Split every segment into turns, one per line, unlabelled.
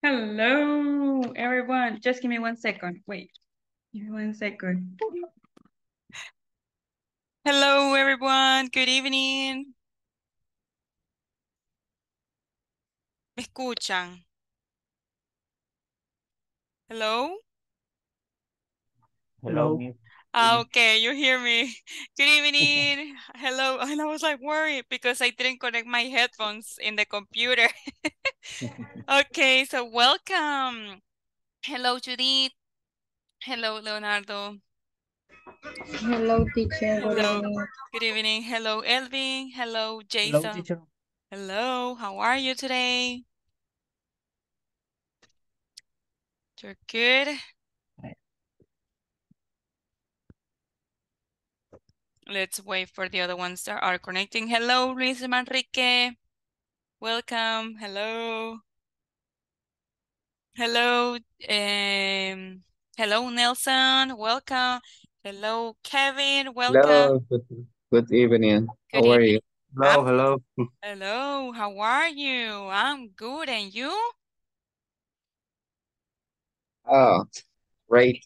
Hello, everyone. Just give me one second. Wait,
give me one second. Hello, everyone. Good evening. ¿Me escuchan? Hello? Hello. Hello. Mm. okay, you hear me. Good evening. Hello. And I was like worried because I didn't connect my headphones in the computer. okay, so welcome. Hello, Judith. Hello, Leonardo.
Hello, teacher. Hello.
Good evening. Hello, Elvin. Hello, Jason. Hello, teacher. Hello, how are you today? You're good. Let's wait for the other ones that are connecting. Hello, Luis Manrique. Welcome. Hello. Hello. Um, hello, Nelson. Welcome. Hello, Kevin. Welcome. Hello.
Good, good evening. Good how evening. are you? Hello, hello.
Hello, how are you? I'm good. And you?
Oh, great.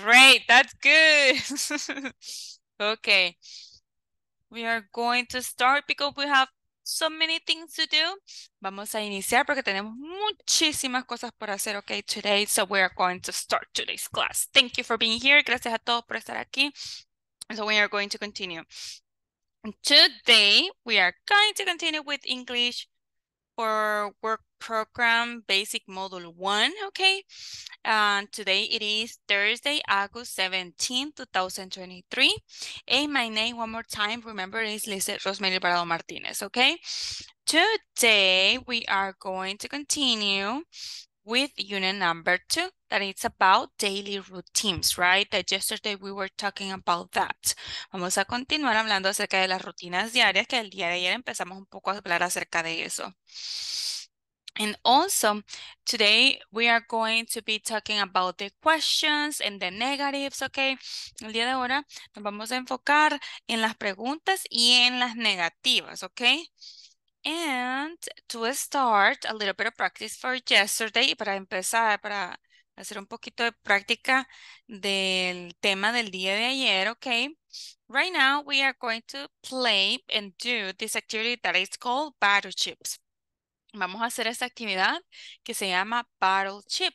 Great. That's good. Okay. We are going to start because we have so many things to do. Vamos a iniciar porque tenemos muchísimas cosas por hacer, okay, today. So we are going to start today's class. Thank you for being here. Gracias a todos por estar aquí. So we are going to continue. Today, we are going to continue with English for work program basic module one, okay? And today it is Thursday, August 17, 2023. And my name one more time, remember is Lisa Rosemary Barado Martinez, okay? Today we are going to continue with unit number two, that it's about daily routines, right? That yesterday we were talking about that. Vamos a continuar hablando acerca de las rutinas diarias, que el día de ayer empezamos un poco a hablar acerca de eso. And also today we are going to be talking about the questions and the negatives, okay? El día de ahora nos vamos a enfocar en las preguntas y en las negativas, okay? And to start, a little bit of practice for yesterday, para empezar, para hacer un poquito de práctica del tema del día de ayer, okay? Right now we are going to play and do this activity that is called battle chips. vamos a hacer esta actividad que se llama Battle Chip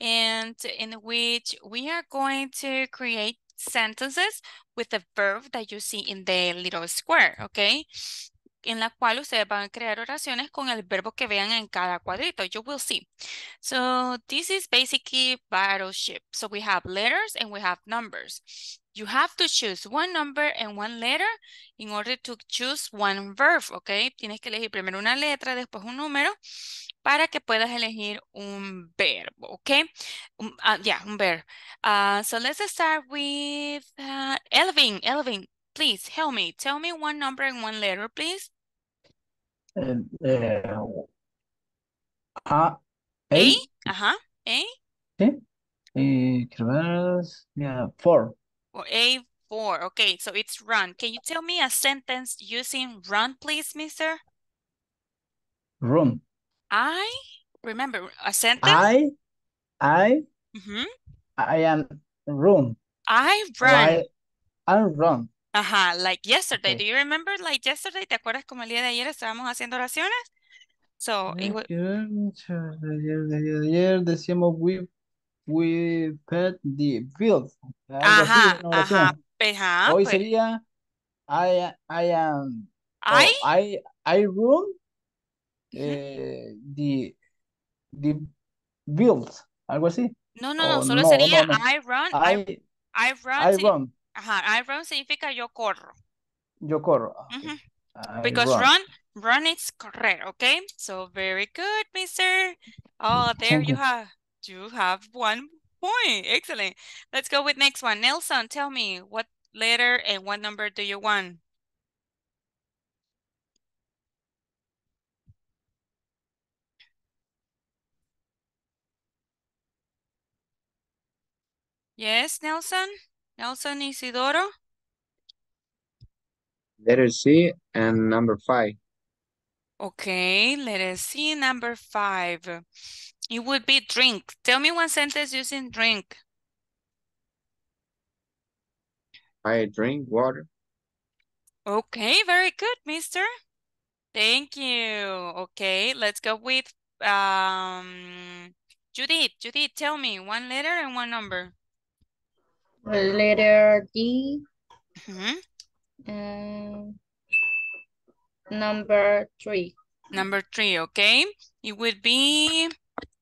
and in which we are going to create sentences with the verb that you see in the little square, okay? en la cual ustedes van a crear oraciones con el verbo que vean en cada cuadrito. You will see. So this is basically battleship. So we have letters and we have numbers. You have to choose one number and one letter in order to choose one verb, ¿ok? Tienes que elegir primero una letra, después un número, para que puedas elegir un verbo, ¿ok? Ah, ya un verbo. Ah, so let's start with ah, Elvin. Elvin, please help me. Tell me one number and one letter, please.
Eh,
A. A.
Ajá. A. Sí.
yeah, four.
A4. Okay, so it's run. Can you tell me a sentence using run, please, mister? Run. I remember a sentence. I, I, mm-hmm.
I am run.
I run.
I, run.
Ajá, like yesterday. Do you remember like yesterday? ¿Te acuerdas como el día de ayer estábamos haciendo oraciones? So, Ayer,
ayer, ayer, decíamos we we pet the build Ajá, ajá, Hoy pues. sería I, I am... I? I, I room eh, the, the build, algo así. No, no, no, solo sería no, no. I run. I,
I run. I run. Ajá, I run significa yo corro.
Yo corro. Uh Because run.
run. run, is correr, okay? So very good, mister. Oh, there you have. you have one point. Excellent. Let's go with next one. Nelson, tell me what letter and what number do you want? Yes, Nelson? Nelson Isidoro?
Letter C and number five.
Okay, letter C, number five. It would be drink. Tell me one sentence using drink.
I drink water.
Okay, very good, mister. Thank you. Okay, let's go with
um,
Judith. Judith, tell me one letter and one number.
Letter D. Mm -hmm. Um, number three. Number
three, okay. It would be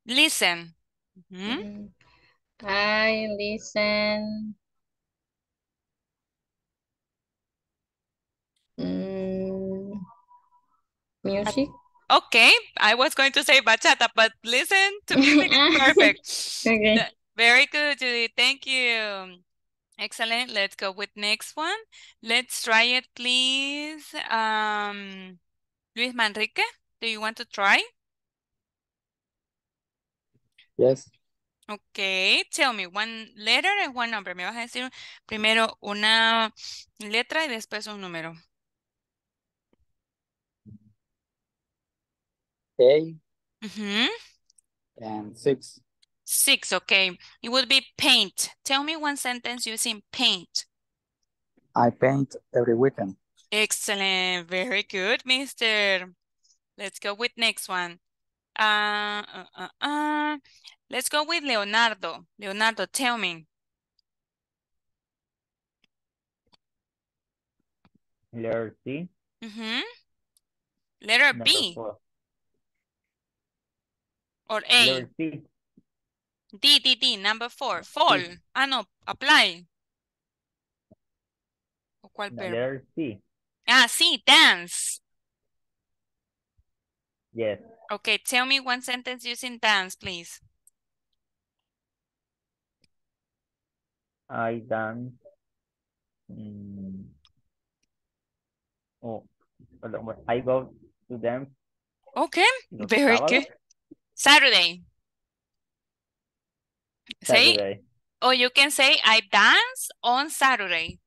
Listen.
Mm
-hmm.
Mm-hmm. I listen.
Mm, music.
Okay, I was going to say bachata, but listen to music perfect. okay. Very good, Judy. Thank you. Excellent. Let's go with next one. Let's try it, please. Um, Luis Manrique, do you want to try? Yes. Okay, tell me one letter and one number. Me vas a decir primero una letra y después un número. Okay. Uh huh.
And six.
Six, okay. It would be paint. Tell me one sentence using paint.
I paint every weekend.
Excellent. Very good, mister. Let's go with next one. Uh, uh, uh, Let's go with Leonardo. Leonardo, tell me.
Letter C.
Mm -hmm. Letter Number B.
Four.
Or A. number four. Fall. C. Ah, no, apply. ¿O cuál letter C. Ah, C. dance. Yes. Okay, tell me one sentence using dance, please.
I dance. Mm. Oh, I go to them. Okay, very good.
Saturday. Saturday. Say, oh, or you can say, I dance on Saturday.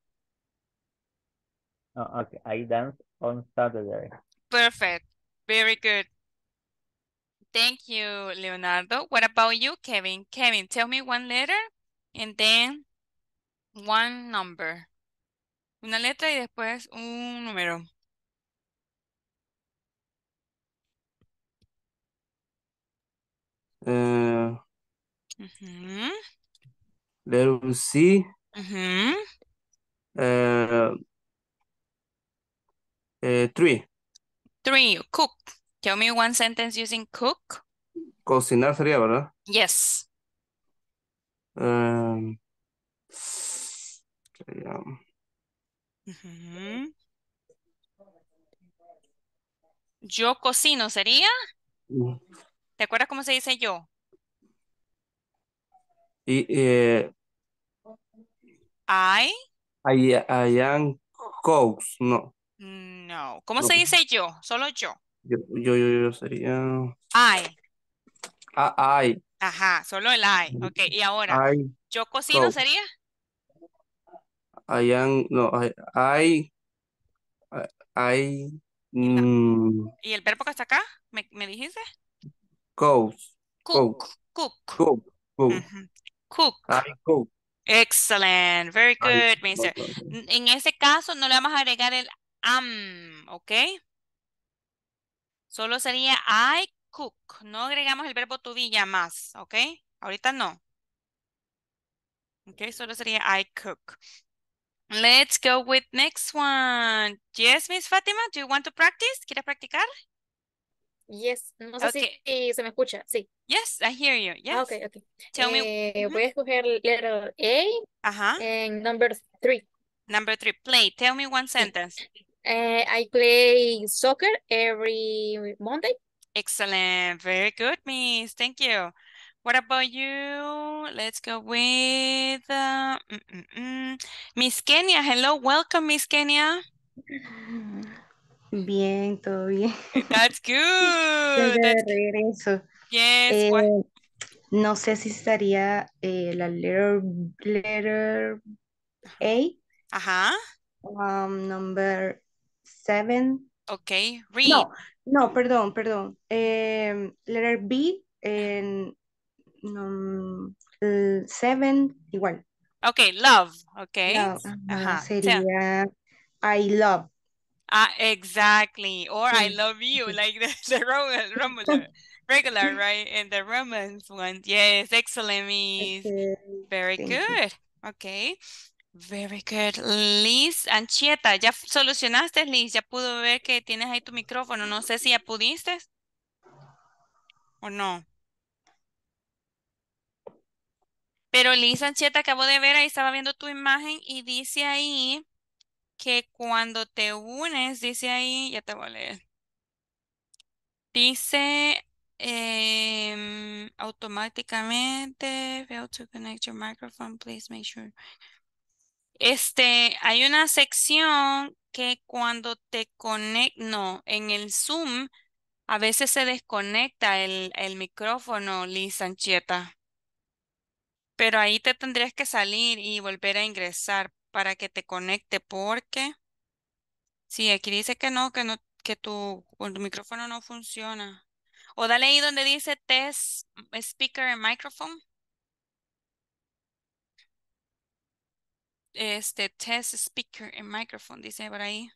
Oh, okay, I dance on Saturday.
Perfect, very good. Thank you, Leonardo. What about you, Kevin? Kevin, tell me one letter and then one number. Una letra y después un número.
Uh, eh,
uh -huh.
Letter Uh eh,
-huh.
Eh, uh, uh, three.
Three. Cook. me one sentence using cook.
Cocinar sería, ¿verdad?
Yes.
Em,
yo cocino sería. ¿Te acuerdas cómo se dice yo?
Y, eh,
I.
am cooks, no.
No. ¿Cómo se dice yo? Solo yo.
Yo, yo, yo, sería. I. Ah, I.
Ajá, solo el I. Ok, y ahora, ¿yo cocino sería?
I no, I, I, mm.
¿Y el verbo que está acá? ¿Me, me dijiste? Cook. Cook. Cook. Cook. Cook. cook. I Excellent. Very good, mister. En ese caso no le vamos a agregar el am, ¿ok? Solo sería I cook. No agregamos el verbo to be más, ¿ok? Ahorita no. Ok, solo sería I cook. Let's go with next one. Yes, Miss Fatima, do you want to practice? ¿Quieres practicar?
Yes, no
sé
si, se me escucha, sí. Yes, I hear you, ah, yes. Ok,
ok. Tell me. Eh, voy a escoger letter A en number three. Number
three, play. Tell me one sentence.
Uh, I play soccer every Monday.
Excellent. Very good, Miss. Thank you. What about you? Let's go with uh, mm, mm, mm. Miss Kenya. Hello. Welcome, Miss Kenya.
Bien, todo bien. That's good. That's... regreso. Yes. Eh, no sé si estaría eh, la letter, letter A. Ajá. Um, number seven. Okay, read. No, no, perdón, perdón. Um, letter B and um, seven igual. Okay,
love. Okay. Love. Uh -huh. Sería
I love.
Uh, exactly. Or I love you, like the, the Roman, Roman regular, right? And the romance one. Yes, excellent, Miss. Okay. Very Thank good. You. Okay. Very good. Liz Anchieta, ¿ya solucionaste, Liz? Ya pudo ver que tienes ahí tu micrófono. No sé si ya pudiste o no. Pero Liz Anchieta acabo de ver, ahí estaba viendo tu imagen y dice ahí que cuando te unes, dice ahí, ya te voy a leer. Dice em, automáticamente, fail to connect your microphone, please make sure. Este, hay una sección que cuando te conecto en el Zoom, a veces se desconecta el, micrófono, Liz Sanchieta. Pero ahí te tendrías que salir y volver a ingresar para que te conecte, porque sí, aquí dice que no, que que tu, tu micrófono no funciona. O dale ahí donde dice test speaker and microphone. este test speaker and microphone, dice por ahí.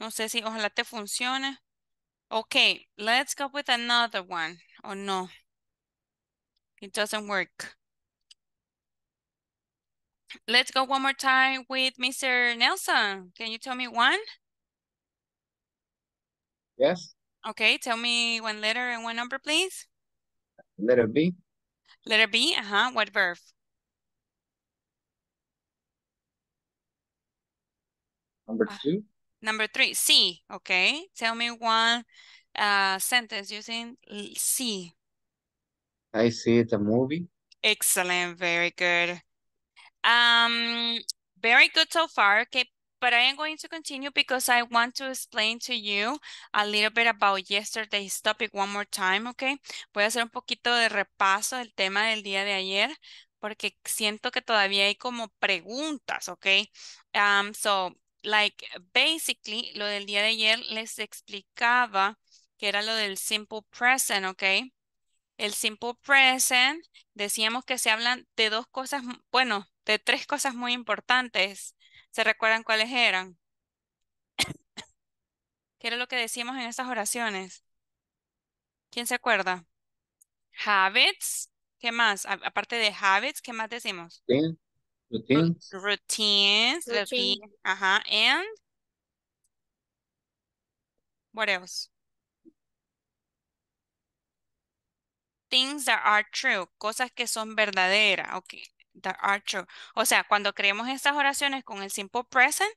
No sé si ojalá te funcione. Okay, let's go with another one. Oh no, it doesn't work. Let's go one more time with Mr. Nelson. Can you tell me one? Yes. Okay, tell me one letter and one number, please. Letter B. Letter B, uh-huh. What verb? Number ah, two. Uh, number three, C. Okay, tell me one uh, sentence using C.
I see the movie.
Excellent, very good. Um, very good so far. Keep but I am going to continue because I want to explain to you a little bit about yesterday's topic one more time, okay? Voy a hacer un poquito de repaso del tema del día de ayer porque siento que todavía hay como preguntas, okay? Um, so, like, basically, lo del día de ayer les explicaba que era lo del simple present, okay? El simple present, decíamos que se hablan de dos cosas, bueno, de tres cosas muy importantes ¿Se recuerdan cuáles eran? ¿Qué era lo que decíamos en estas oraciones? ¿Quién se acuerda? Habits. ¿Qué más? aparte de habits, ¿qué más decimos?
Routines.
Routines. Routines. Ajá. And. What else? Things that are true. Cosas que son verdaderas. Ok. O sea, cuando creemos estas oraciones con el simple present,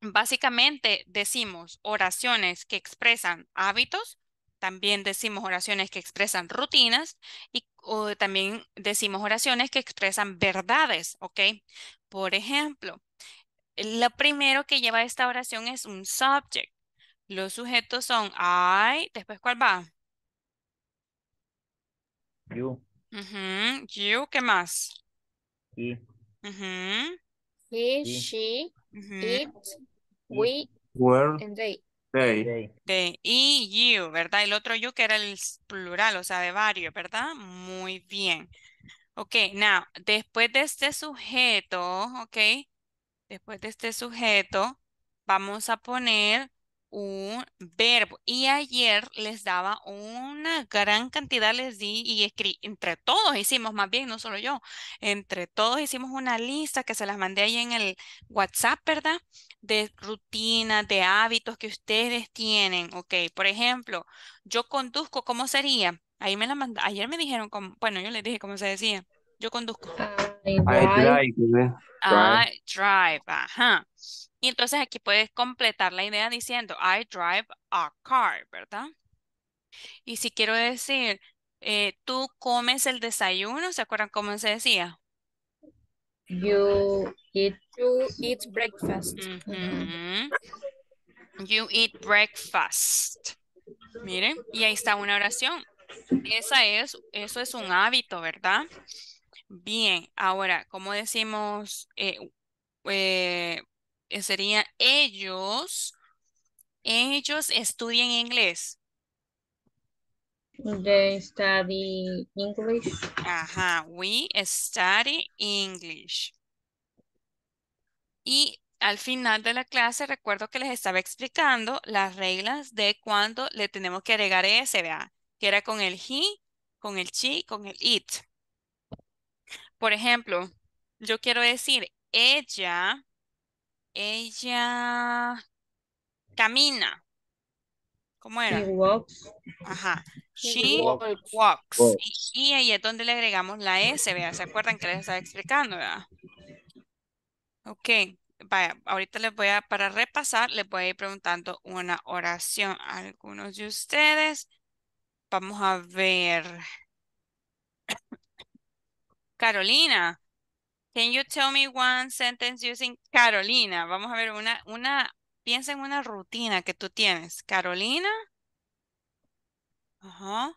básicamente decimos oraciones que expresan hábitos, también decimos oraciones que expresan rutinas y también decimos oraciones que expresan verdades, ¿ok? Por ejemplo, lo primero que lleva esta oración es un subject. Los sujetos son I, después ¿cuál va? You. You, ¿qué
más? He.
she, it, we, were, and they. They. they. Y you, ¿verdad? El otro you que era el plural, o sea, de varios, ¿verdad? Muy bien. Ok, now, después de este sujeto, ok, después de este sujeto, vamos a poner un verbo. Y ayer les daba una gran cantidad, les di y escribí, entre todos hicimos, más bien, no solo yo, entre todos hicimos una lista que se las mandé ahí en el WhatsApp, ¿verdad? De rutinas, de hábitos que ustedes tienen. Ok, por ejemplo, yo conduzco, ¿cómo sería? Ahí me la ayer me dijeron, como, bueno, yo les dije cómo se decía. Yo conduzco. I drive.
I ah,
drive, ajá. Y entonces aquí puedes completar la idea diciendo, I drive a car, ¿verdad? Y si quiero decir, eh, tú comes el desayuno, ¿se acuerdan cómo se decía?
You eat,
breakfast. You eat breakfast. Miren, y ahí está una oración. Esa es, eso es un hábito, ¿verdad? Bien, ahora, ¿cómo decimos eh, eh, eh, sería ellos, ellos estudian inglés.
They study English.
Ajá, we study English. Y al final de la clase recuerdo que les estaba explicando las reglas de cuando le tenemos que agregar ese, Que era con el he, con el she, con el it. Por ejemplo, yo quiero decir, ella ella camina. ¿Cómo era? She walks.
Ajá. She
walks. Y, ahí es donde le agregamos la S, ¿Se acuerdan que les estaba explicando, verdad? Ok. Vaya, ahorita les voy a, para repasar, les voy a ir preguntando una oración a algunos de ustedes. Vamos a ver. Carolina. Can you tell me one sentence using Carolina? Vamos a ver una, una, piensa en una rutina que tú tienes. Carolina. Ajá.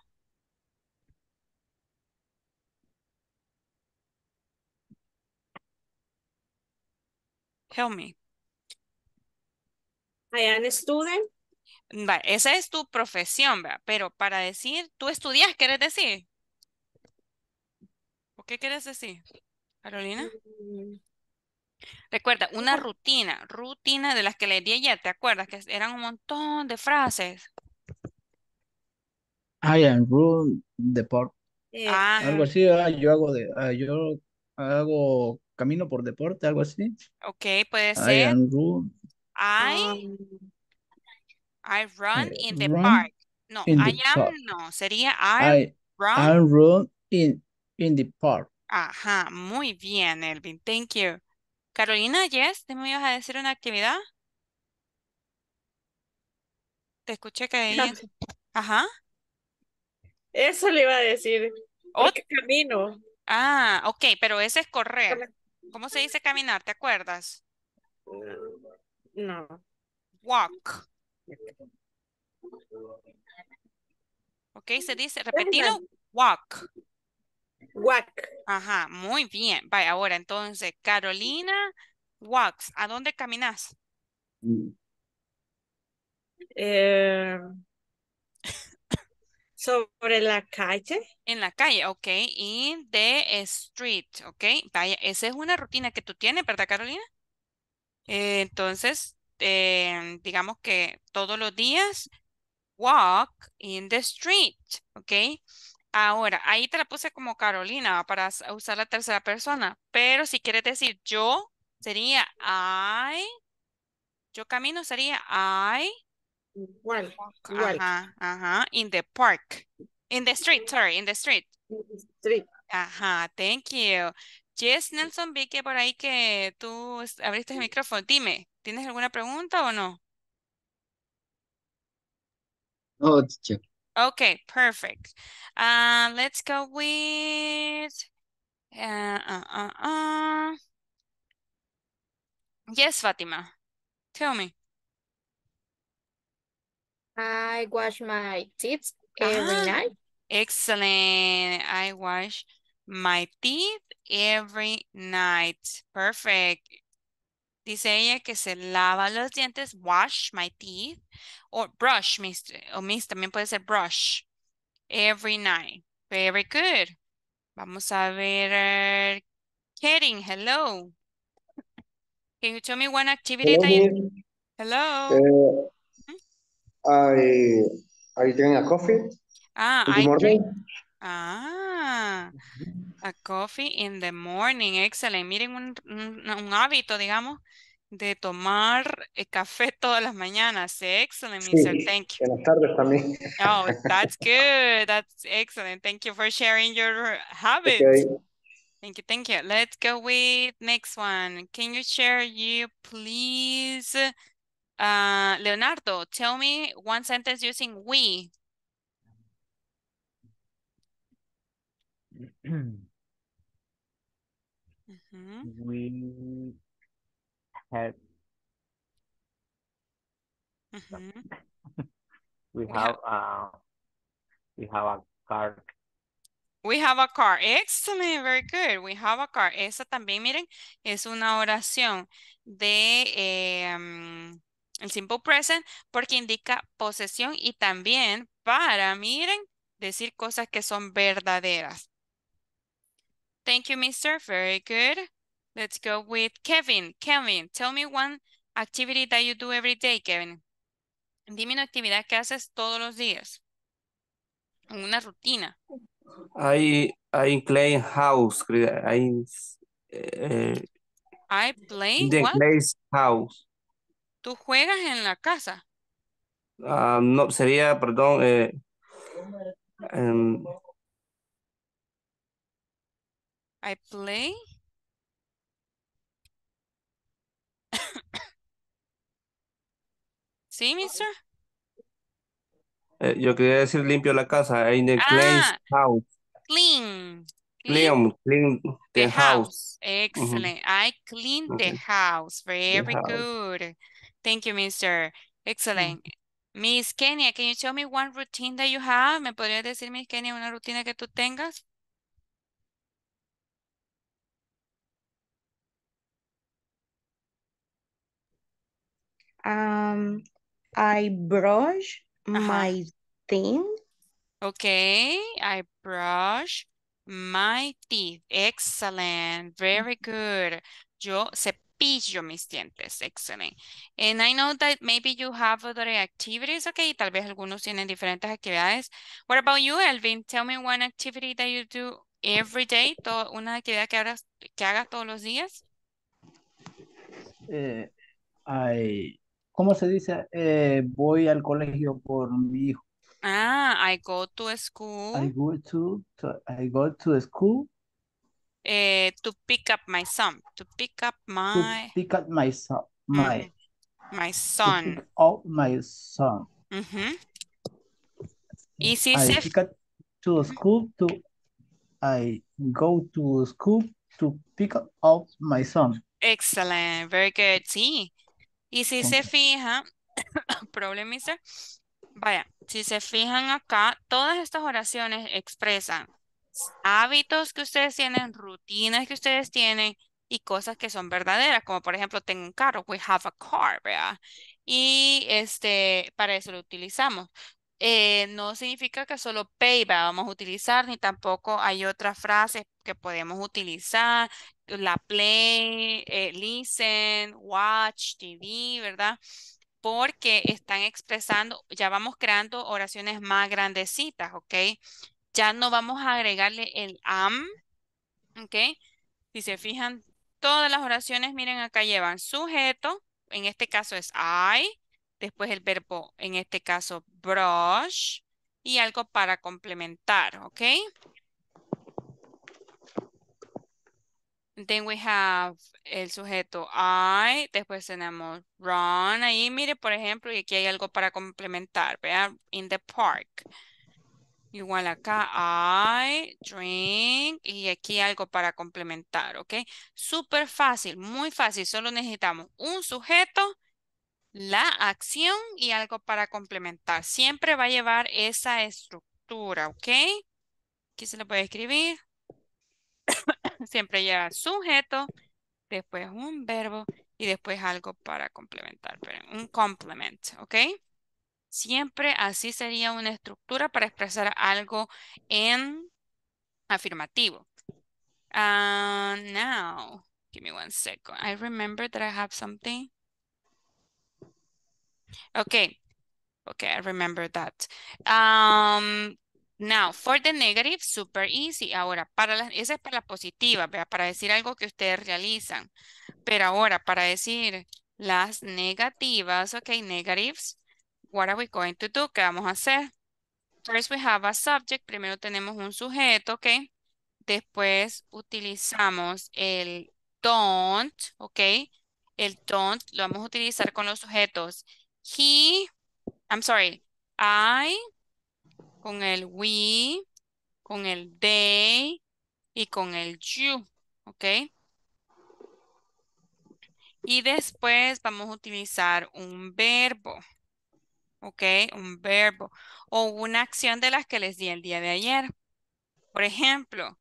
me. I am a student. Mm, esa es tu profesión, ¿verdad? Pero para decir, tú estudias, ¿quieres decir? ¿O qué quieres decir? Carolina. Mm. Recuerda, una rutina, rutina de las que le di ayer, ¿te acuerdas? Que eran un montón de frases.
I am the the park.
Algo así,
ah, yo hago de, ah, yo hago camino por deporte, algo así.
Ok, puede ser. I am ah. run eh,
in the park. No, I am
no, sería I, run. I
run in, in the park.
Ajá, muy bien, Elvin. Thank you. Carolina, yes, ¿te me ibas a decir una actividad? Te escuché que Ajá. Eso le iba a decir. Otro camino. Ah, ok, pero ese es correr. ¿Cómo se dice caminar? ¿Te acuerdas?
No.
Walk.
Ok, se dice, repetilo,
walk walk, Ajá,
muy bien. Vaya, ahora entonces, Carolina walks. ¿a dónde caminas? Eh, sobre la calle. En la calle, ok. In the street, ok. Vaya, esa es una rutina que tú tienes, ¿verdad, Carolina? Eh, entonces, eh, digamos que todos los días, walk in the street, ok. Ahora, ahí te la puse como Carolina para usar la tercera persona, pero si quieres decir yo, sería I. Yo camino sería I. Igual, Ajá, ajá. In the park. In the street, sorry, in the street. Ajá, thank you. Jess Nelson, vi que por ahí que tú abriste el micrófono. Dime, ¿tienes alguna pregunta o no?
No, teacher.
Okay, perfect. Uh, let's go with... Uh,
uh, uh, uh. Yes, Fatima. Tell me. I wash my teeth
every ah, night. Excellent. I wash my teeth every night. Perfect. Dice ella que se lava los dientes, wash my teeth, o brush, mist o mist también puede ser brush, every night. Very good. Vamos a ver, ketting, hello. Can you tell me one activity hello. that you... Hello.
Uh, I, are a coffee?
Ah, I morning. Ah, a coffee in the morning, excelente. Miren un, un, hábito, digamos, de tomar eh, café todas las mañanas. Excellent, Mr. Thank you.
en las tardes también.
Oh, that's good. That's excellent. Thank you for sharing your habit. Okay. Thank you, thank you. Let's go with next one. Can you share you please? Uh, Leonardo, tell me one sentence using we.
We
have uh, we have a car.
We have a car. Excellent, very good. We have a car. Esa también, miren, es una oración de em, el simple present porque indica posesión y también para, miren, decir cosas que son verdaderas. Thank you, mister. Very good. Let's go with Kevin. Kevin, tell me one activity that you do every day, Kevin. Dime una actividad que haces todos los días. Una rutina.
I, I play house. Eh,
I, play house. ¿Tú juegas en la casa?
Ah, no, sería, perdón, eh,
em,
I play. ¿Sí, mister?
Eh, yo quería decir limpio la casa. ah, clean house.
Clean.
Clean, clean the, house.
Excellent. I clean the house. Very good. Thank you, mister. Mm. Excellent. Miss Kenya, can you show me one routine that you have? ¿Me podrías decir, Miss Kenya, una rutina que tú tengas?
Um, I brush uh -huh. my teeth.
Okay, I brush my teeth. Excellent, very good. Yo cepillo mis dientes. Excellent. And I know that maybe you have other activities. Okay, tal vez algunos tienen diferentes actividades. What about you, Elvin? Tell me one activity that you do every day. Todo, una actividad que hagas, que hagas todos los días.
Uh, I ¿cómo se dice? Eh, voy al colegio por mi hijo.
Ah, I go to school.
I go to, I go to school.
Eh, to pick up my son. To pick up my. To
pick up my son. My.
Mm-hmm. My son. To pick
up my son.
Mm Y si I pick
up to mm-hmm. school to. I go to school to pick up my son.
Excellent, very good. Sí, y si se fijan, problemister, vaya, si se fijan acá, todas estas oraciones expresan hábitos que ustedes tienen, rutinas que ustedes tienen y cosas que son verdaderas, como por ejemplo, tengo un carro, we have a car, ¿verdad? Y este, para eso lo utilizamos. Eh, no significa que solo pay vamos a utilizar, ni tampoco hay otras frases que podemos utilizar, la play, eh, listen, watch,
TV,
¿verdad? Porque están expresando, ya vamos creando oraciones más grandecitas, ¿ok? Ya no vamos a agregarle el am, ¿ok? Si se fijan, todas las oraciones, miren acá llevan sujeto, en este caso es I, después el verbo, en este caso, brush, y algo para complementar, ¿ok? Then we have el sujeto I, después tenemos run, ahí mire, por ejemplo, y aquí hay algo para complementar, vean, in the park. Igual acá, I, drink, y aquí algo para complementar, ¿ok? Súper fácil, muy fácil, solo necesitamos un sujeto la acción y algo para complementar. Siempre va a llevar esa estructura, ¿ok? Aquí se lo puede escribir. Siempre lleva sujeto, después un verbo y después algo para complementar, pero un complement, ¿ok? Siempre así sería una estructura para expresar algo en afirmativo. Ahora, now, give me one second. I remember that I have something. Okay. Okay, I remember that. Um, now, for the negative, super easy. Ahora, para las, esa es para la positiva, para decir algo que ustedes realizan. Pero ahora, para decir las
negativas,
ok, negatives, what are we going to do? ¿Qué vamos a hacer? First we have a subject, primero tenemos un sujeto, ok. Después utilizamos el don't, ok. El don't lo vamos a utilizar con los sujetos He, I'm sorry, I, con el we, con el they y con el you, ¿ok? Y después vamos a utilizar un verbo, ¿ok? Un verbo o una acción de las que les di el día de ayer. Por ejemplo,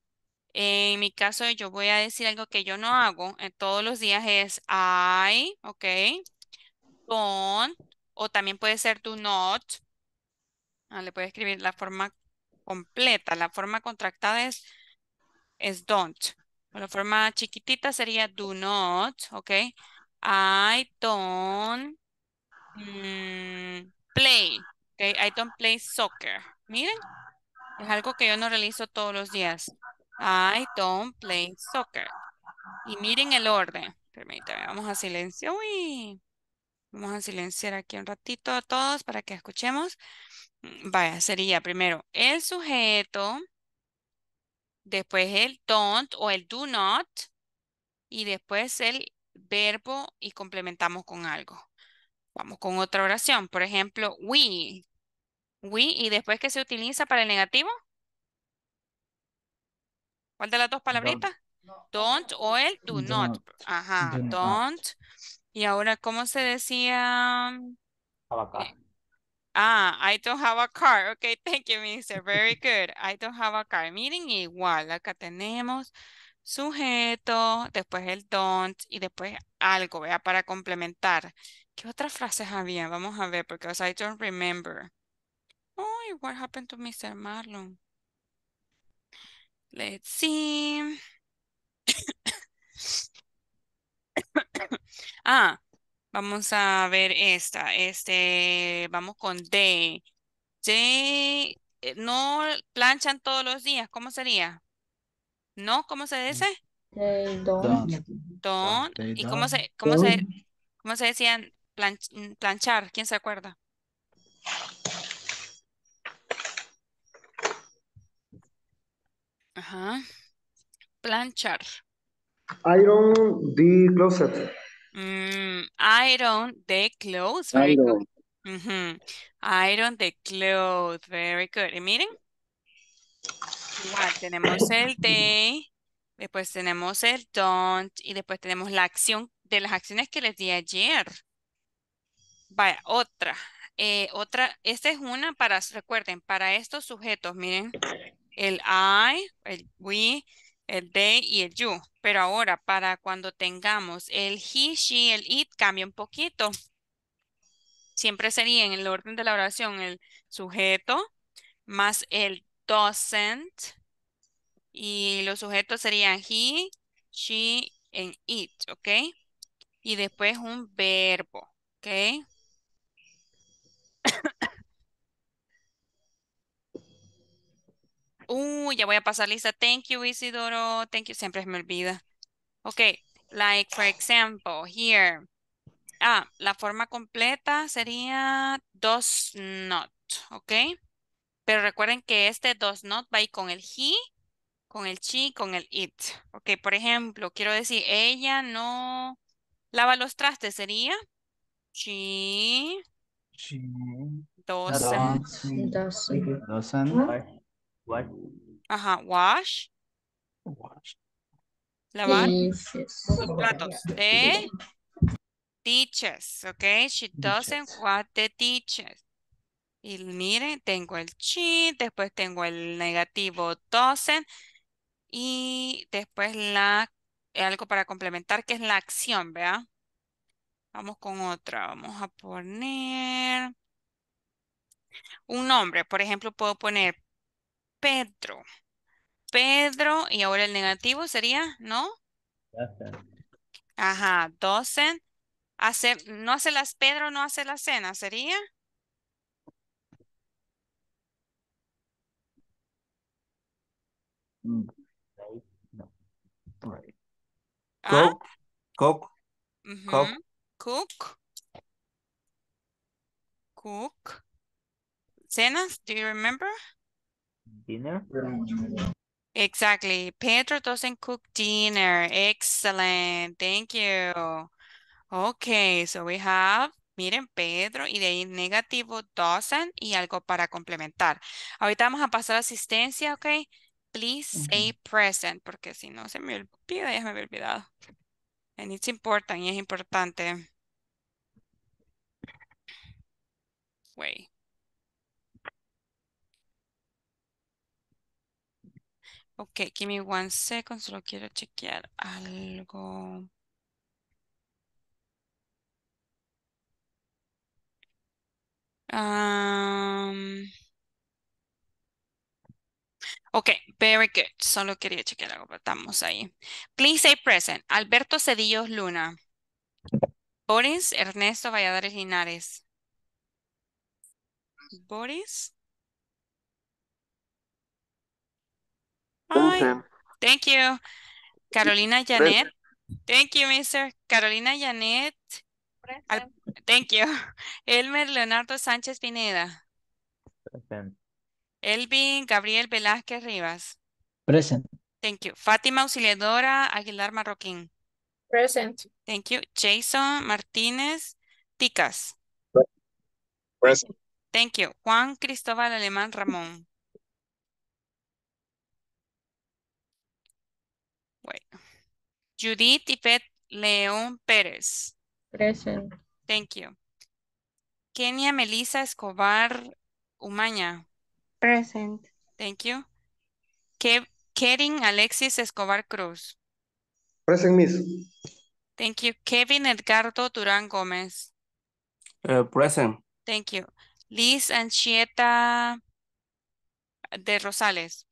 en mi caso yo voy a decir algo que yo no hago en todos los días es I, ¿ok? Don't, o también puede ser do not. Ah, le puede escribir la forma completa. La forma contractada es, es don't. La forma chiquitita sería do not, ¿ok? I don't mm, play. ¿ok? I don't play soccer. Miren, es algo que yo no realizo todos los días. I don't play soccer. Y miren el orden. Permítame, vamos a silencio. Uy. Vamos a silenciar aquí un ratito a todos para que escuchemos. Mm, vaya, sería primero el sujeto, después el don't o el do not, y después el verbo y complementamos con algo. Vamos con otra oración. Por ejemplo, we. We, ¿y después qué se utiliza para el negativo? ¿Cuál de las dos palabritas? Don't, o el do, not. Ajá, don't. Y ahora, ¿cómo se decía? a eh, ah, I don't have a car. Okay, thank you, mister. Very good. I don't have a car. Miren, igual, acá tenemos sujeto, después el don't y después algo, vea, para complementar. ¿Qué otras frases había? Vamos a ver, porque I don't remember. Oh, what happened to Mr. Marlon? Let's see. ah, vamos a ver esta. Este, vamos con D. D, eh, no planchan todos los días. ¿Cómo sería? ¿No? ¿Cómo se dice? Don ¿Y cómo se, cómo se, cómo se decían mm, planchar? ¿Quién se acuerda? Ajá. Planchar.
Iron the closet.
Mm, iron the clothes. Very iron. good. Iron the clothes. Very good. Y miren. tenemos el day. después tenemos el don't y después tenemos la acción de las acciones que les di ayer. Vaya, otra. Eh, otra, esta es una para, recuerden, para estos sujetos, miren, el I, el we, el they y el you. Pero ahora, para cuando tengamos el he, she, el it, cambia un poquito. Siempre sería en el orden de la oración el sujeto más el doesn't. Y los sujetos serían he, she, and it, ¿ok? Y después un verbo, ¿ok? Uy, ya voy a pasar lista. Thank you, Isidoro. Thank you. Siempre me olvida. Ok, like for example, here. Ah, la forma completa sería does not, ¿ok? Pero recuerden que este does not va con el he, con el she, con el it. Ok, por ejemplo, quiero decir, ella no lava los trastes, sería she, she Ajá, wash. Wash. Lavar. platos de teaches, ok? She doesn't what the teachers. Y miren, tengo el she, después tengo el negativo doesn't y después la algo para complementar que es la acción, ¿vea? Vamos con otra, vamos a poner un nombre, por ejemplo, puedo poner Pedro. Pedro, y ahora el negativo sería, ¿no? Ajá, docent. Hace, no hace las, Pedro no hace la cena, ¿sería?
Mm. Ah. Cook.
Cook.
Cook.
Cook. Cenas, do you remember? dinner? Exactly. Pedro doesn't cook dinner. Excellent. Thank you. Okay, so we have, miren, Pedro, y de ahí negativo doesn't y algo para complementar. Ahorita vamos a pasar asistencia, ¿ok? Please say present, porque si no se me olvida, ya me había olvidado. And it's important, y es importante. Wait. Ok, give me one second, solo quiero chequear
algo.
ok, very good. Solo quería chequear algo, pero estamos ahí. Please say present. Alberto Cedillos Luna. Boris Ernesto Valladares Linares. Boris Thank you. Carolina Janet. Thank you, Mr. Carolina Janet. Thank you. Elmer Leonardo Sánchez Pineda. Present. Elvin Gabriel Velázquez Rivas. Present. Thank you. Fátima Auxiliadora Aguilar Marroquín. Present. Thank you. Jason Martínez Ticas. Present. Thank you. Juan Cristóbal Alemán Ramón. Judith Yvette León Pérez.
Present.
Thank you. Kenia Melissa Escobar Umaña.
Present.
Thank you. Kevin Alexis Escobar Cruz. Present, Miss. Thank you. Kevin Edgardo Durán Gómez.
Eh, present.
Thank you. Liz Anchieta de Rosales.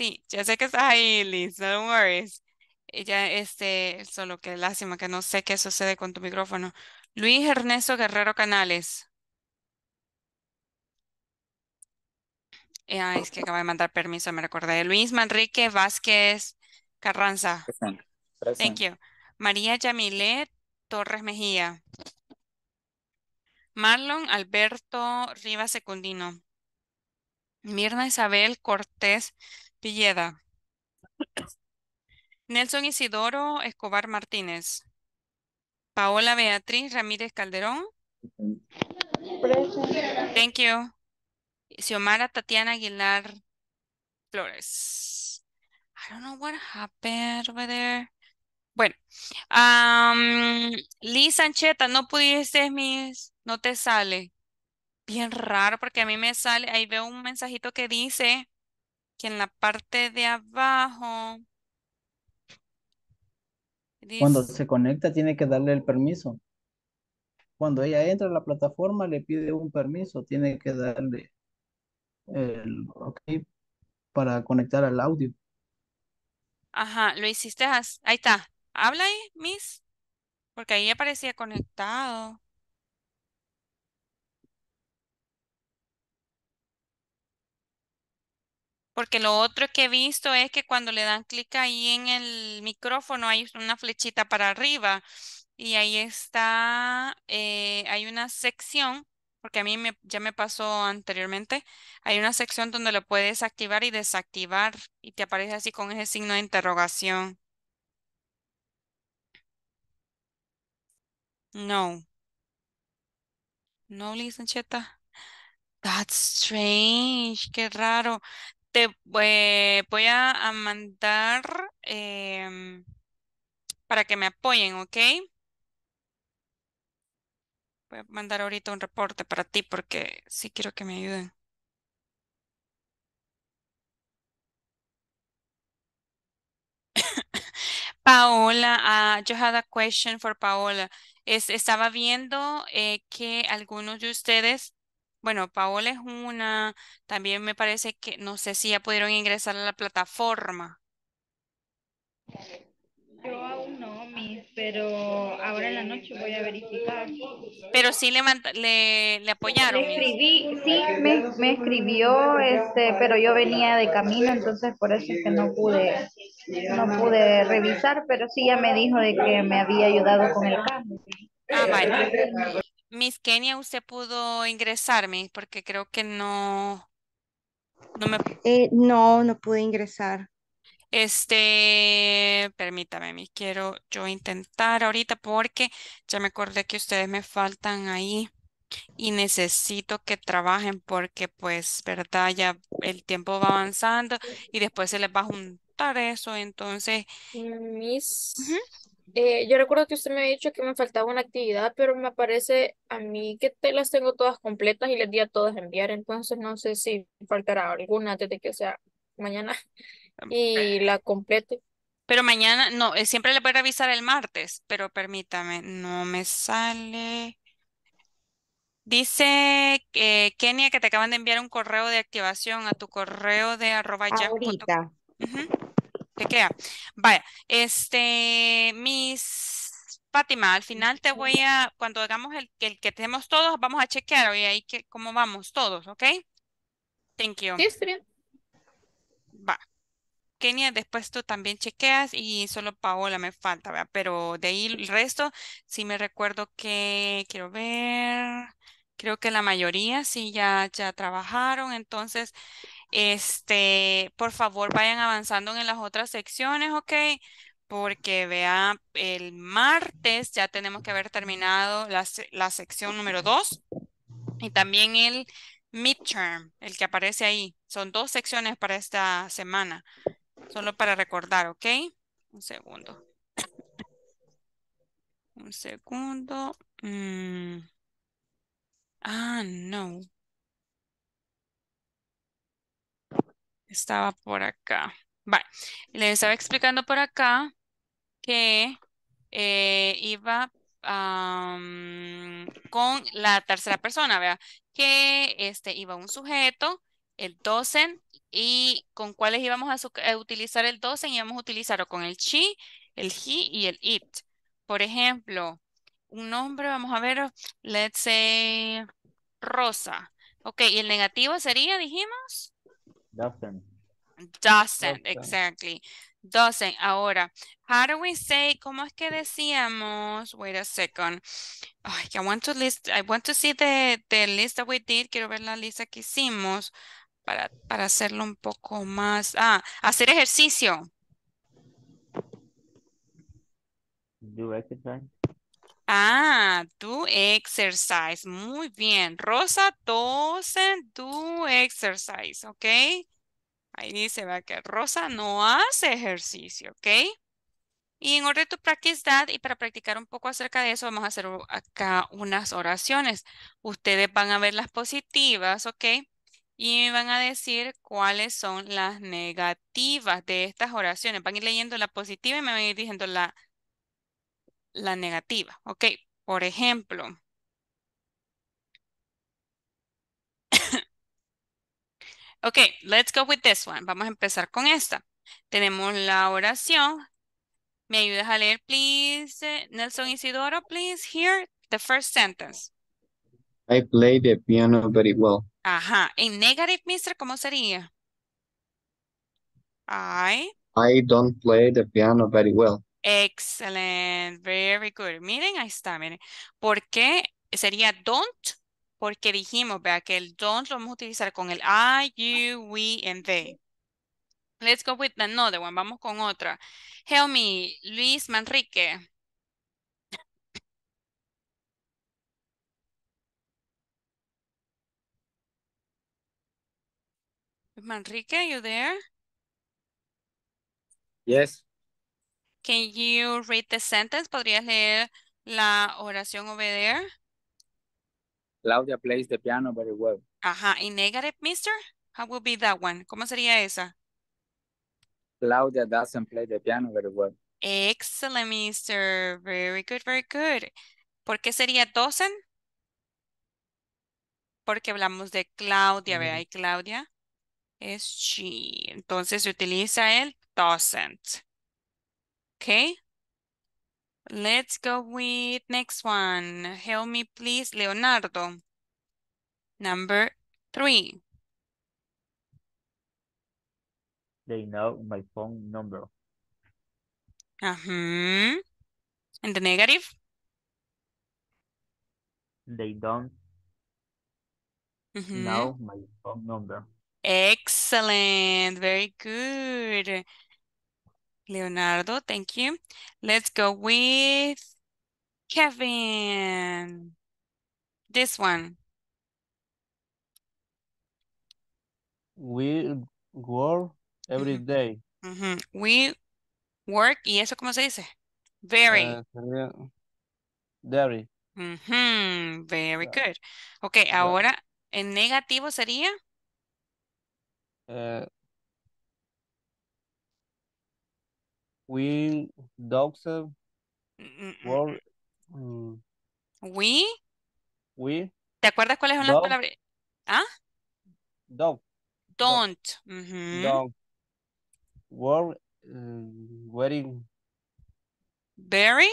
Sí, ya sé que estás ahí, Liz, no worries. Ella, este, solo que lástima que no sé qué sucede con tu micrófono. Luis Ernesto Guerrero Canales. ay, ah, es que acaba de mandar permiso, me recordé. Luis Manrique Vázquez Carranza. Gracias. Thank you. María Yamilet Torres Mejía. Marlon Alberto Rivas Secundino. Mirna Isabel Cortés Villeda. Nelson Isidoro Escobar Martínez. Paola Beatriz Ramírez Calderón. Thank you. Xiomara Tatiana Aguilar Flores. I don't know what happened over there. Bueno, Lee Liz Sancheta, no pudiste, mis, no te sale. Bien raro porque a mí me sale, ahí veo un mensajito que dice que en la parte de abajo... Cuando se
conecta tiene que darle el permiso. Cuando ella entra a la plataforma le pide un permiso, tiene que darle el ok para conectar al audio.
Ajá, lo hiciste, ahí está. Habla ahí, Miss, porque ahí aparecía conectado. Porque lo otro que he visto es que cuando le dan clic ahí en el micrófono hay una flechita para arriba y ahí está, eh, hay una sección, porque a mí me, ya me pasó anteriormente, hay una sección donde lo puedes activar y desactivar y te aparece así con ese signo de interrogación. No. No, Liz That's strange, qué raro te voy a, mandar em, para que me apoyen, ¿ok? Voy a mandar ahorita un reporte para ti porque sí quiero que me ayuden. Paola, uh, ah, yo had a question for Paola. estaba viendo eh, que algunos de ustedes bueno, Paola es una, también me parece que, no sé si ya pudieron ingresar a la plataforma.
Yo aún no, mis, pero
ahora en la noche voy
a verificar.
Pero sí le, le, apoyaron. sí,
me, escribió, este, pero yo venía de camino, entonces por eso es que no pude, no pude revisar, pero sí ya me dijo de que me había ayudado con el cambio.
Ah, vale. Miss Kenia, usted pudo ingresarme porque creo que no,
no me... Eh, no, no pude ingresar.
Este, permítame, quiero yo intentar ahorita porque ya me acordé que ustedes me faltan ahí y necesito que trabajen porque pues, verdad, ya el tiempo va avanzando y después se les va a
juntar
eso, entonces... Miss, eh, yo recuerdo que usted me ha dicho que me faltaba una actividad, pero me parece a mí que te las tengo todas completas y les di a todas enviar, entonces no sé si faltará alguna antes de que sea mañana y eh. la complete.
Pero mañana, no, eh, siempre le voy a revisar el martes, pero permítame, no me sale. Dice Kenia que te acaban de enviar un correo de activación a tu correo de arroba Ahorita. Chequea. Vaya, este, mis Fátima, al final te voy a, cuando hagamos el, que tenemos todos, vamos a chequear hoy ahí que, cómo vamos todos, ¿ok? Thank you. Sí, Va. Kenia, después tú también chequeas y solo Paola me falta, ¿verdad? Pero de ahí el resto, si me recuerdo que, quiero ver, creo que la mayoría sí ya, ya trabajaron, entonces este, por favor, vayan avanzando en las otras secciones, ¿ok? Porque vea, el martes ya tenemos que haber terminado la, sección número 2 y también el midterm, el que aparece ahí. Son dos secciones para esta semana, solo para recordar, ¿ok? Un segundo. Un segundo. Mm. Ah, no. Estaba por acá. Vale, les estaba explicando por acá que eh, iba con la tercera persona, vea Que este, iba un sujeto, el docent, y con cuáles íbamos a, utilizar el docent, íbamos a utilizarlo con el she, el he y el it. Por ejemplo, un nombre, vamos a ver, let's say Rosa. Ok, y el negativo sería, dijimos,
Doesn't. Doesn't, exactly.
Doesn't. Ahora, how do we say, ¿cómo es que decíamos? Wait a second. I want to list, I want to see the, the list that we did. Quiero ver la lista que hicimos para, para hacerlo un poco más. Ah, hacer ejercicio.
Do exercise.
Ah, do exercise. Muy bien. Rosa doesn't do exercise, ¿ok? Ahí dice va que Rosa no hace ejercicio, ¿ok? Y en order to practice that, y para practicar un poco acerca de eso, vamos a hacer acá unas oraciones. Ustedes van a ver las positivas, ¿ok? Y me van a decir cuáles son las negativas de estas oraciones. Van a ir leyendo la positiva y me van a ir diciendo la la negativa. Ok, por ejemplo, ok, let's go with this one. Vamos a empezar con esta. Tenemos la oración. ¿Me ayudas a leer, please? Eh, Nelson Isidoro, please, hear the first sentence.
I play the piano very well.
Ajá. En negative, mister, ¿cómo sería? I.
I don't play the piano very well.
Excelente, very good. Miren, ahí está, miren. ¿Por qué sería don't? Porque dijimos, vea, que el don't lo vamos a utilizar con el I, you, we, and they. Let's go with another one. Vamos con otra. Help me, Luis Manrique. Manrique, you there? Yes. Can you read the sentence? ¿Podrías leer la oración over there?
Claudia plays the piano very well.
Ajá. ¿Y negative, mister? How will be that one? ¿Cómo sería esa?
Claudia doesn't play the piano very well.
Excellent, mister. Very good, very good. ¿Por qué sería doesn't? Porque hablamos de Claudia, Ve Claudia es she. Entonces se utiliza el doesn't. Okay. Let's go with next one. Help me please, Leonardo. Number three.
They know my phone number.
Uh-huh. And the negative?
They don't mm -hmm. know my phone number.
Excellent. Very good. Leonardo, thank you. Let's go with Kevin. This one.
We work every day.
We work, ¿y eso cómo se dice?
Very. Eh, very.
Very good. Okay. ahora en negativo sería.
Eh, We dogs work? We? We.
¿Te acuerdas cuáles son las palabras?
¿Ah? Don't. Don't. Don't. Eh, very?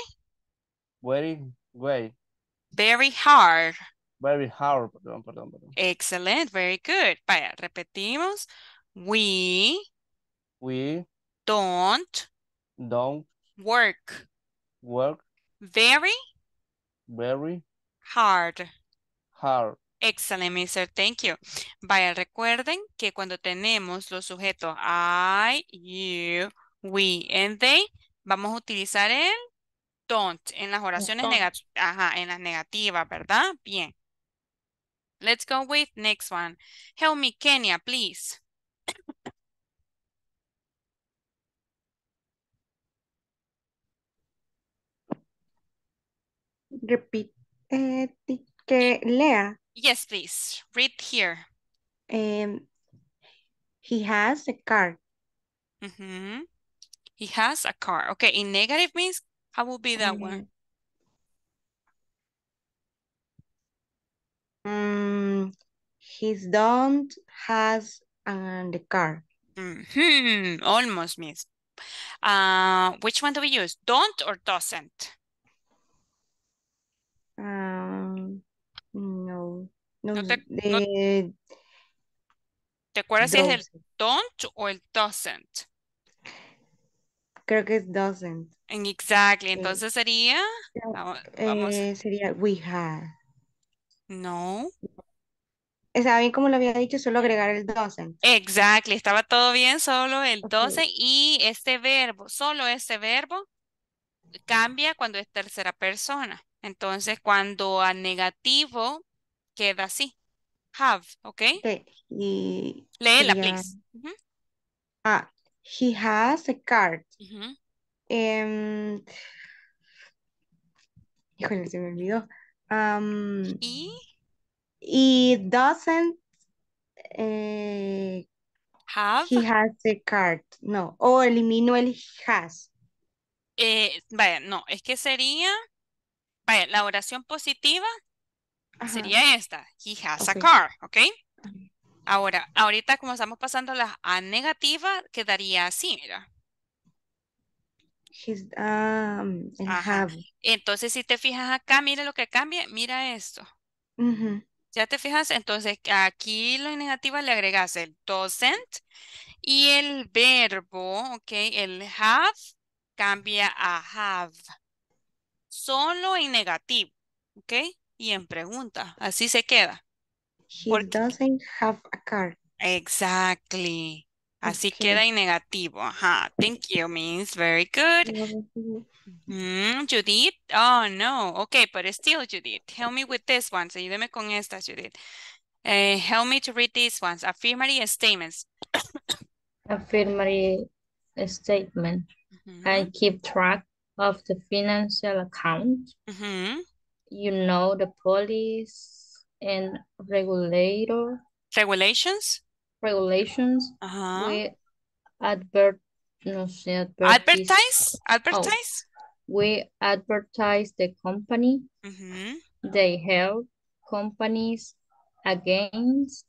Very hard. Very hard, perdón, perdón.
Excellent, very good. Vaya, repetimos. We. We. Don't. Don't. Work. Work. Very. Very. Hard. Hard. Excellent, mister. Thank you. Vaya, recuerden que cuando tenemos los sujetos I, you, we, and they, vamos a utilizar el don't en las oraciones negativas, en las negativas, ¿verdad? Bien. Let's go with next one. Help me, Kenya, please.
Repeat, uh, teacher Lea.
Yes, please. Read here.
Um, he has a car. Mm -hmm. He
has a car. Okay, in negative means, how will be that one?
Um,
his don't has and the car.
Mm -hmm. Almost means. Uh, which one do we use? Don't or doesn't?
Ah, no, no, eh,
te, acuerdas si es el don't o el doesn't?
Creo que es doesn't.
Exactly. Entonces sería.
Eh, sería we have. No. Estaba bien como lo había dicho, solo agregar el doesn't. Exactly. Estaba todo bien,
solo el doesn't y este verbo, solo este verbo cambia cuando es tercera persona. Entonces, cuando a negativo queda así. Have,
¿ok? Sí. Léela, please. Ah, he has a card. Uh híjole, se me olvidó. ¿Y? He doesn't eh, have. He has a card. No, o elimino el has.
Eh, vaya, no, es que sería la oración positiva sería esta. He has a car, ¿ok? Ahora, ahorita como estamos pasando la a negativa, quedaría así, mira.
Um, have.
Entonces, si te fijas acá, mira lo que cambia, mira esto. ¿Ya te fijas? Entonces, aquí la negativa le agregas el doesn't y el verbo, ¿ok? El have cambia a have solo en negativo, ¿ok? Y en pregunta, así se queda. He doesn't
have a car.
Exactly. Así queda en negativo. Ajá. Thank you means very good. Mm, Judith. Oh, no. Okay, but still, Judith. Help me with this one. Ayúdame con esta, Judith. Eh, help me to read these ones. Affirmative statements.
Affirmative statement. I keep track of the financial account. Mm -hmm. You know, the police and regulator.
Regulations?
Regulations. Uh -huh. We advert, no, say advertise. Oh, advertise? Advertise? Oh. We advertise the company. Mm -hmm. They help companies against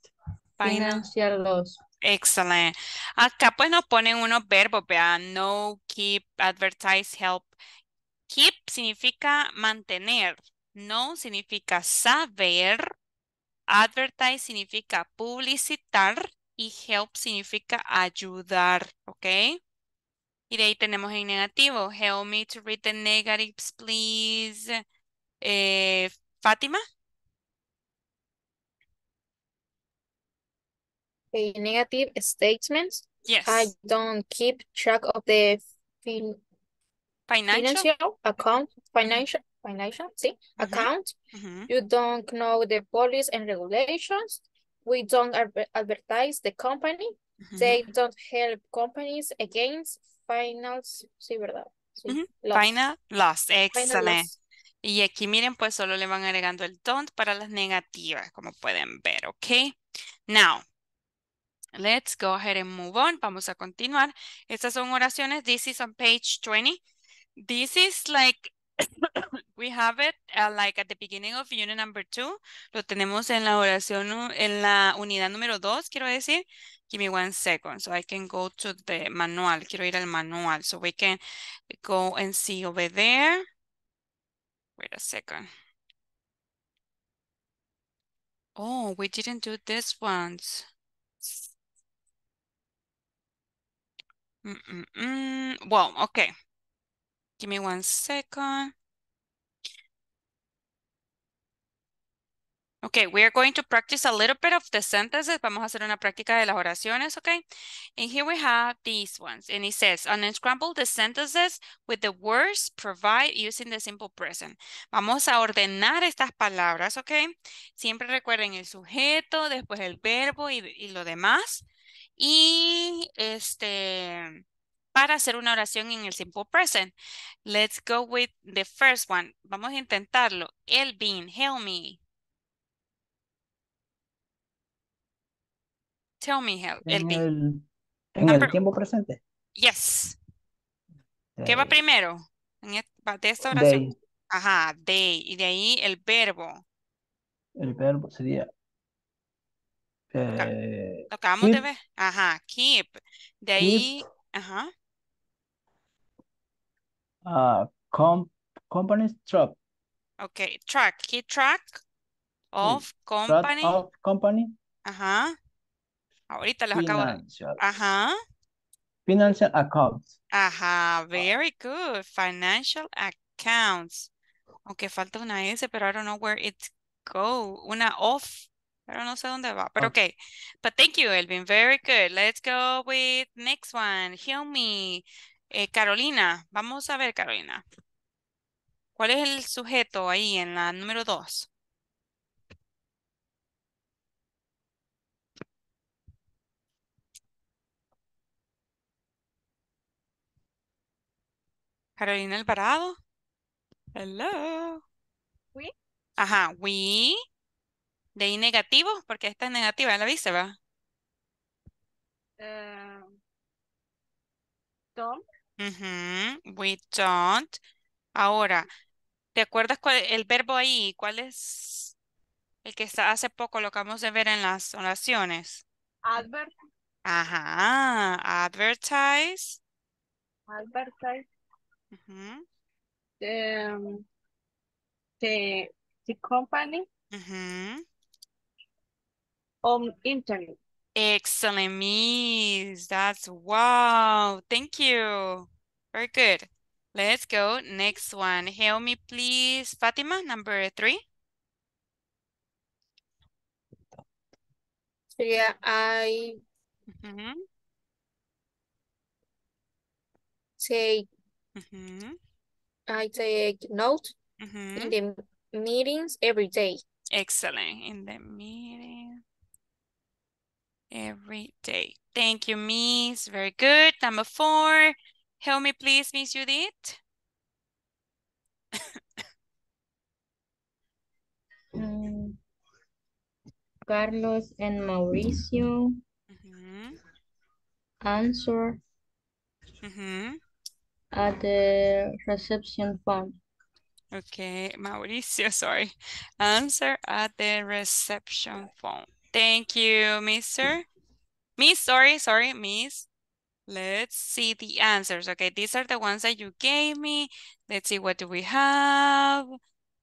financial loss.
Excelente. Acá pues nos ponen unos verbos, vean, no, keep, advertise, help. Keep significa mantener, no significa saber, advertise significa publicitar y help significa ayudar, ¿ok? Y de ahí tenemos en negativo, help me to read the negatives, please.
Eh, Fátima. negative statements. Yes. I don't keep track of the
financial?
account. Mm-hmm. Financial, financial, see, mm-hmm. account. Mm-hmm. You don't know the policies and regulations. We don't advertise the company. They don't help companies against finals. sí, ¿verdad?
loss. Final loss, excelente. Y aquí miren, pues solo le van agregando el don't para las negativas, como pueden ver, ¿ok? Now, Let's go ahead and move on. Vamos a continuar. Estas son oraciones. This is on page 20. This is like, we have it uh, like at the beginning of unit number 2. Lo tenemos en la oración, en la unidad número dos. quiero decir. Give me one second so I can go to the manual. Quiero ir al manual so we can go and see over there. Wait a second. Oh, we didn't do this once. Mm, mm, mm. Well, okay. Give me one second. Okay, we are going to practice a little bit of the sentences. Vamos a hacer una práctica de las oraciones, okay? And here we have these ones. And it says, unscramble the sentences with the words provide using the simple present. Vamos a ordenar estas palabras, okay? Siempre recuerden el sujeto, después el verbo y, y lo demás. Y este, para hacer una oración en el simple present, let's go with the first one. Vamos a intentarlo. Elvin, help me. Tell me, help, En
el, ah, tiempo presente.
Yes. ¿Qué va primero? En e-, de esta oración. Ajá, day. Y de ahí el verbo.
El verbo sería eh, Lo acabamos de ver.
Ajá, keep. De ahí, ajá.
Uh, ah, com, truck.
Ok, track. Keep track
of company. of company.
Ajá. Ahorita les acabo de... Ajá.
Financial accounts.
Ajá, very good. Financial accounts. Aunque falta una S, pero I don't know where it go. Una off pero no sé dónde va. Pero okay. ok. But thank you, Elvin. Very good. Let's go with next one. me. me eh, Carolina. Vamos a ver, Carolina. ¿Cuál es el sujeto ahí en la número dos? Carolina ¿el parado? Hello. We. Ajá, we de I negativo, porque esta es negativa, la viste, va.
Eh, don't.
We don't. Ahora, ¿te acuerdas cuál, el verbo ahí? ¿Cuál es el que está, hace poco lo acabamos de ver en las oraciones? Advertise. Ajá, advertise.
Advertise. the, em, the, company. on
internet. Excellent, Miss. That's wow. Thank you. Very good. Let's go. Next one. Help me, please. Fatima, number three.
Yeah, I mm -hmm. take
mm -hmm.
I take note mm -hmm. in mm-hmm. the meetings every day.
Excellent. In the meeting every day. Thank you, Miss. Very good. Number four. Help me, please, Miss Judith.
um, Carlos and Mauricio. Mm -hmm. Answer mm -hmm. at the reception form.
Okay, Mauricio, sorry. Answer at the reception form. Thank you, Mr. Miss, sorry, sorry, Miss. Let's see the answers. Okay, these are the ones that you gave me. Let's see, what do we have?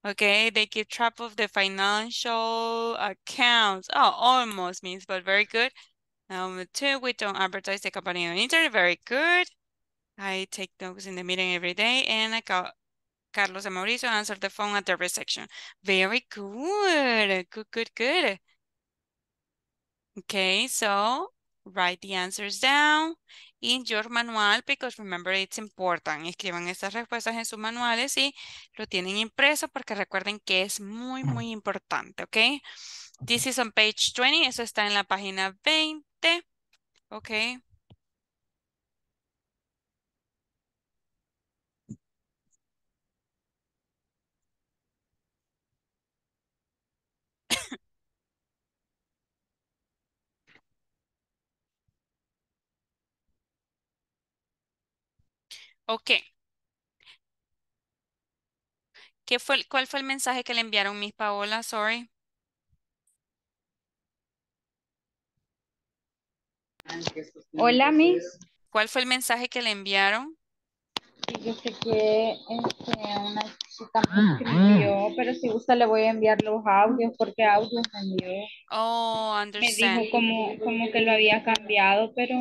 Okay, they keep track of the financial accounts. Oh, almost, Miss, but very good. Number two, we don't advertise the company on the internet. Very good. I take notes in the meeting every day. And I got Carlos and Mauricio answer the phone at the reception. Very good. Good, good, good. Okay, so write the answers down in your manual because remember it's important. Escriban estas respuestas en sus manuales y lo tienen impreso porque recuerden que es muy, mm. muy importante, okay. This is on page 20, eso está en la página 20, ¿ok? Ok. ¿Qué fue, cuál fue el mensaje que le enviaron Miss Paola? Sorry.
Hola, Miss.
¿Cuál fue el mensaje que le
enviaron? sé
que este, una chica me ah, escribió,
ah. pero si gusta le voy a enviar los audios porque audios me envió. Oh, Me dijo como, como que lo había cambiado, pero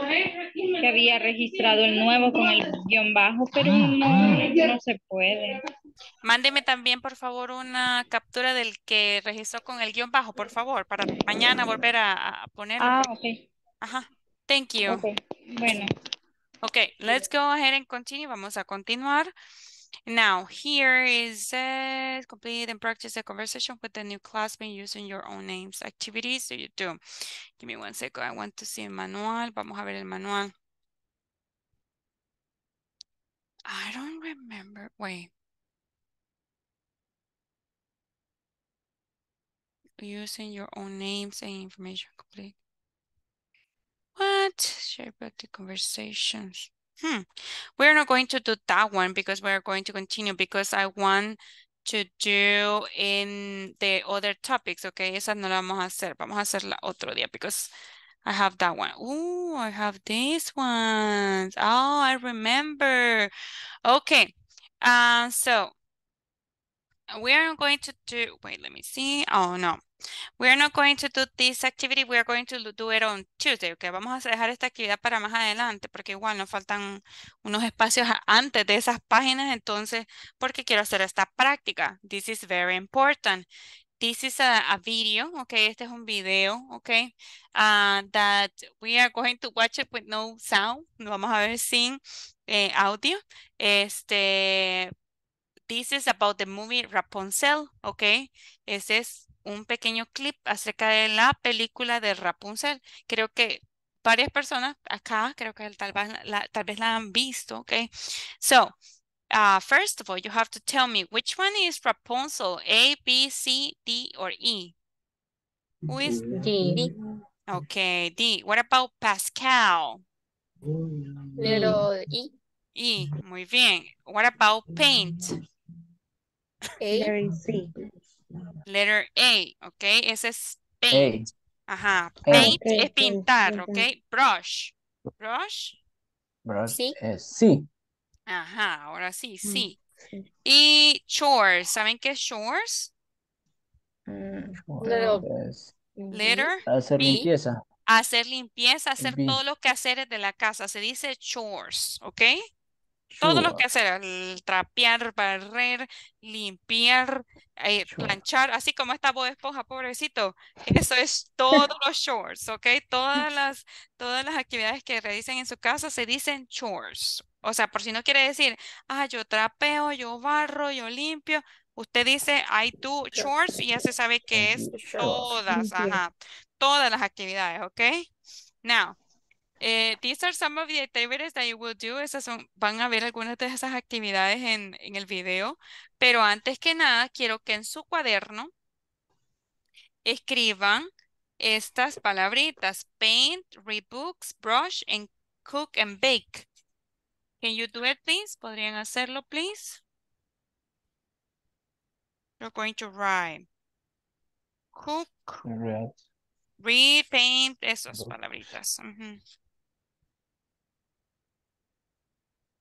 que había registrado el nuevo con el guión bajo, pero ah, no, ah. no se puede.
Mándeme también, por favor, una captura del que registró con el guión bajo, por favor, para mañana volver a, a ponerlo. Ah, ok. Ajá. Thank you. Bueno. Ok, let's go ahead and continue. Vamos a continuar. Now, here is uh, complete and practice a conversation with the new classmate using your own names. Activities that you do. Give me one second. I want to see the manual. Vamos a ver el manual. I don't remember. Wait. Using your own names and information complete. What? Share practice conversations. Hmm. We're not going to do that one because we're going to continue because I want to do in the other topics, okay? Esa no la vamos a hacer, vamos a hacerla otro día because I have that one. Oh, I have these ones. Oh, I remember. Okay, uh, so we are not going to do, wait, let me see. Oh, no. We are not going to do this activity. We are going to do it on Tuesday. Okay, vamos a dejar esta actividad para más adelante porque igual nos faltan unos espacios antes de esas páginas. Entonces, porque quiero hacer esta práctica. This is very important. This is a, video, okay? Este es un video, okay? Uh, that we are going to watch it with no sound. Vamos a ver sin eh, audio. Este, This is about the movie Rapunzel, okay? Ese es un pequeño clip acerca de la película de Rapunzel. Creo que varias personas acá, creo que tal vez la, han visto, okay? So, uh, first of all, you have to tell me which one is Rapunzel, A, B, C, D, or E?
Who is D?
Okay, D. What about Pascal?
Little
E. E, muy bien. What about paint? A. Letter A, ok. Ese es paint. Ajá. Paint es pintar, ok. Brush. Brush.
Brush sí.
Ajá, ahora mm, sí, sí. Y chores, ¿saben qué es chores? Mm, Letter. Hacer limpieza. Hacer limpieza, hacer todos los quehaceres de la casa. Se dice chores, ¿ok? Todos los lo que hacer, trapear, barrer, limpiar, eh, planchar, así como esta voz Esponja, pobrecito. Eso es todos los chores, ¿ok? Todas las, todas las actividades que realizan en su casa se dicen chores. O sea, por si no quiere decir, ah, yo trapeo, yo barro, yo limpio. Usted dice, I do chores y ya se sabe que es todas, ajá, todas las actividades, ¿ok? Now, eh, these are some of the activities that you will do. Esas van a ver algunas de esas actividades en, el video. Pero antes que nada, quiero que en su cuaderno escriban estas palabritas. Paint, rebooks, brush, and cook and bake. Can you do it, please? ¿Podrían hacerlo, please? You're going to rhyme. Cook. Read. esas palabritas.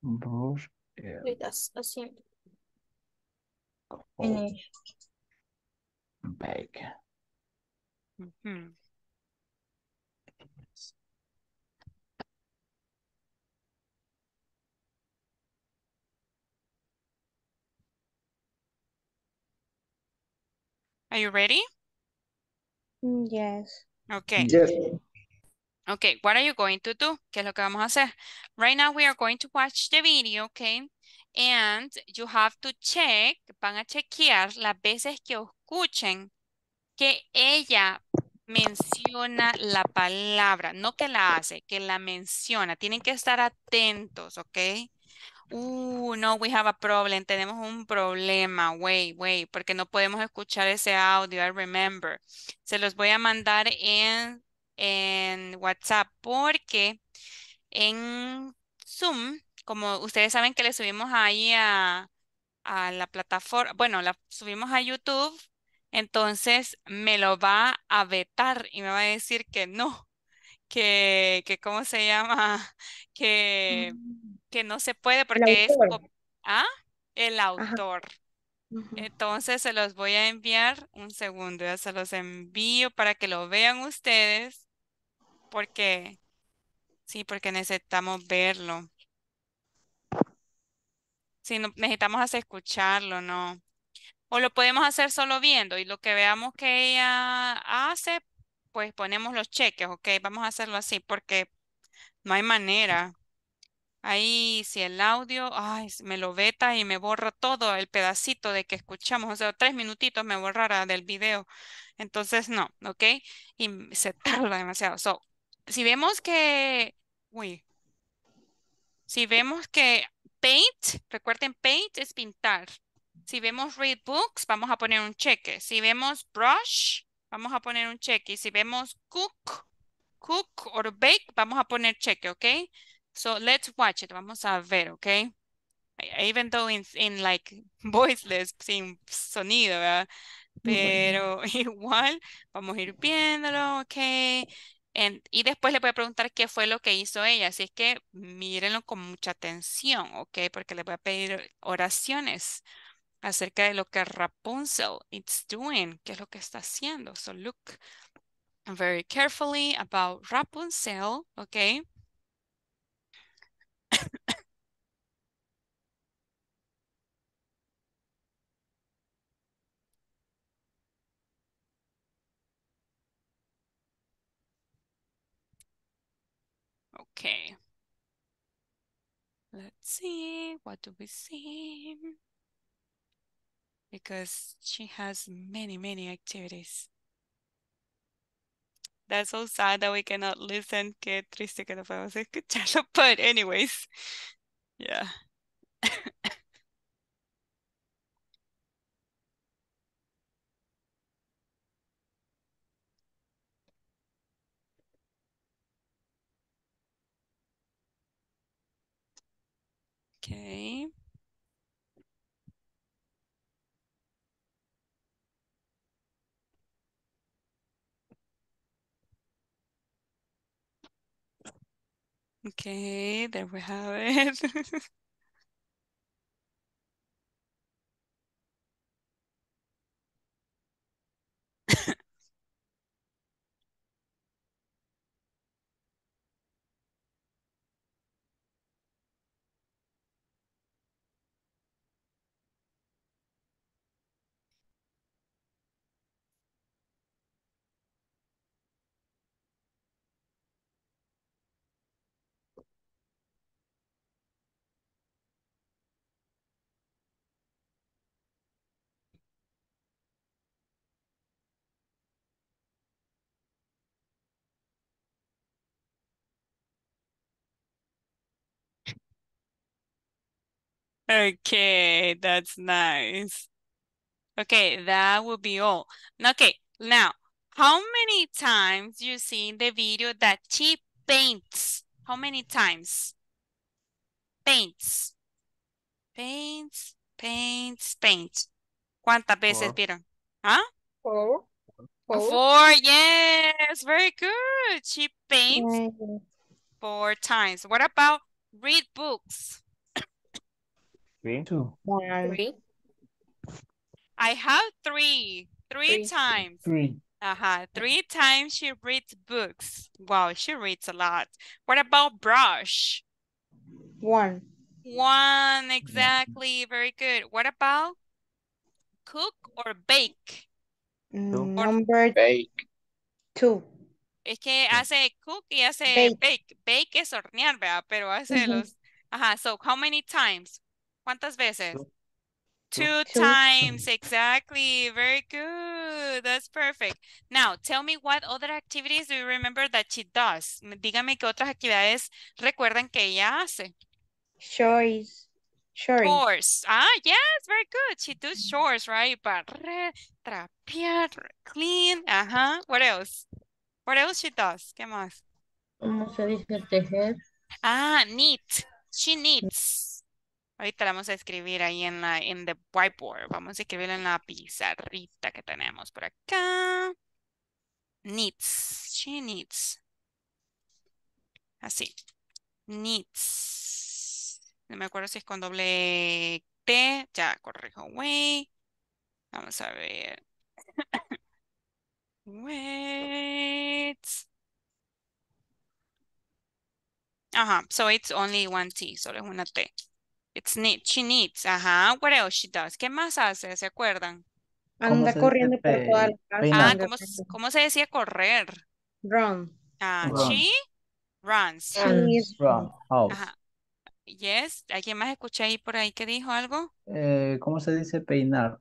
Bruges. Yeah. Wait, that's, Mm -hmm.
Are you ready? Mm, yes.
Okay. Yes. Okay, what are you going to do? ¿Qué es lo que vamos a hacer? Right now we are going to watch the video, okay? And you have to check, van a chequear las veces que escuchen que ella menciona la palabra, no que la hace, que la menciona. Tienen que estar atentos, ¿ok? Uh, no, we have a problem, tenemos un problema, wait, wait, porque no podemos escuchar ese audio, I remember. Se los voy a mandar en en WhatsApp, porque en Zoom, como ustedes saben que le subimos ahí a, la plataforma, bueno, la subimos a YouTube, entonces me lo va a vetar y me va a decir que no, que, que ¿cómo se llama? Que, mm. que no se puede porque es ¿ah? el autor. Entonces se los voy a enviar un segundo, ya se los envío para que lo vean ustedes porque sí, porque necesitamos verlo. Sí, necesitamos escucharlo, ¿no? O lo podemos hacer solo viendo y lo que veamos que ella hace, pues ponemos los cheques, ok, vamos a hacerlo así porque no hay manera. Ahí si el audio, ay, me lo veta y me borra todo el pedacito de que escuchamos, o sea, tres minutitos me borrará del video. Entonces, no, ¿ok? Y se tarda demasiado si vemos que, uy, si vemos que paint, recuerden paint es pintar. Si vemos read books, vamos a poner un cheque. Si vemos brush, vamos a poner un cheque. Y si vemos cook, cook or bake, vamos a poner cheque, ¿ok? So let's watch it. Vamos a ver, ¿ok? Even though in, in like voiceless, sin sonido, ¿verdad? Pero igual vamos a ir viéndolo, ¿ok? y después le voy a preguntar qué fue lo que hizo ella. Así es que mírenlo con mucha atención, ¿ok? Porque le voy a pedir oraciones acerca de lo que Rapunzel is doing, qué es lo que está haciendo. So look very carefully about Rapunzel, ¿ok?
Okay.
Let's see, what do we see?
Because she has many, many activities. That's so sad that we cannot listen. Qué triste que no podemos escucharlo. But anyways,
yeah. Okay.
Okay, there we have
it.
Okay, that's nice. Okay, that would be all. Okay, now, how many times you see in the video that she paints? How many times? Paints. Paints, paints, paints. ¿Cuántas veces vieron? ¿Ah? Four.
Four. Four, yes,
very good. She paints four times. What about read books?
Three. Two. One.
Three. I have three. Three, three. times. Three. Uh-huh. Three times she reads books. Wow, she reads a lot. What about brush? One. One, exactly. Very good. What about cook or bake?
number bake. two.
Es que hace cook y hace bake. Bake, bake es hornear, ¿verdad? Pero hace mm -hmm. los... Ajá, so how many times? ¿Cuántas veces? Two, times. exactly. Very good. That's perfect. Now, tell me what other activities do you remember that she does? Dígame qué otras actividades recuerdan que ella hace.
Shores. Shores.
Chores. Ah, yes, very good. She does chores, right? But trapear, clean. Ajá. Uh -huh. What else? What else she does? ¿Qué más?
¿Cómo se dice tejer?
Ah, knit. She knits. Ahorita la vamos a escribir ahí en la en the whiteboard. Vamos a escribirla en la pizarrita que tenemos por acá. Needs. She needs. Así. Needs. No me acuerdo si es con doble T. Ya, corrijo. Way. Vamos a ver. Wait. Ajá, so it's only one T, solo es una T. It's neat. she needs. Ajá. What else she does? ¿Qué más hace? ¿Se acuerdan?
Anda corriendo por toda la casa. Ah, ¿cómo,
¿cómo, se decía correr? Run. Ah, she runs. runs. Run. Yes. ¿Alguien más escuché ahí por ahí que dijo algo?
Eh, ¿Cómo se dice peinar?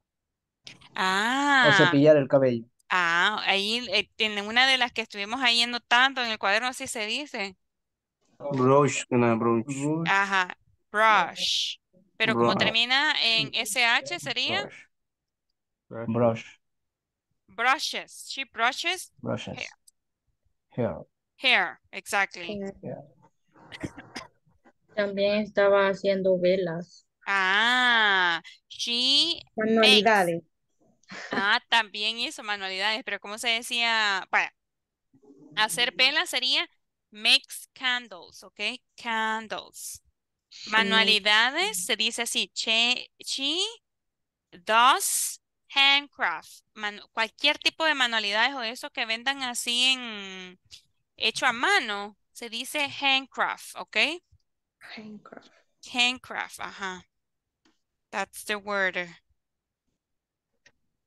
Ah. O cepillar el cabello. Ah, ahí eh, en una de las que estuvimos ahí tanto en el cuaderno así se dice.
Brush, una brush.
Ajá, Brush. Pero como termina en SH sería. Brush. Brushes. She brushes. Brushes. Hair. Hair, exactly.
También estaba haciendo velas. Ah,
she manualidades. Ah, también hizo manualidades, pero como se decía? Para hacer velas sería makes candles, ¿ok? Candles. Manualidades se dice así, che, chi, dos, handcraft. cualquier tipo de manualidades o eso que vendan así en hecho a mano, se dice handcraft, ¿ok? Handcraft. Handcraft, ajá. That's the word.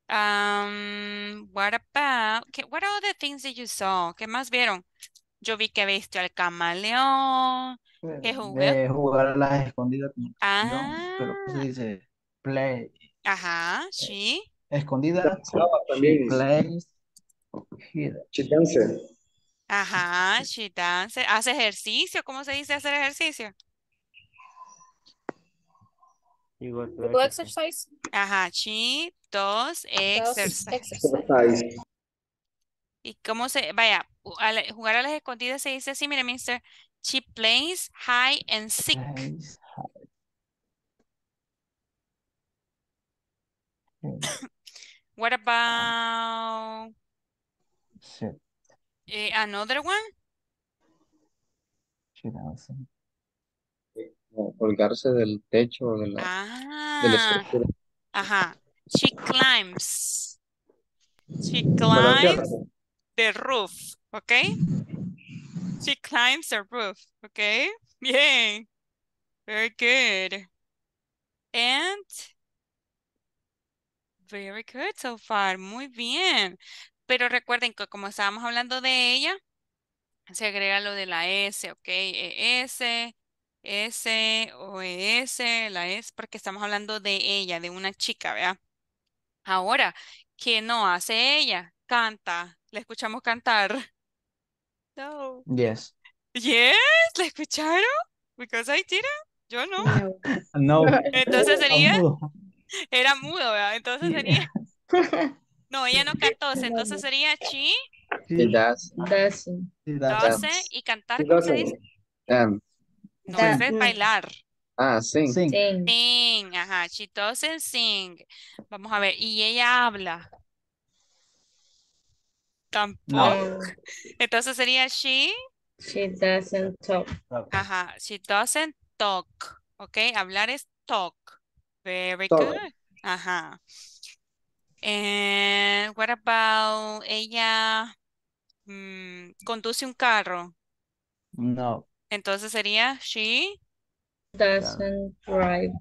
Um, what about, what are the things that you saw? ¿Qué más vieron? Yo vi que viste al camaleón, ¿Qué jugar? De jugar
a las escondidas. Pues
ah.
pero se dice play.
Ajá, sí.
Eh, escondidas. También. She dances.
Ajá, she dance Hace ejercicio. ¿Cómo se dice hacer ejercicio?
Igual Do
exercise. Ajá, she dos exercise. exercise. ¿Y cómo se, vaya, jugar a las escondidas se dice así, mire, mister, She plays high and sick. what about Shit. another one?
Colgarse del techo o ah, de la ah,
Ajá. She climbs. She climbs the roof, okay? She climbs the roof, okay? Bien. Very good. And very good so far. Muy bien. Pero recuerden que como estábamos hablando de ella, se agrega lo de la S, ¿ok? E S, S o e S, la S, porque estamos hablando de ella, de una chica, ¿verdad? Ahora, ¿qué no hace ella? Canta, la escuchamos cantar.
No. Yes.
Yes, ¿la escucharon? Because I didn't. Yo no.
No. Entonces sería.
Era mudo, ¿verdad? Entonces sería. No, ella no cantó. Entonces sería she.
She does. Does.
y cantar, ¿cómo se dice? Um, no, es bailar.
Ah, sing. Sing. sing.
Ajá, she doesn't sing. Vamos a ver. Y ella habla. Tampoco. Entonces sería she.
She doesn't talk.
Ajá. She doesn't talk. Ok. Hablar es talk. Very good. Ajá. And what about ella mm, conduce un carro? No. Entonces sería she
doesn't drive.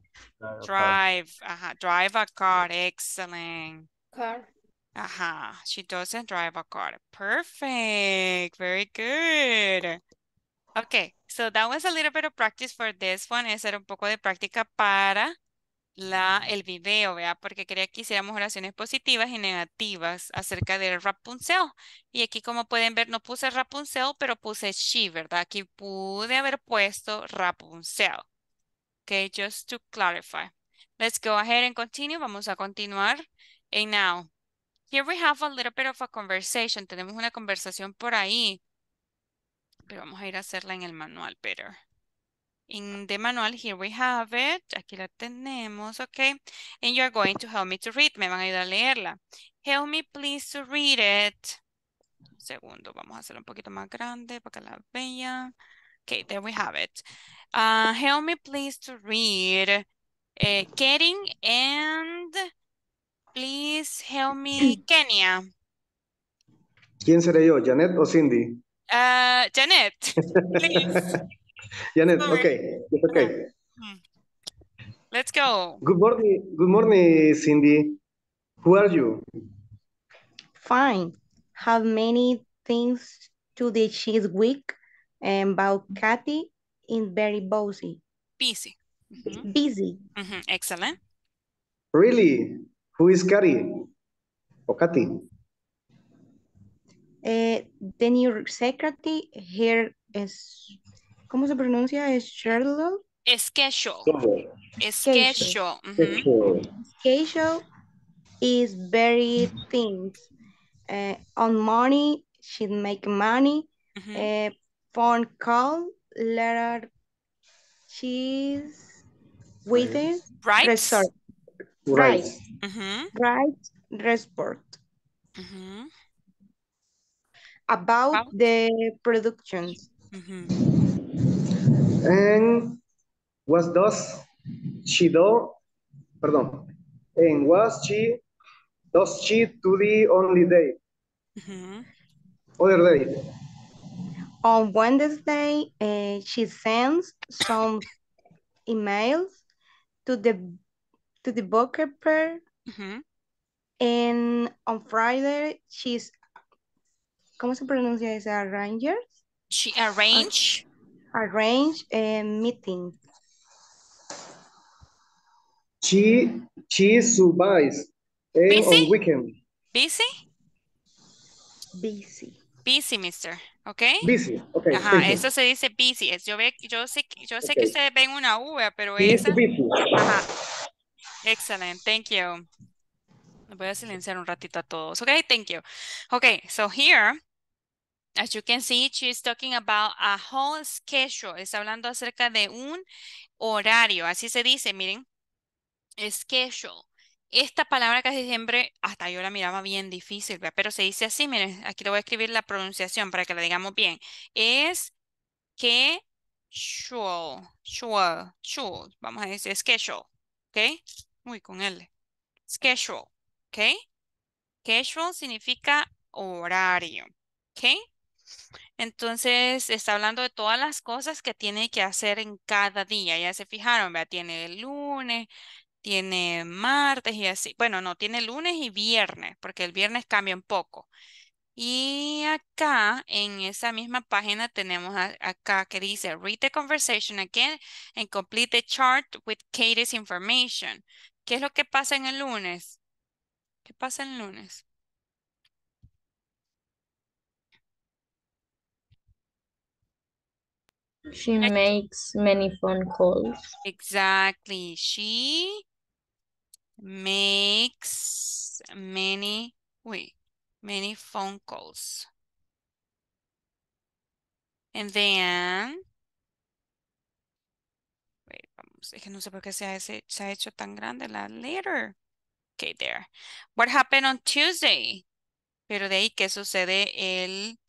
Drive. Ajá. Drive a car. Excellent. Car. Ajá. she doesn't drive a car. Perfect. Very good. Okay, so that was a little bit of practice for this one. Es un poco de práctica para la, el video, ¿vea? Porque quería que hiciéramos oraciones positivas y negativas acerca del Rapunzel. Y aquí, como pueden ver, no puse Rapunzel, pero puse she, ¿verdad? Aquí pude haber puesto Rapunzel. Okay, just to clarify. Let's go ahead and continue. Vamos a continuar. And now, Here we have a little bit of a conversation. Tenemos una conversación por ahí. Pero vamos a ir a hacerla en el manual, better. In the manual, here we have it. Aquí la tenemos, ok. And you're going to help me to read. Me van a ayudar a leerla. Help me please to read it. segundo, vamos a hacerlo un poquito más grande para que la vean. Okay, there we have it. Uh, help me please to read Getting eh, and Please help me, Kenya.
¿Quién seré yo, Janet o Cindy?
Uh, Janet,
please. Janet, okay, it's okay. Mm.
Let's go.
Good morning, good morning, Cindy. Who are you?
Fine. Have many things to the cheese week and about Kathy in very busy.
Busy. Mm -hmm. Busy.
Mm -hmm. Excellent.
Really? Who is Katy? Or
eh, the new secretary here is. es, ¿cómo se pronuncia? ¿Es Charlotte? Schedule. Schedule.
Kesho.
Kesho is very thin. Uh, eh, on money, she make money. Mm -hmm. uh, phone call, letter, she's waiting. Right. Resort. Right. Mm-hmm. Right, mm -hmm. right report. Mm -hmm. About, About, the production. Mm -hmm.
And was does she do? Pardon. And was she does she to the only day? Mm-hmm. Other day.
On Wednesday, uh, she sends some emails to the to the bookkeeper And on Friday, she's, ¿cómo se pronuncia esa? arranger? She arrange. Arrange a eh, meeting.
She, she survives. Busy? On weekend.
Busy? Busy. Busy, mister. ¿Ok? Busy, ok. Ajá, eso se dice busy. Yo, ve, yo sé, yo sé que ustedes ven una V, pero esa... Busy. Ajá. Excellent. Thank you. Voy a silenciar un ratito a todos. Okay, thank you. Okay, so here, as you can see, she's talking about a whole schedule. Está hablando acerca de un horario. Así se dice, miren. Schedule. Esta palabra casi siempre, hasta yo la miraba bien difícil, pero se dice así, miren, aquí le voy a escribir la pronunciación para que la digamos bien. Es que schedule, vamos a decir schedule, okay? Uy, con L. Schedule, ¿ok? Schedule significa horario, ¿ok? Entonces, está hablando de todas las cosas que tiene que hacer en cada día. Ya se fijaron, ¿verdad? Tiene el lunes, tiene martes y así. Bueno, no, tiene lunes y viernes, porque el viernes cambia un poco. Y acá, en esa misma página, tenemos acá que dice, read the conversation again and complete the chart with Katie's information. ¿Qué es lo que pasa en el lunes? ¿Qué pasa el lunes?
She makes many phone calls.
Exactly. She makes many, wait, many phone calls. And then Pues, es que no sé por qué se ha, se ha hecho tan grande la letter. Okay, there. What happened on Tuesday? Pero de ahí, ¿qué sucede el,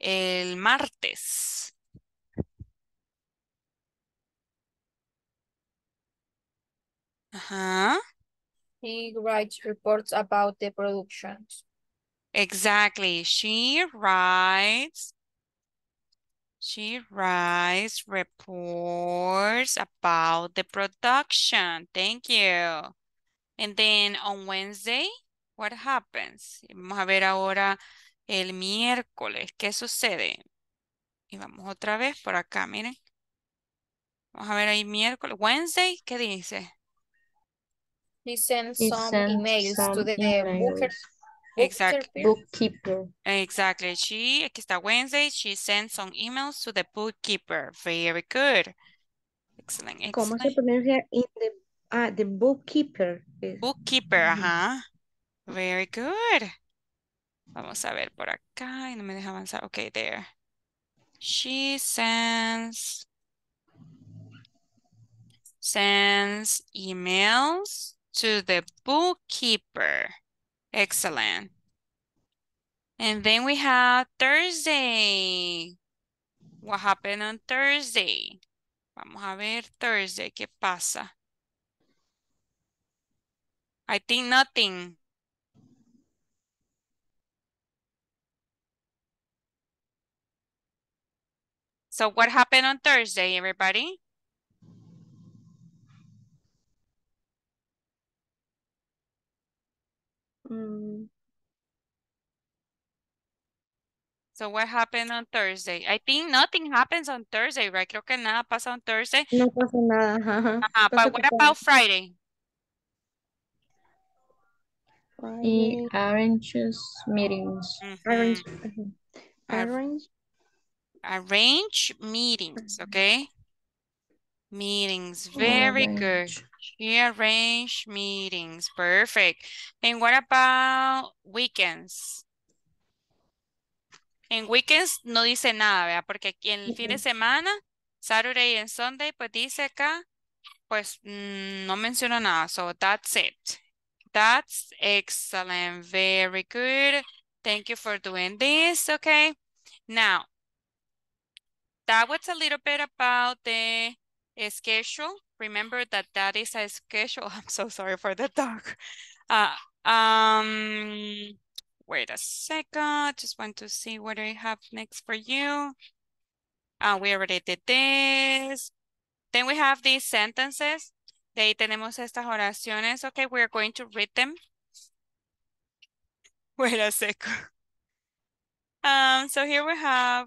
el martes? Ajá.
He writes reports about the productions.
Exactly. She writes She writes reports about the production. Thank you. And then on Wednesday, what happens? Vamos a ver ahora el miércoles. ¿Qué sucede? Y vamos otra vez por acá, miren. Vamos a ver ahí miércoles. Wednesday, ¿qué dice?
He sent some emails to the Exactly. Bookkeeper.
Exactly. She, aquí está Wednesday, she sends some emails to the bookkeeper. Very good. Excellent.
¿Cómo se pronuncia? the, ah, the bookkeeper. Bookkeeper, ajá.
Very good. Vamos a ver por acá y no me deja avanzar. Ok, there. She sends, sends emails to the bookkeeper. Excellent. And then we have Thursday. What happened on Thursday? Vamos a ver Thursday, ¿qué pasa? I think nothing. So what happened on Thursday, everybody? Mm. So what happened on Thursday? I think nothing happens on Thursday, right? Creo que nada pasa on Thursday. No pasa
nada. Ajá. Ajá, Entonces, but what about Friday?
Friday.
Arranges meetings. Mm -hmm. Arrange, arrange.
Arrange meetings, okay? Meetings, very arrange. good. We arranged meetings. Perfect. And what about weekends? En weekends no dice nada, ¿verdad? Porque aquí en el fin de semana, Saturday and Sunday, pues dice acá, pues mm, no menciona nada. So that's it. That's excellent. Very good. Thank you for doing this. Okay. Now, that was a little bit about the schedule remember that that is a schedule. I'm so sorry for the dog. Uh, um, wait a second. Just want to see what I have next for you. Uh, we already did this. Then we have these sentences. De ahí tenemos estas oraciones. Okay, we're going to read them. Wait a second. Um, so here we have,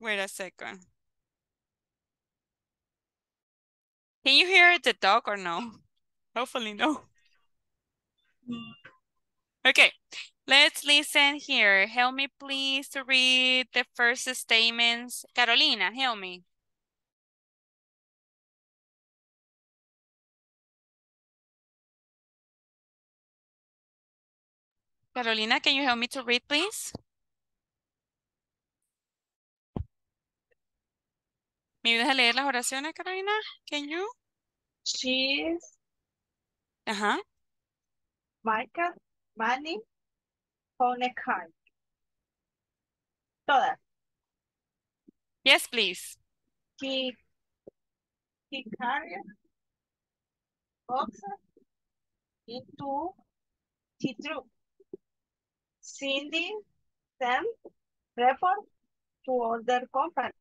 wait a second. Can you hear the dog or no? Hopefully no. Okay, let's listen here. Help me please to read the first statements. Carolina, help
me. Carolina, can you help me to read, please?
¿Me ayudas a leer las oraciones, Carolina? Can you? She's.
Ajá. Michael, Manny, Honekan.
Todas. Yes, please.
he Kikaria, Boxer, Itu, Citro. Cindy,
sent report to other company.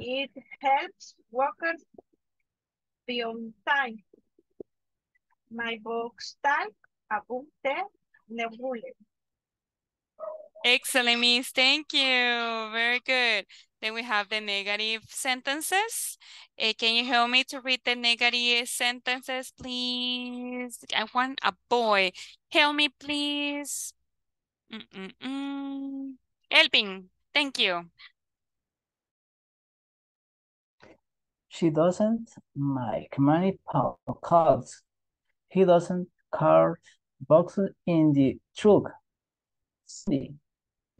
It helps workers beyond time. My books type apunte
nebule. Excellent, Miss. Thank you. Very good. Then we have the negative sentences. Uh, can you help me to read the negative sentences, please? I want a boy. Help me, please. Mm -mm -mm. thank you.
She doesn't make money because He doesn't carry boxes in the truck. She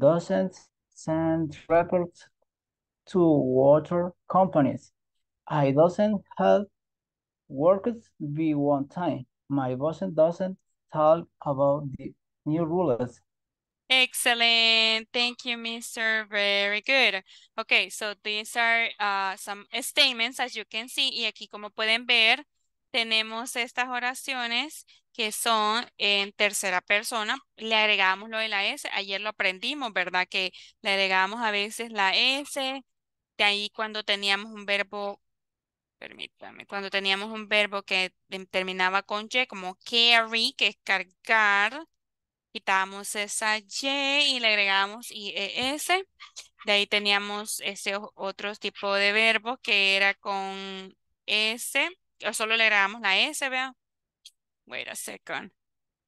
doesn't send reports to water companies. I doesn't have workers be one time. My boss doesn't talk about the new rules.
Excellent. Thank you, Mr. Very good. Okay, so these are uh, some statements, as you can see. Y aquí, como pueden ver, tenemos estas oraciones que son en tercera persona. Le agregamos lo de la S. Ayer lo aprendimos, ¿verdad? Que le agregamos a veces la S. De ahí cuando teníamos un verbo, permítame, cuando teníamos un verbo que terminaba con Y, como carry, que es cargar quitamos esa Y y le agregamos IES. De ahí teníamos ese otro tipo de verbo que era con S. O solo le agregamos la S, vean. Wait a second.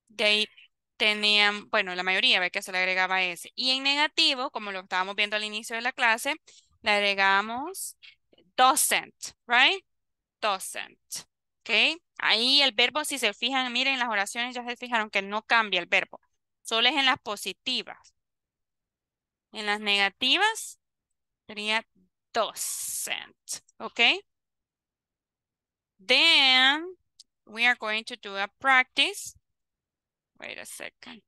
De ahí tenían, bueno, la mayoría, ve que se le agregaba S. Y en negativo, como lo estábamos viendo al inicio de la clase, le agregamos docent, right? Doesn't, ¿Ok? Ahí el verbo, si se fijan, miren las oraciones, ya se fijaron que no cambia el verbo. Solo es en las positivas. En las negativas sería doesn't. Okay? Then we are going to do a practice. Wait a second.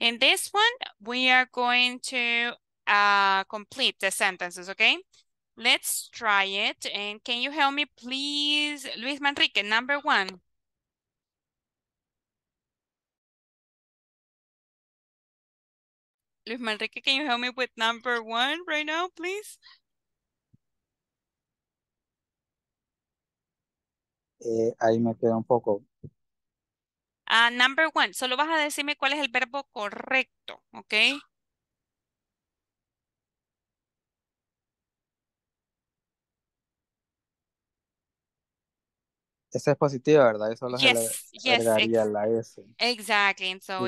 In this one, we are going to uh, complete the sentences, okay? Let's try it. And can you help me, please? Luis Manrique, number one. Luis Manrique, can you help me with number one right now, please?
Eh, ahí me queda un poco.
Ah, number one, solo vas a decirme cuál es el verbo correcto, ¿ok?
Esa es positiva, ¿verdad? Eso solo yes, se le la S.
Exactly, and so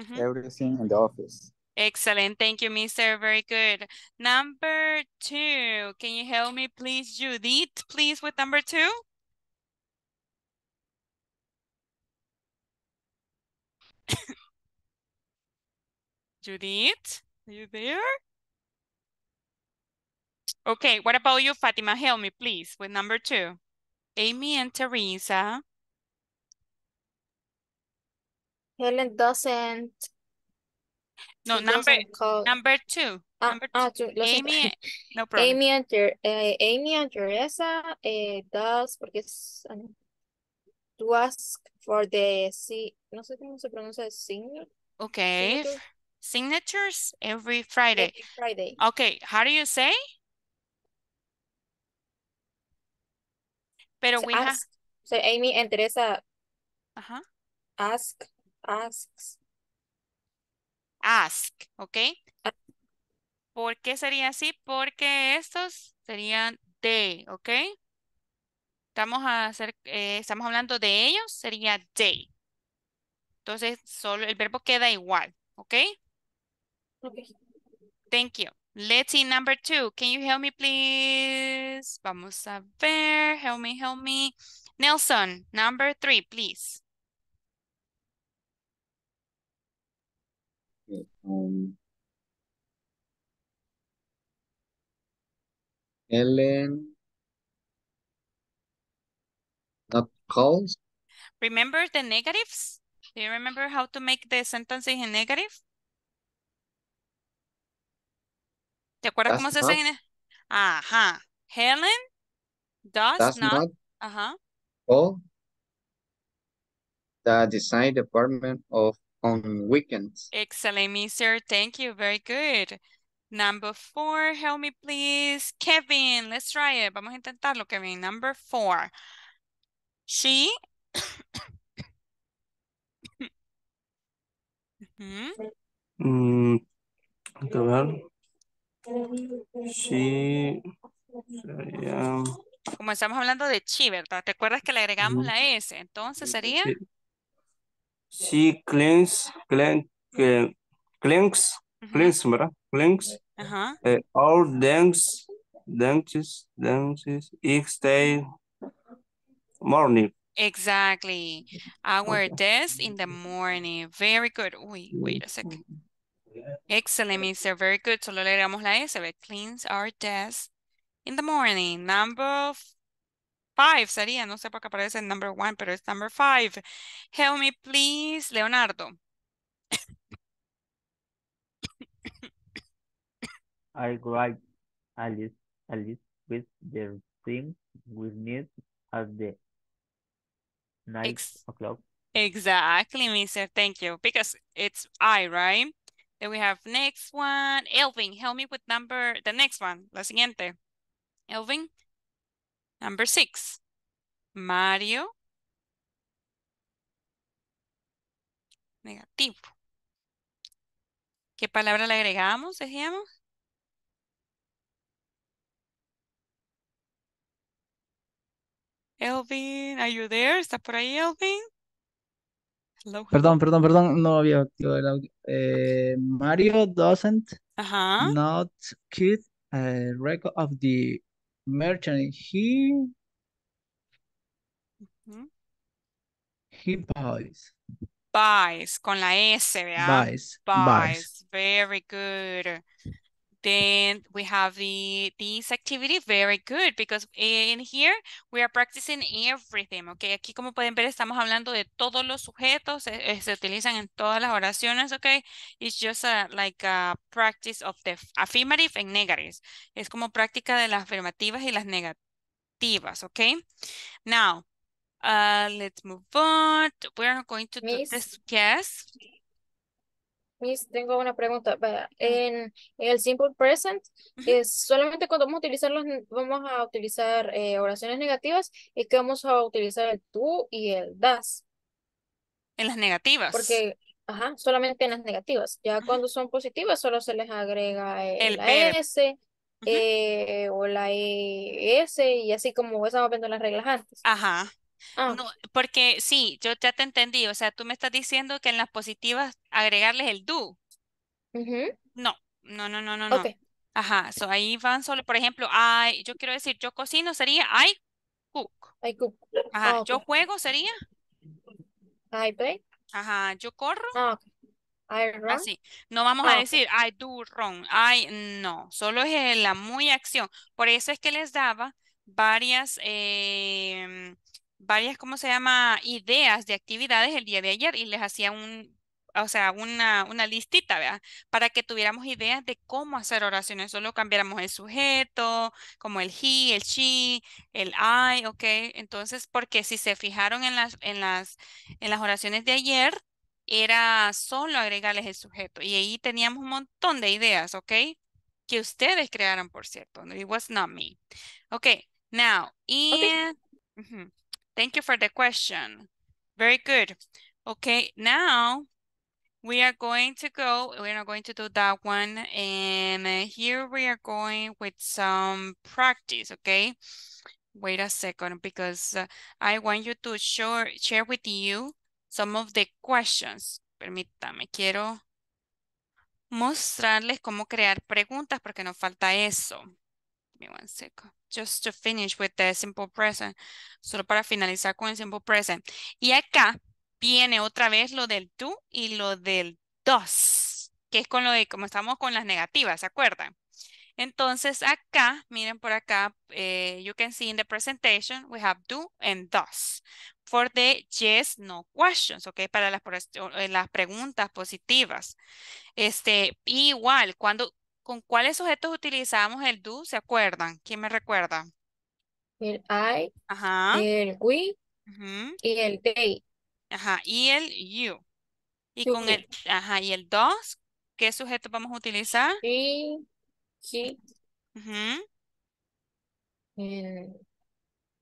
mm -hmm.
everything in the office.
Excellent. Thank you, Mister. Very good. Number two. Can you help me, please, Judith, please, with number two? Judith, are you there? Okay, what about you, Fatima? Help me, please, with number two. Amy and Teresa.
Helen doesn't.
No, number number two. Ah, number
Amy, ah, no Amy and, Teresa eh, eh does porque es Tu ah, to ask for the si, no sé cómo se pronuncia signature.
Okay. Signature?
Signatures
every Friday. Every Friday.
Okay, how do you say? Pero we ask, have. So Amy and Teresa. Uh -huh. Ask Ask, Ask, ¿ok? Ah. ¿Por
qué sería así? Porque estos serían they, ¿ok? Estamos, a hacer, eh, estamos hablando de ellos, sería they. Entonces, solo el verbo queda igual, ¿ok? Thank you. Let's see number two. Can you help me, please? Vamos a ver. Help me, help me. Nelson, number three, please.
Um,
Ellen not calls.
Remember the negatives? Do you remember how to make the sentences in negative? ¿Te acuerdas cómo se hace? Ajá. Helen does, does not, not uh -huh.
call the design department of on weekends.
Excellent, mister. Thank you. Very good. Number four, help me please. Kevin, let's try it. Vamos a intentarlo, Kevin. Number four.
She. Mm-hmm. mm
she.
Sería...
Como estamos hablando de chi, ¿verdad? ¿Te acuerdas que le agregamos la S? Entonces sería...
She cleans, clean, uh, cleans, mm -hmm. cleans, Cleans uh -huh. uh, all dance, dances, dances each day morning.
Exactly. Our desk in the morning. Very good. Wait, wait a second. Excellent, Mr. Very good. Solo le damos la S. Cleans our desk in the morning. Number five sería, no sé por qué aparece el number one, pero es number five. Help me please, Leonardo.
I'll Alice, Alice with the things we need at the next. o'clock.
Exactly, mister. Thank you. Because it's I, right? Then we have next one. Elvin, help me with number, the next one. La siguiente. Elvin, Number six, Mario. Negativo. ¿Qué palabra le agregamos, decíamos? Elvin, are you there? ¿Estás por ahí, Elvin? Perdón, perdón,
perdón, no había el audio. Eh, Mario doesn't Ajá. not keep a record of the merchant. He he buys.
Buys con la S, Buys. buys. Very good. Then we have the this activity, very good, because in here we are practicing everything, okay? Aquí como pueden ver estamos hablando de todos los sujetos, eh, eh, se, utilizan en todas las oraciones, okay? It's just like a practice of the affirmative and negatives. Es como práctica de las afirmativas y las negativas, okay? Now, uh, let's move on. We're going to do this,
yes? Miss, tengo una pregunta. Mm. en, el simple present, es solamente cuando vamos a utilizar vamos a utilizar eh, oraciones negativas es que vamos a utilizar el tú y el das. En las negativas. Porque, ajá, solamente en las negativas. Ya cuando son positivas, solo se les agrega el, S. Eh, o la ES y así como estamos viendo las reglas antes. Ajá.
Ah. No, porque sí, yo ya te entendí. O sea, tú me estás diciendo que en las positivas agregarles el do. No, no, no, no, no, Ajá, so ahí van solo, por ejemplo, I, yo quiero decir, yo cocino sería I cook. I cook. Ah, Ajá, yo juego sería I play. Ajá, yo corro. Ah, no vamos a decir I do wrong. I no, solo es la muy acción. Por eso es que les daba varias eh, varias, ¿cómo se llama? Ideas de actividades el día de ayer y les hacía un, o sea, una, una listita, ¿verdad? Para que tuviéramos ideas de cómo hacer oraciones. Solo cambiáramos el sujeto, como el he, el she, el I, ¿ok? Entonces, porque si se fijaron en las, en las, en las oraciones de ayer, era solo agregarles el sujeto. Y ahí teníamos un montón de ideas, ¿ok? Que ustedes crearon, por cierto. It was not me. Ok, now, in... Thank you for the question. Very good. Okay, now we are going to go, we're not going to do that one. And here we are going with some practice, okay? Wait a second, because uh, I want you to share with you some of the questions. Permítame, quiero mostrarles cómo crear preguntas porque nos falta eso. Just to finish with the simple present. Solo para finalizar con el simple present. Y acá viene otra vez lo del tú y lo del dos. Que es con lo de como estamos con las negativas, ¿se acuerdan? Entonces acá, miren por acá, eh, you can see in the presentation, we have do and does for the yes, no questions, ¿ok? Para las, eh, las preguntas positivas. Este, igual, cuando ¿Con cuáles sujetos utilizamos el do? ¿Se acuerdan? ¿Quién me recuerda?
El I, Ajá. el we y el they. Ajá, y el
you. Y con el, ajá, y el dos, ¿qué sujetos vamos a utilizar? Sí,
sí. ¿Y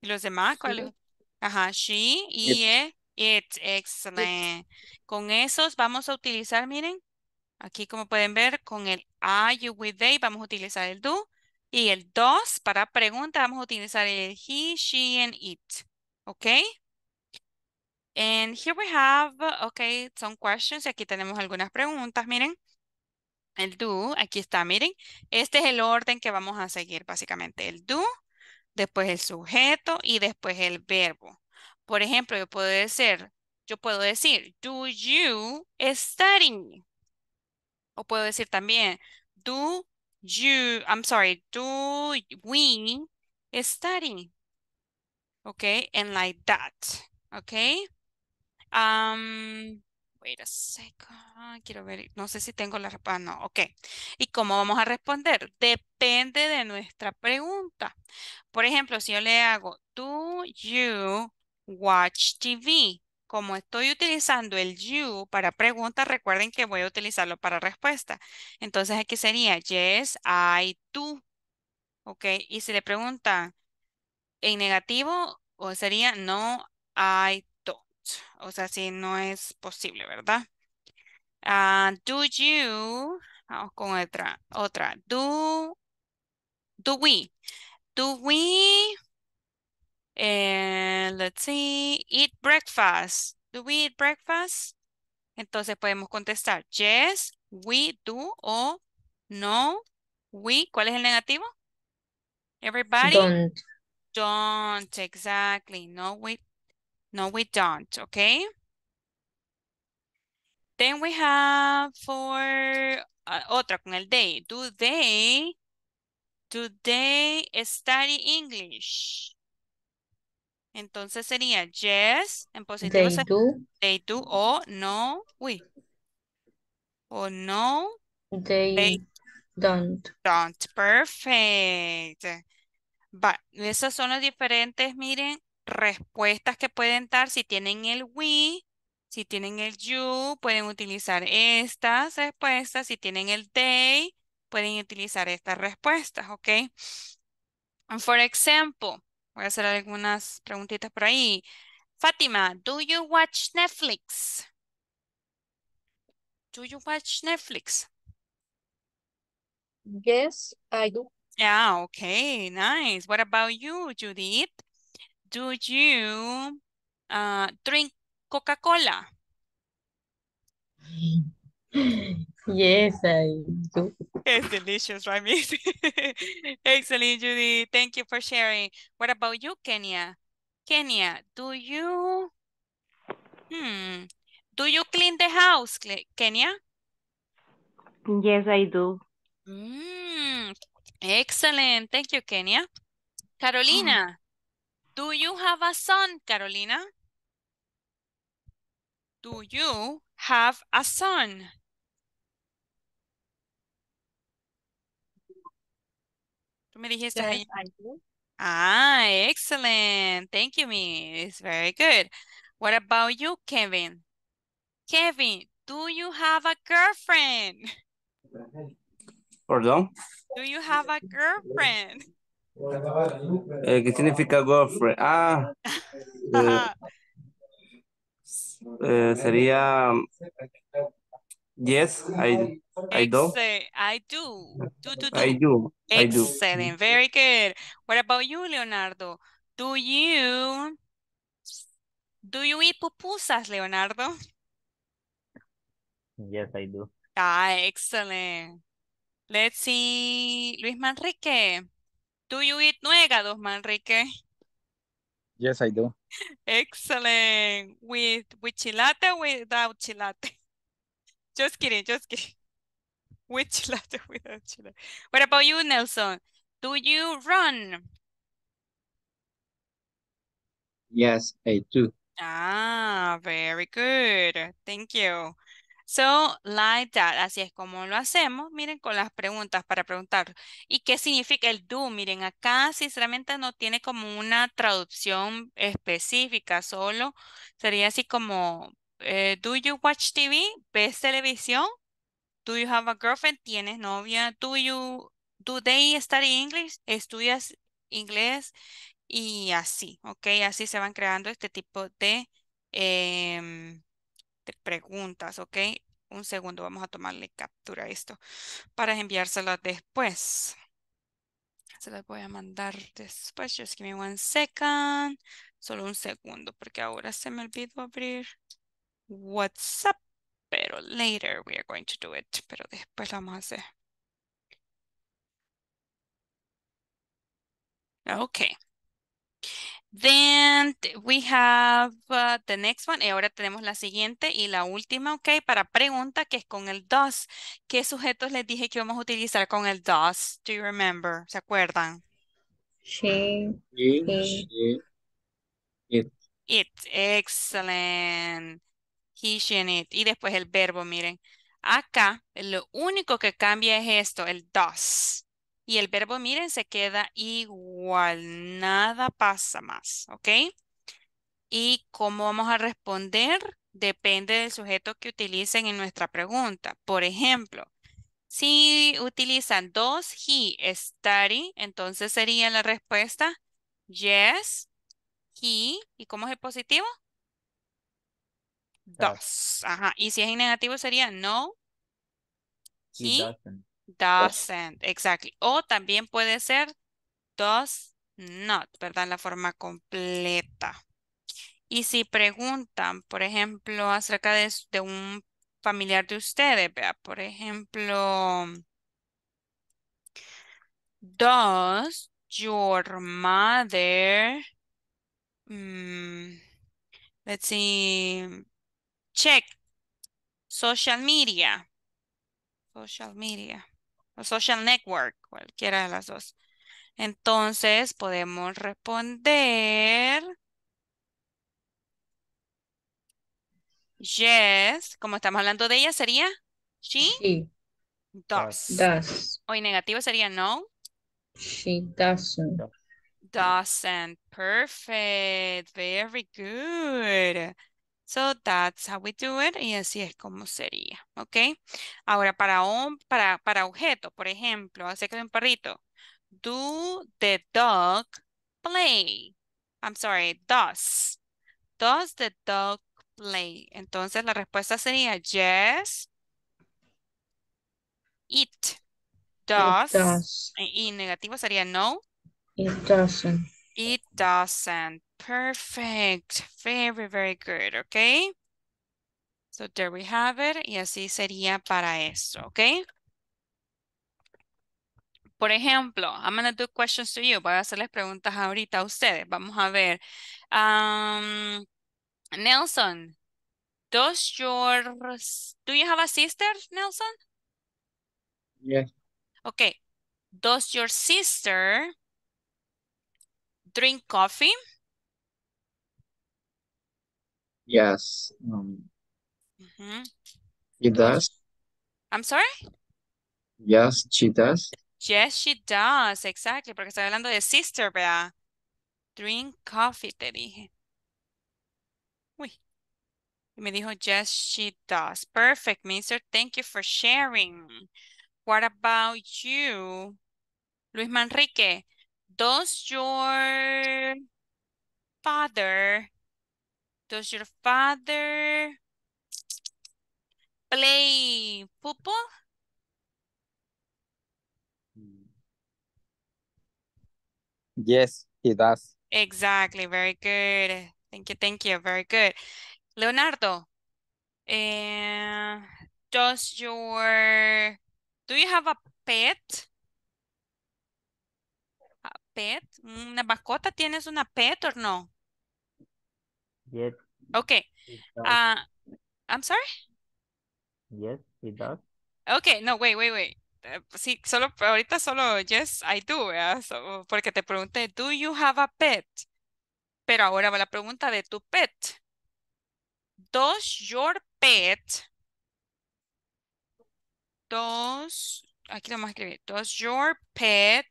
los demás? ¿Cuáles? Ajá, she y it. it. Excelente. Con esos vamos a utilizar, miren, Aquí como pueden ver con el I, you with they vamos a utilizar el do y el dos, para pregunta vamos a utilizar el he, she and it. Okay? And here we have, okay, some questions. Aquí tenemos algunas preguntas, miren. El do, aquí está, miren. Este es el orden que vamos a seguir, básicamente. El do, después el sujeto y después el verbo. Por ejemplo, yo puedo decir, yo puedo decir, do you study? O puedo decir también, do you, I'm sorry, do we study? Okay, and like that, okay? Um, wait a second, quiero ver, no sé si tengo la respuesta, ah, no, ok. ¿Y cómo vamos a responder? Depende de nuestra pregunta. Por ejemplo, si yo le hago, do you watch TV? como estoy utilizando el you para pregunta, recuerden que voy a utilizarlo para respuesta. Entonces aquí sería yes, I do. Ok, y si le pregunta en negativo, o sería no, I don't. O sea, si no es posible, ¿verdad? Ah, do you, vamos con otra, otra, do, do we, do we And eh, let's see, eat breakfast. Do we eat breakfast? Entonces podemos contestar yes, we do o no, we. ¿Cuál es el negativo? Everybody. Don't. Don't, exactly. No, we, no, we don't, okay? Then we have for ah, otra con el day Do they, do they study English? Entonces sería yes, en positivo. They do. They do o no. we O no.
They, don't.
Don't. Perfect. esas son las diferentes, miren, respuestas que pueden dar si tienen el we, si tienen el you, pueden utilizar estas respuestas. Si tienen el they, pueden utilizar estas respuestas, ¿ok? For example, Voy a hacer algunas preguntitas por ahí. Fátima, do you watch Netflix? Do you watch Netflix? Yes, I do. Yeah, okay, nice. What about you, Judith? Do you ah, drink Coca-Cola?
Yes, I do.
It's delicious, right, Miss? Excellent, Judy. Thank you for sharing. What about you, Kenya? Kenya, do you, hmm, do you clean the house, Kenya?
Yes, I do.
Mm, excellent. Thank you, Kenya. Carolina, mm-hmm. do you have a son, Carolina? Do you have a son? Tú me dijiste yes, Ah, excellent. Thank you, Miss. Very good. What about you, Kevin? Kevin, do you have a girlfriend? Perdón? Do you have a girlfriend?
Eh, ¿Qué
significa girlfriend? Ah,
eh, eh, sería
Yes, I, I do.
I do. Do, do, I
do. I do. Excellent.
Very good. What about you, Leonardo? Do you do you eat pupusas, Leonardo?
Yes, I do.
Ah, excellent. Let's see. Luis Manrique. Do you eat nuegados, Manrique?
Yes,
I do.
Excellent. With with chilate without chilate? Just kidding, just kidding. With gelato, without gelato. What about you, Nelson? Do you run?
Yes, I do.
Ah, very good. Thank you. So, like that, así es como lo hacemos, miren, con las preguntas para preguntar. ¿Y qué significa el do? Miren, acá sinceramente no tiene como una traducción específica, solo sería así como eh, do you watch TV? ¿Ves televisión? Do you have a girlfriend? ¿Tienes novia? Do you do they study English? ¿Estudias inglés? Y así, ¿ok? Así se van creando este tipo em, de, preguntas, ¿ok? Un segundo, vamos a tomarle captura a esto para enviárselo después. Se las voy a mandar después. Just give me one second. Solo un segundo, porque ahora se me olvidó abrir. WhatsApp, pero later we are going to do it, pero después lo vamos a hacer. Okay. Then we have uh, the next one. Y ahora tenemos la siguiente y la última, ok, para pregunta que es con el dos ¿Qué sujetos les dije que vamos a utilizar con el dos? Do you remember? ¿Se acuerdan? She. It. It. Excellent he, it. Y después el verbo, miren. Acá lo único que cambia es esto, el does. Y el verbo, miren, se queda igual. Nada pasa más, ¿ok? Y cómo vamos a responder depende del sujeto que utilicen en nuestra pregunta. Por ejemplo, si utilizan dos he study, entonces sería la respuesta yes, he. ¿Y cómo es el positivo? Ah. Does. Ajá. Y si es en negativo sería no. He, doesn't. Exactly. O también puede ser does not, ¿verdad? La forma completa. Y si preguntan, por ejemplo, acerca de, un familiar de ustedes, vea por ejemplo, does your mother, mm, let's see, Check. Social media. Social media. O social network, cualquiera de las dos. Entonces podemos responder. Yes. Como estamos hablando de ella, sería she. she. Does. does. O negativo sería no.
She doesn't.
Doesn't. Perfect. Very good. So that's how we do it. Y así es como sería. ¿Ok? Ahora para, un, para, para objeto, por ejemplo, hace que un perrito. Do the dog play? I'm sorry, does. Does the dog play? Entonces la respuesta sería yes. It does. Y, y negativo sería no.
It doesn't.
It doesn't. Perfect. Very, very good. Okay. So there we have it. Y así sería para esto. Okay. Por ejemplo, I'm going to do questions to you. Voy a hacerles preguntas ahorita a ustedes. Vamos a ver. Um, Nelson, does your, do you have a sister, Nelson? Yes. Okay. Does your sister drink coffee?
Yes. Um, mm -hmm. She does. I'm sorry? Yes, she does.
Yes, she does. Exactly. Porque estoy hablando de sister, yeah. Drink coffee, te dije. Uy. Y me dijo, yes, she does. Perfect, Mister. Thank you for sharing. What about you? Luis Manrique, does your father Does your father play football?
Yes, he does.
Exactly, very good. Thank you, thank you, very good. Leonardo, eh, does your, do you have a pet? A pet? ¿Una mascota? ¿Tienes una pet o no? Yes. Okay. Uh, I'm sorry?
Yes, it does.
Okay, no, wait, wait, wait. Eh, pues sí, solo, ahorita solo, yes, I do, porque te pregunté, do you have a pet? Pero ahora va la pregunta de tu pet. Does your pet, does, aquí lo vamos a escribir, does your pet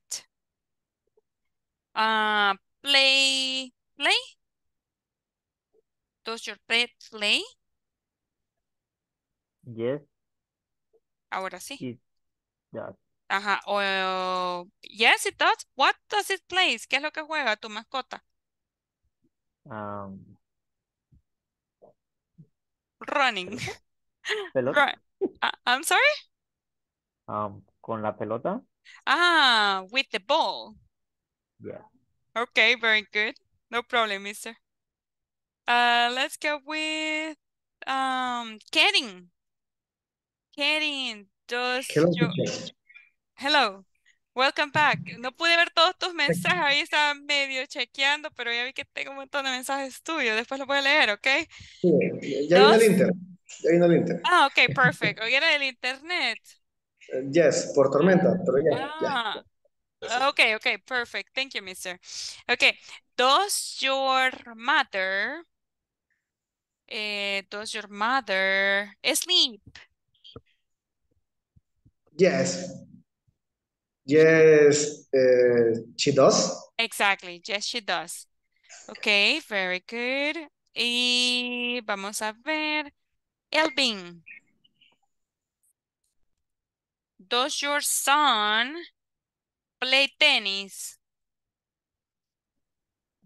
uh, play, play? Does your pet play? Yes. Ahora sí. It Ajá. Oh, yes, it does. What does it play? ¿Qué es lo que juega tu mascota?
Um, Running. Pelota.
Uh, I'm sorry?
Um, con la pelota.
Ah, with the ball. Yeah. Okay, very good. No problem, mister. Uh, let's go with um, Karen. Karen, does Hello, Hello. Welcome back. No pude ver todos tus mensajes, ahí estaba medio chequeando, pero ya vi que tengo un montón de mensajes tuyos, después lo voy a leer, ¿ok?
Sí, ya vino el internet.
Ah, ok, perfecto. ¿O era el internet.
Eh, yes, por tormenta, pero ya.
Ah. Okay, okay, perfect. Thank you, mister. Okay, does your mother uh, does your mother sleep?
Yes. Yes,
uh, she does. Exactly. Yes, she does. Okay, very good. Y vamos a ver. Elvin. Does your son play tennis?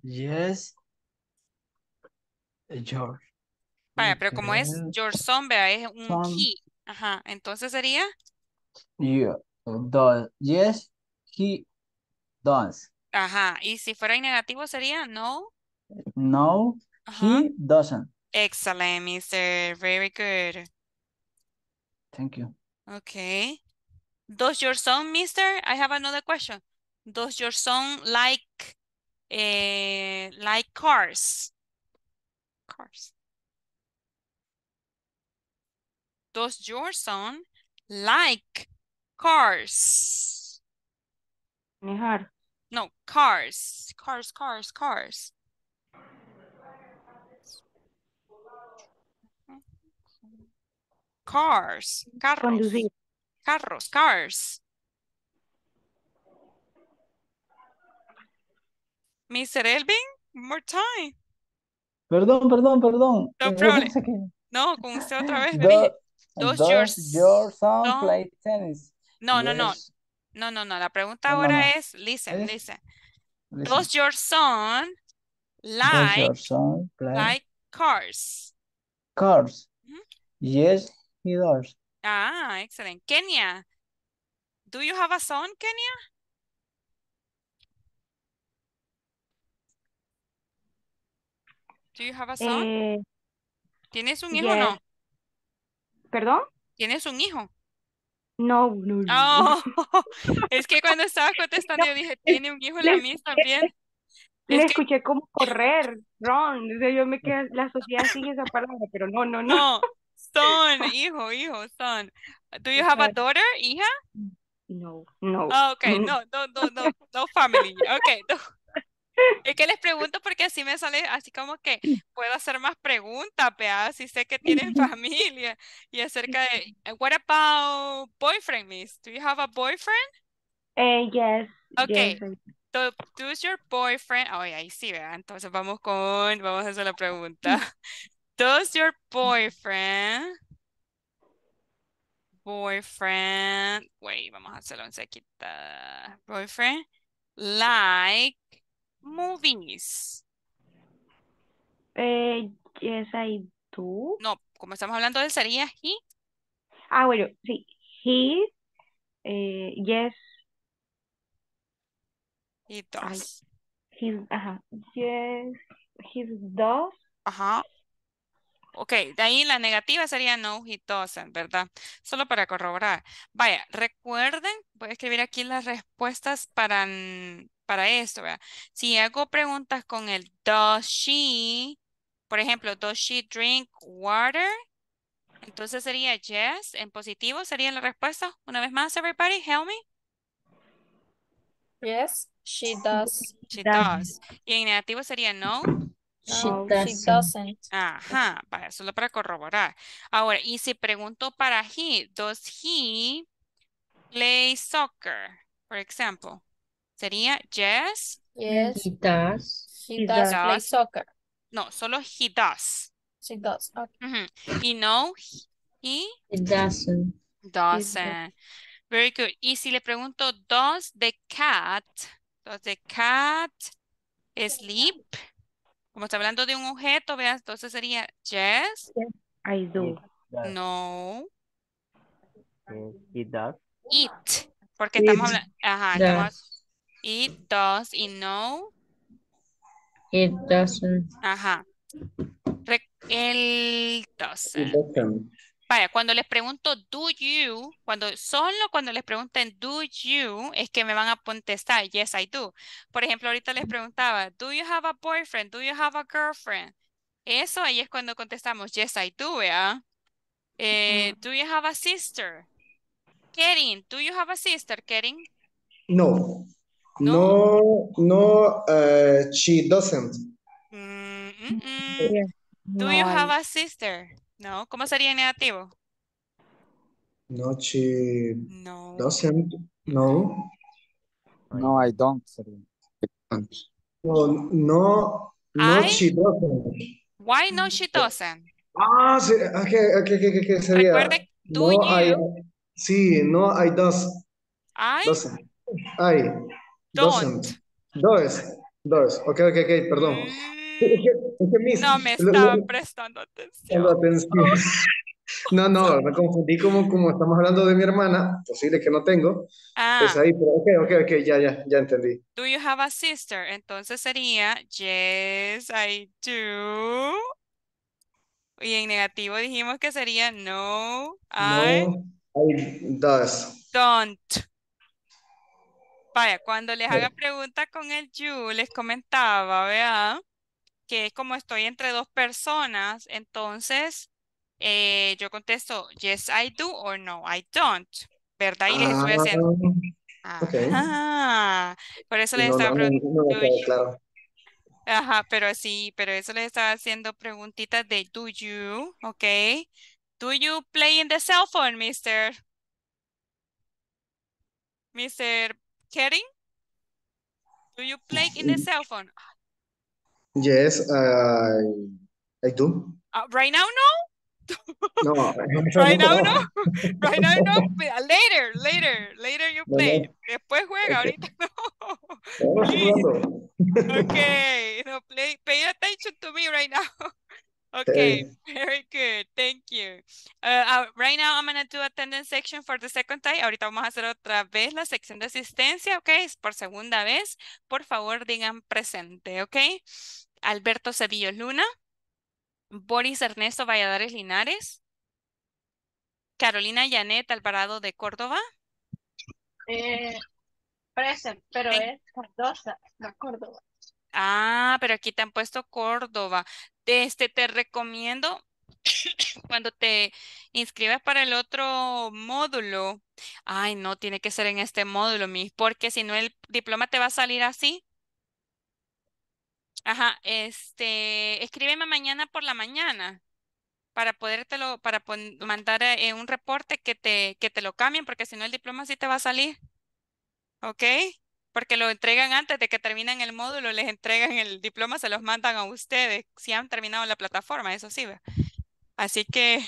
Yes. Eh, George. pero como es
your son, vea, es un he. Ajá, entonces sería.
Uh, yes, he does.
Ajá, y si fuera en negativo sería no.
No, he doesn't.
Excellent, mister. Very good. Thank you. Okay. Does your son, mister? I have another question. Does your son like, eh, like cars? Cars. does your son like cars? Mejor. No, cars, cars, cars, cars. Cars, carros, carros, cars. Mr. Elvin, more time.
Perdón, perdón, perdón.
No, eh, con usted otra vez.
Does, Does your, son, play tennis?
No, no, no. No, no, no. La pregunta ahora es, listen, ¿Eh? listen. listen. Does your son like, like cars?
Cars. Yes, he does.
Ah, excellent. Kenya, do you have a son, Kenya? Do you have
a son? Eh, ¿Tienes un hijo o no?
¿Perdón?
¿Tienes un hijo?
No, no, no.
Oh, es que cuando estaba contestando yo dije, tiene un hijo la también.
Le escuché como correr, Ron. O sea, yo me quedé, la sociedad sigue esa palabra, pero no, no, no. son,
hijo, hijo, son. ¿Do you have a daughter, hija?
No, no. Ah, okay, no,
no, no, no, no family. Okay, no. Es que les pregunto porque así me sale, así como que puedo hacer más preguntas, pea, si sé que tienen familia y acerca de, eh, what about boyfriend, miss? Do you have a boyfriend?
eh yes.
Okay. does your boyfriend, oh, ahí sí, ¿verdad? Entonces vamos con, vamos a hacer la pregunta. Does your boyfriend, boyfriend, wait, vamos a hacerlo en sequita. Boyfriend, like movies?
Eh, yes, I do.
No, como estamos hablando de él, sería he.
Ah, bueno, sí. He, eh, yes. He does. ajá. Yes, he does. Ajá.
Ok, de ahí la negativa sería no, he doesn't, ¿verdad? Solo para corroborar. Vaya, recuerden, voy a escribir aquí las respuestas para para esto, Si hago preguntas con el does she, por ejemplo, does she drink water? Entonces sería yes, en positivo sería la respuesta. Una vez más, everybody, help me.
Yes, she does. She does.
Y en negativo sería no. She, doesn't. she doesn't. Ajá, solo para corroborar. Ahora, y si pregunto para he, does he play soccer, por ejemplo? Sería Jess.
Yes. He does.
He, does, play soccer. No, solo he does. She does. Okay. He no, he, he doesn't.
Doesn't.
Very good. Y si le pregunto, does the cat, does the cat sleep? Como está hablando de un objeto, veas Entonces sería, yes.
I
do.
no. he does. It. Porque estamos hablando, It does, y no.
It doesn't.
Ajá. el doesn't. Vaya, cuando les pregunto do you, cuando solo cuando les pregunten do you es que me van a contestar yes I do. Por ejemplo, ahorita les preguntaba, do you have a boyfriend? Do you have a girlfriend? Eso ahí es cuando contestamos yes I do, ¿verdad? Eh, do you have a sister? Kering, do you have a sister, Kering?
No. No, no, eh, she doesn't.
Mm, mm,
mm. Do you have
a sister? No, ¿cómo sería negativo?
No, she no. doesn't. No. No, I don't. No, no, no she doesn't.
Why no she doesn't?
Ah, sí, okay, okay, okay, sería. Recuerde, do no, you... sí, no, I does. I? Doesn't. Don't. Does. Does. Ok, ok, ok, perdón. Mm. no me estaba
prestando atención.
Oh.
No, no, me confundí como, como estamos hablando de mi hermana, posible que no tengo. Ah. Pues ahí, pero ok, ok, ya, ya, ya entendí.
Do you have a sister? Entonces sería, yes, I do. Y en negativo dijimos que sería, no, I. No, Don't. Vaya, cuando les haga preguntas con el you, les comentaba, vea, que como estoy entre dos personas, entonces eh, yo contesto yes I do o no I don't, ¿verdad? Y les estoy haciendo. Ah, Por eso les estaba
preguntando.
Ajá, pero sí, pero eso les estaba haciendo preguntitas de do you, ok. Do you play in the cell phone, mister? Mister Karen, do you play in the cell phone?
Yes, I, I do.
Uh, right now, no?
no. right now, no.
right now, no. Later, later, later you play. Después juega, ahorita no. ok, no, play, pay attention to me right now. Okay, very good. Thank you. Uh, uh right now I'm going to do attendance section for the second time. Ahorita vamos a hacer otra vez la sección de asistencia, ok? Por segunda vez, por favor digan presente, okay. Alberto Cedillo Luna, Boris Ernesto Valladares Linares, Carolina Yanet Alvarado de Córdoba. present, eh, pero es
Cardosa, Córdoba.
Ah, pero aquí te han puesto Córdoba este, te recomiendo cuando te inscribas para el otro módulo, ay, no, tiene que ser en este módulo, mi porque si no el diploma te va a salir así. Ajá, este, escríbeme mañana por la mañana para podértelo, para mandar eh, un reporte que te, que te lo cambien, porque si no el diploma sí te va a salir. ¿Ok? porque lo entregan antes de que terminen el módulo, les entregan el diploma, se los mandan a ustedes, si han terminado la plataforma, eso sí. Así que...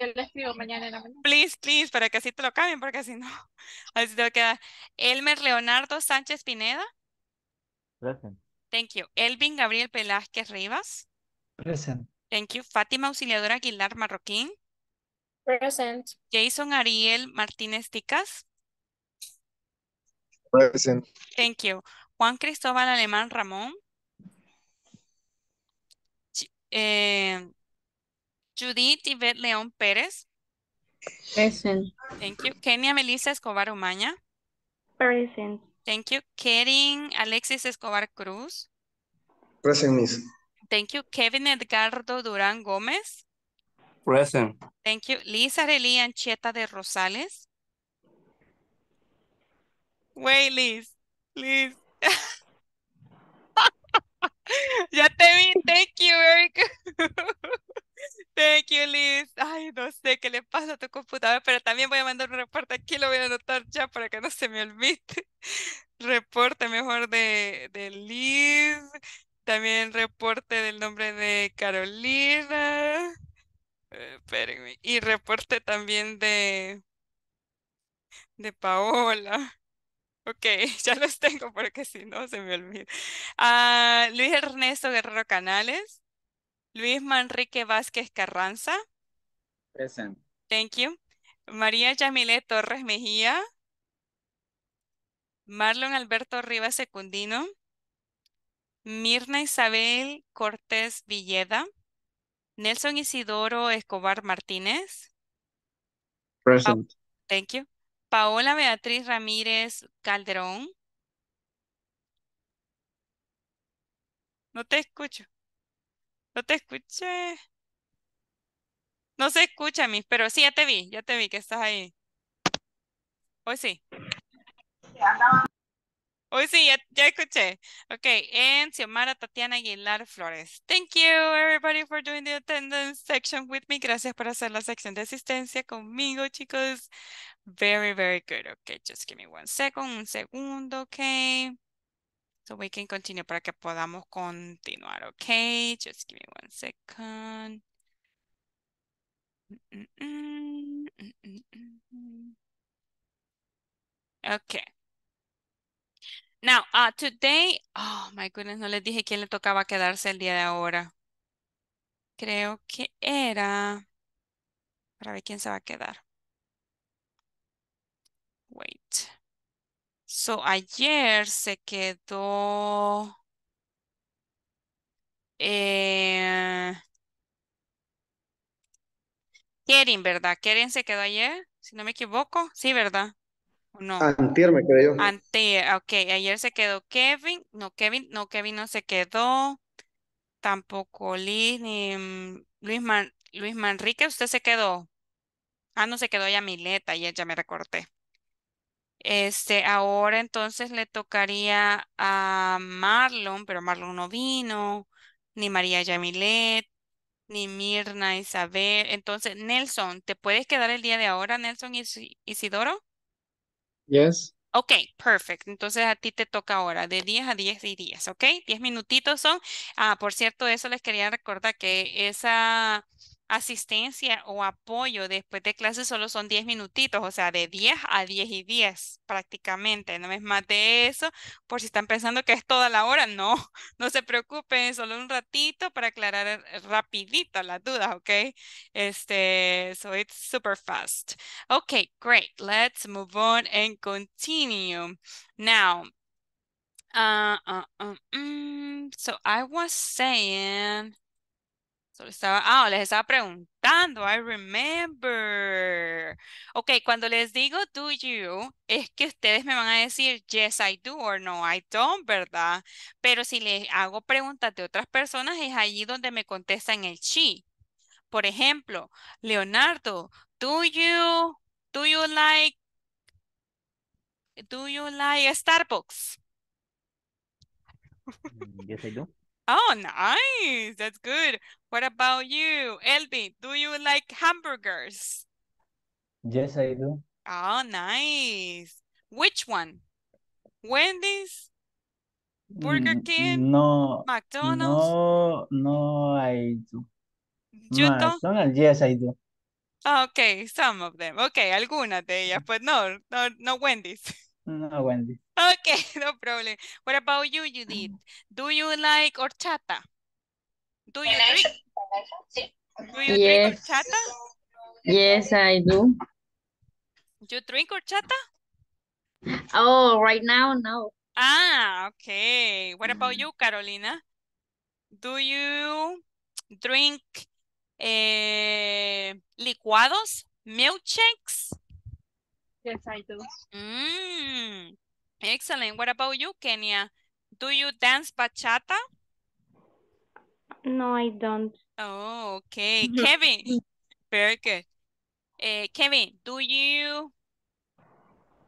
Yo escribo mañana
Please, please, para que así te lo cambien, porque si no. Así te queda. Elmer Leonardo Sánchez Pineda. Present. Thank you. Elvin Gabriel Velázquez Rivas. Present. Thank you. Fátima Auxiliadora Aguilar Marroquín. Present. Jason Ariel Martínez Ticas. Present. Thank you. Juan Cristóbal Alemán Ramón. Eh, Judith Yvette León Pérez. Present. Thank you. Kenia Melissa Escobar Umaña.
Present.
Thank you. Kevin Alexis Escobar Cruz.
Present, Miss.
Thank you. Kevin Edgardo Durán Gómez. Present. Thank you. Lisa reli Ancheta de Rosales. Güey, Liz, Liz. ya te vi, thank you, Eric. thank you, Liz. Ay, no sé qué le pasa a tu computadora, pero también voy a mandar un reporte aquí, lo voy a anotar ya para que no se me olvide. reporte mejor de, de Liz. También reporte del nombre de Carolina. Eh, espérenme. Y reporte también de, de Paola. Ok, ya los tengo porque si no se me olvida. Ah, Luis Ernesto Guerrero Canales. Luis Manrique Vázquez Carranza. Present. Thank you. María Yamile Torres Mejía. Marlon Alberto Rivas Secundino. Mirna Isabel Cortés Villeda. Nelson Isidoro Escobar Martínez. Present. thank you. Paola Beatriz Ramírez Calderón. No te escucho. No te escuché. No se escucha, mis, pero sí, ya te vi, ya te vi que estás ahí. Hoy sí. Hoy sí, ya, escuché. Ok, en Xiomara Tatiana Aguilar Flores. Thank you, everybody, for doing the attendance section with me. Gracias por hacer la sección de asistencia conmigo, chicos. Very, very good. Okay, just give me one second, un segundo, okay. So we can continue para que podamos continuar, okay? Just give me one second. okay. Now, uh, today, oh my goodness, no les dije quién le tocaba quedarse el día de ahora. Creo que era, para ver quién se va a quedar. Wait. So, ayer se quedó... Eh, ¿verdad? Keren se quedó ayer, si no me equivoco. Sí, ¿verdad? ¿O no? Antier me creyó Antier, ah, ok. Ayer se quedó Kevin. No, Kevin, no, Kevin no se quedó. Tampoco Liz, ni mm, Luis, Luis Manrique, usted se quedó. Ah, no se quedó ya Mileta, ayer ya me recorté. Este, ahora entonces le tocaría a Marlon, pero Marlon no vino, ni María Yamilet, ni Mirna Isabel. Entonces, Nelson, ¿te puedes quedar el día de ahora, Nelson y Isidoro? Yes. Ok, perfecto. Entonces a ti te toca ahora, de 10 a 10 y ¿ok? 10 minutitos son. Ah, por cierto, eso les quería recordar que esa asistencia o apoyo después de clase solo son 10 minutitos, o sea, de 10 a 10 y 10 prácticamente, no es más de eso, por si están pensando que es toda la hora, no, no se preocupen, solo un ratito para aclarar rapidito las dudas, ¿ok? Este, so it's super fast. Okay, great, let's move on and continue. Now, uh, uh, uh, mm, so I was saying... Solo estaba, ah, les estaba preguntando, I remember. Ok, cuando les digo do you, es que ustedes me van a decir yes, I do or no, I don't, ¿verdad? Pero si les hago preguntas de otras personas, es allí donde me contestan el chi. Por ejemplo, Leonardo, do you, do you like, do you like Starbucks?
Mm, yes, I do.
Oh, nice. That's good. What about you, Elby? Do you like hamburgers?
Yes, I do.
Oh, nice. Which one? Wendy's?
Burger mm, King? No. McDonald's? No, no, I do. McDonald's, yes, I do.
Okay, some of them. Okay, algunas de ellas, but no, no, no Wendy's.
No, Wendy.
Okay, no problem. What about you, Judith? Do you like horchata? Do you like drink? Do you yes. horchata?
Yes, I do.
You drink horchata?
Oh, right now, no.
Ah, okay. What about mm. you, Carolina? Do you drink eh, licuados, milkshakes? Yes, I do. Mm, excellent. What about you, Kenya? Do you dance bachata?
No, I don't.
Oh, okay. Kevin, very good. Uh, Kevin, do you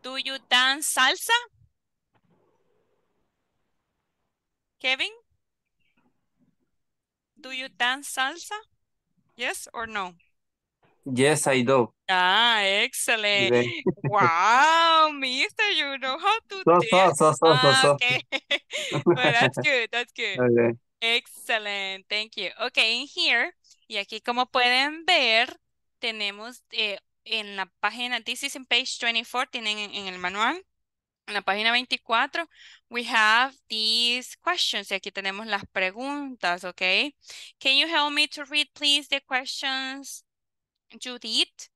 do you dance salsa? Kevin, do you dance salsa? Yes or no?
Yes, I do.
Ah, excellent. Wow, mister, you know
how to
so, that's good, that's good. Okay. Excellent,
thank you. Okay, in here, y aquí como pueden ver, tenemos eh, en la página, this is in page 24, tienen en, en el manual, en la página 24, we have these questions. Y aquí tenemos las preguntas, okay? Can you help me to read, please, the questions Judith.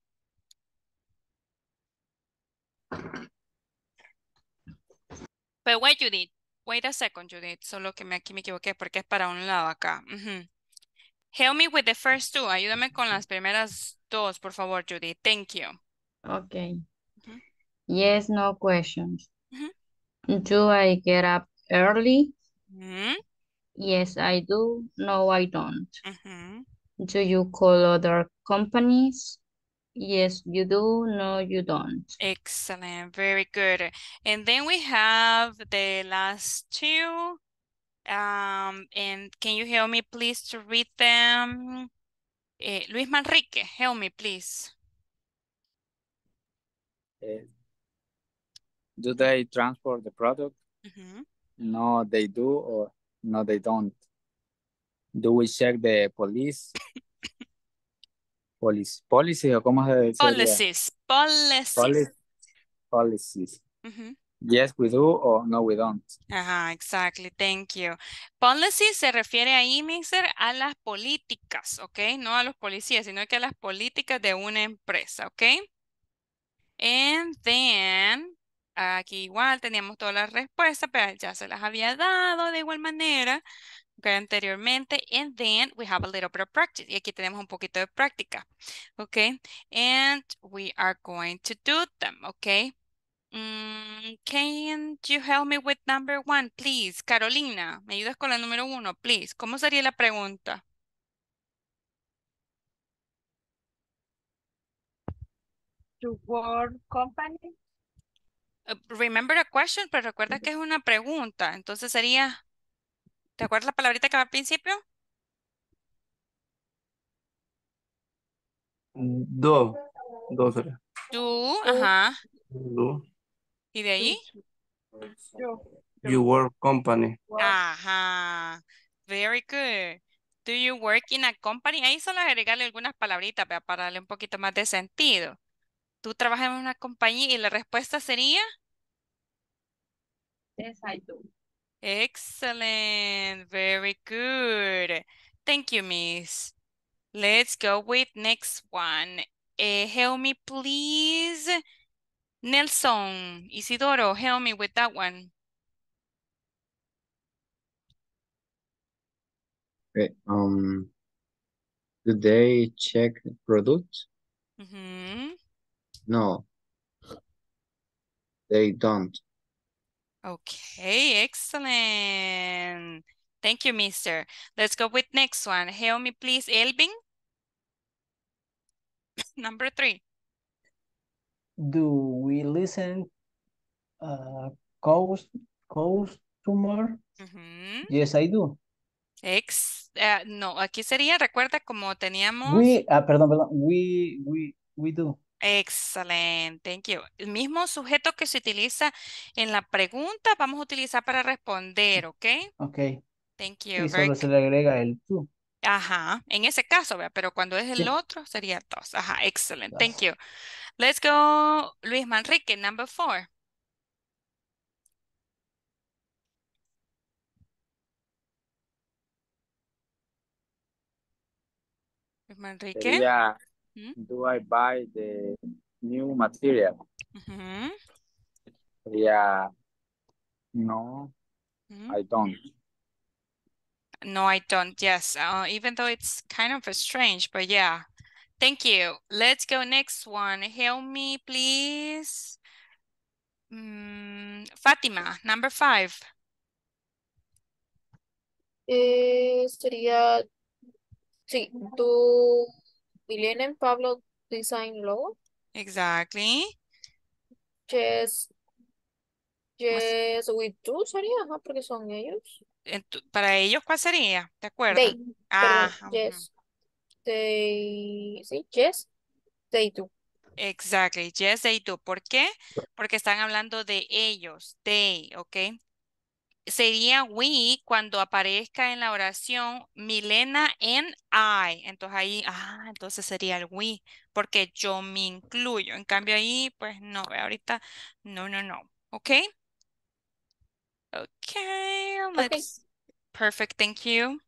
pero wait, Judith. Wait a second, Judith. Solo que me, aquí me equivoqué porque es para un lado acá. Help me with the first two. Ayúdame con las primeras dos, por favor, Judith. Thank you.
Okay. Yes, no questions. Do I get up early? Mm-hmm. Yes, I do. No, I don't. Do you call other companies? Yes, you do. No, you don't.
Excellent. Very good. And then we have the last two. Um, and can you help me please to read them? Eh, Luis Manrique, help me please.
Eh, do they transport the product? Mm -hmm. No, they do or no, they don't. Do we check the police? police policy o cómo se dice? Policies.
Policies.
Policies. Yes, we do or no, we don't.
Ajá, exactly. Thank you. Policy se refiere ahí, Mixer, a las políticas, ¿ok? No a los policías, sino que a las políticas de una empresa, ¿ok? And then, aquí igual teníamos todas las respuestas, pero ya se las había dado de igual manera anteriormente. And then we have a little bit of practice. Y aquí tenemos un poquito de práctica. Ok, And we are going to do them. Okay. Mm, can you help me with number one, please? Carolina, ¿me ayudas con la número uno, please? ¿Cómo sería la pregunta?
To work
company. Uh, remember a question, pero recuerda que es una pregunta. Entonces sería, ¿Te acuerdas la palabrita que va al principio?
Do. Do
Do, ajá. Do. ¿Y de ahí?
You work company.
Ajá. Very good. Do you work in a company? Ahí solo agregarle algunas palabritas para darle un poquito más de sentido. ¿Tú trabajas en una compañía? Y la respuesta sería?
Yes, I do.
Excellent. Very good. Thank you, miss. Let's go with next one. Uh, help me, please. Nelson, Isidoro, help me with that one.
Okay, um, do they check product?
Mm -hmm.
No, they don't.
Okay, excellent. Thank you, mister. Let's go with next one. Help me please, Elvin. Number three.
Do we listen uh, coast, coast, two more? Yes, I do.
Ex, uh, no, aquí sería, recuerda como teníamos. We,
ah, perdón, perdón, we, we, we do.
Excelente, thank you. El mismo sujeto que se utiliza en la pregunta, vamos a utilizar para responder, ¿ok? Ok. Thank you. Y solo se
le agrega el tú.
Ajá, en ese caso, ¿verdad? pero cuando es el otro sería dos. Ajá, excelente. Thank you. Let's go, Luis Manrique, number four. Luis Manrique.
Mm-hmm. do I buy the new material? Mm -hmm. Yeah. No, mm -hmm. I don't.
No, I don't. Yes, uh, even though it's kind of strange, but yeah. Thank you. Let's go next one. Help me, please. Mm, Fatima, number
five. Eh, sería, sí, do Milena Pablo design logo.
Exactly.
Yes. Pues yes, we do sería, ajá, porque son ellos.
Para ellos, ¿cuál sería?
de acuerdo They. Ah, yes. They, sí, they do.
Exactly, yes, they do. ¿Por qué? Porque están hablando de ellos, they, ¿ok? sería we cuando aparezca en la oración Milena en I. Entonces ahí, ah, entonces sería el we, porque yo me incluyo. En cambio ahí, pues no, ahorita, no, no, no. ¿Ok? Okay, okay. perfect, thank you.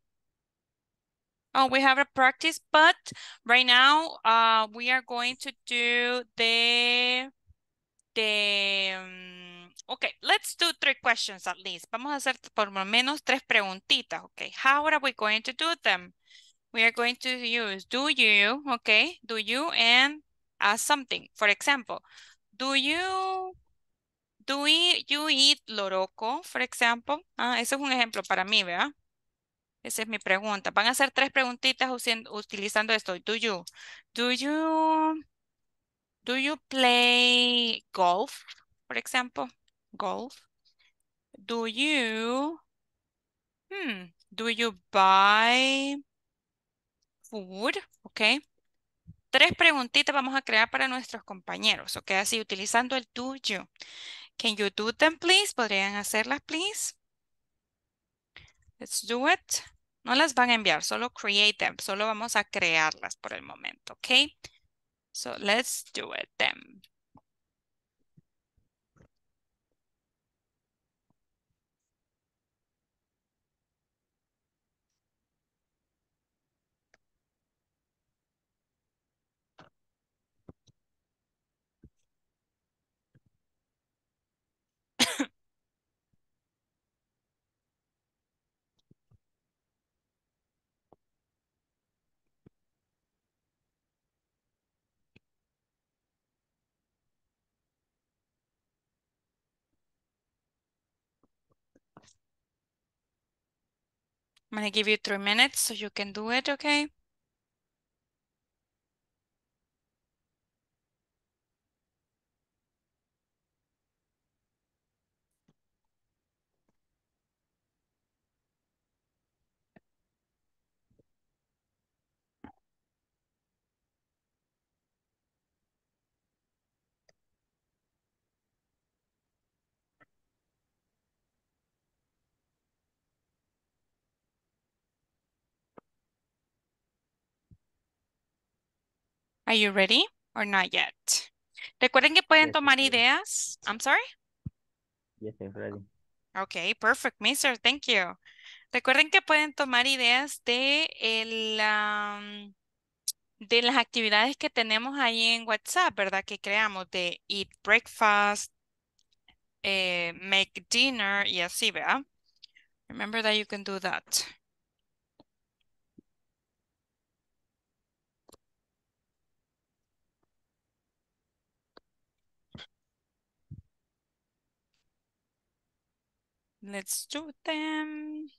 Oh, we have a practice, but right now uh, we are going to do the, um, Ok, let's do three questions at least. Vamos a hacer por lo menos tres preguntitas. Ok, how are we going to do them? We are going to use do you, okay, do you and ask something. For example, do you, do you eat loroco, for example? Ah, ese es un ejemplo para mí, ¿verdad? Esa es mi pregunta. Van a hacer tres preguntitas utilizando esto. Do you, do you, do you play golf, for example? golf. Do you, hmm, do you buy food? Ok. Tres preguntitas vamos a crear para nuestros compañeros, ok, así utilizando el do you. Can you do them, please? ¿Podrían hacerlas, please? Let's do it. No las van a enviar, solo create them. Solo vamos a crearlas por el momento, ¿ok? So let's do it then. I'm going to give you three minutes so you can do it, okay? Are you ready or not yet? Recuerden que pueden tomar ideas. I'm sorry? Yes, I'm ready. Ok, perfect, mister. Thank you. Recuerden que pueden tomar ideas de, el, um, de las actividades que tenemos ahí en WhatsApp, ¿verdad? Que creamos de eat breakfast, eh, make dinner y así, ¿verdad? Remember that you can do that. Let's do them.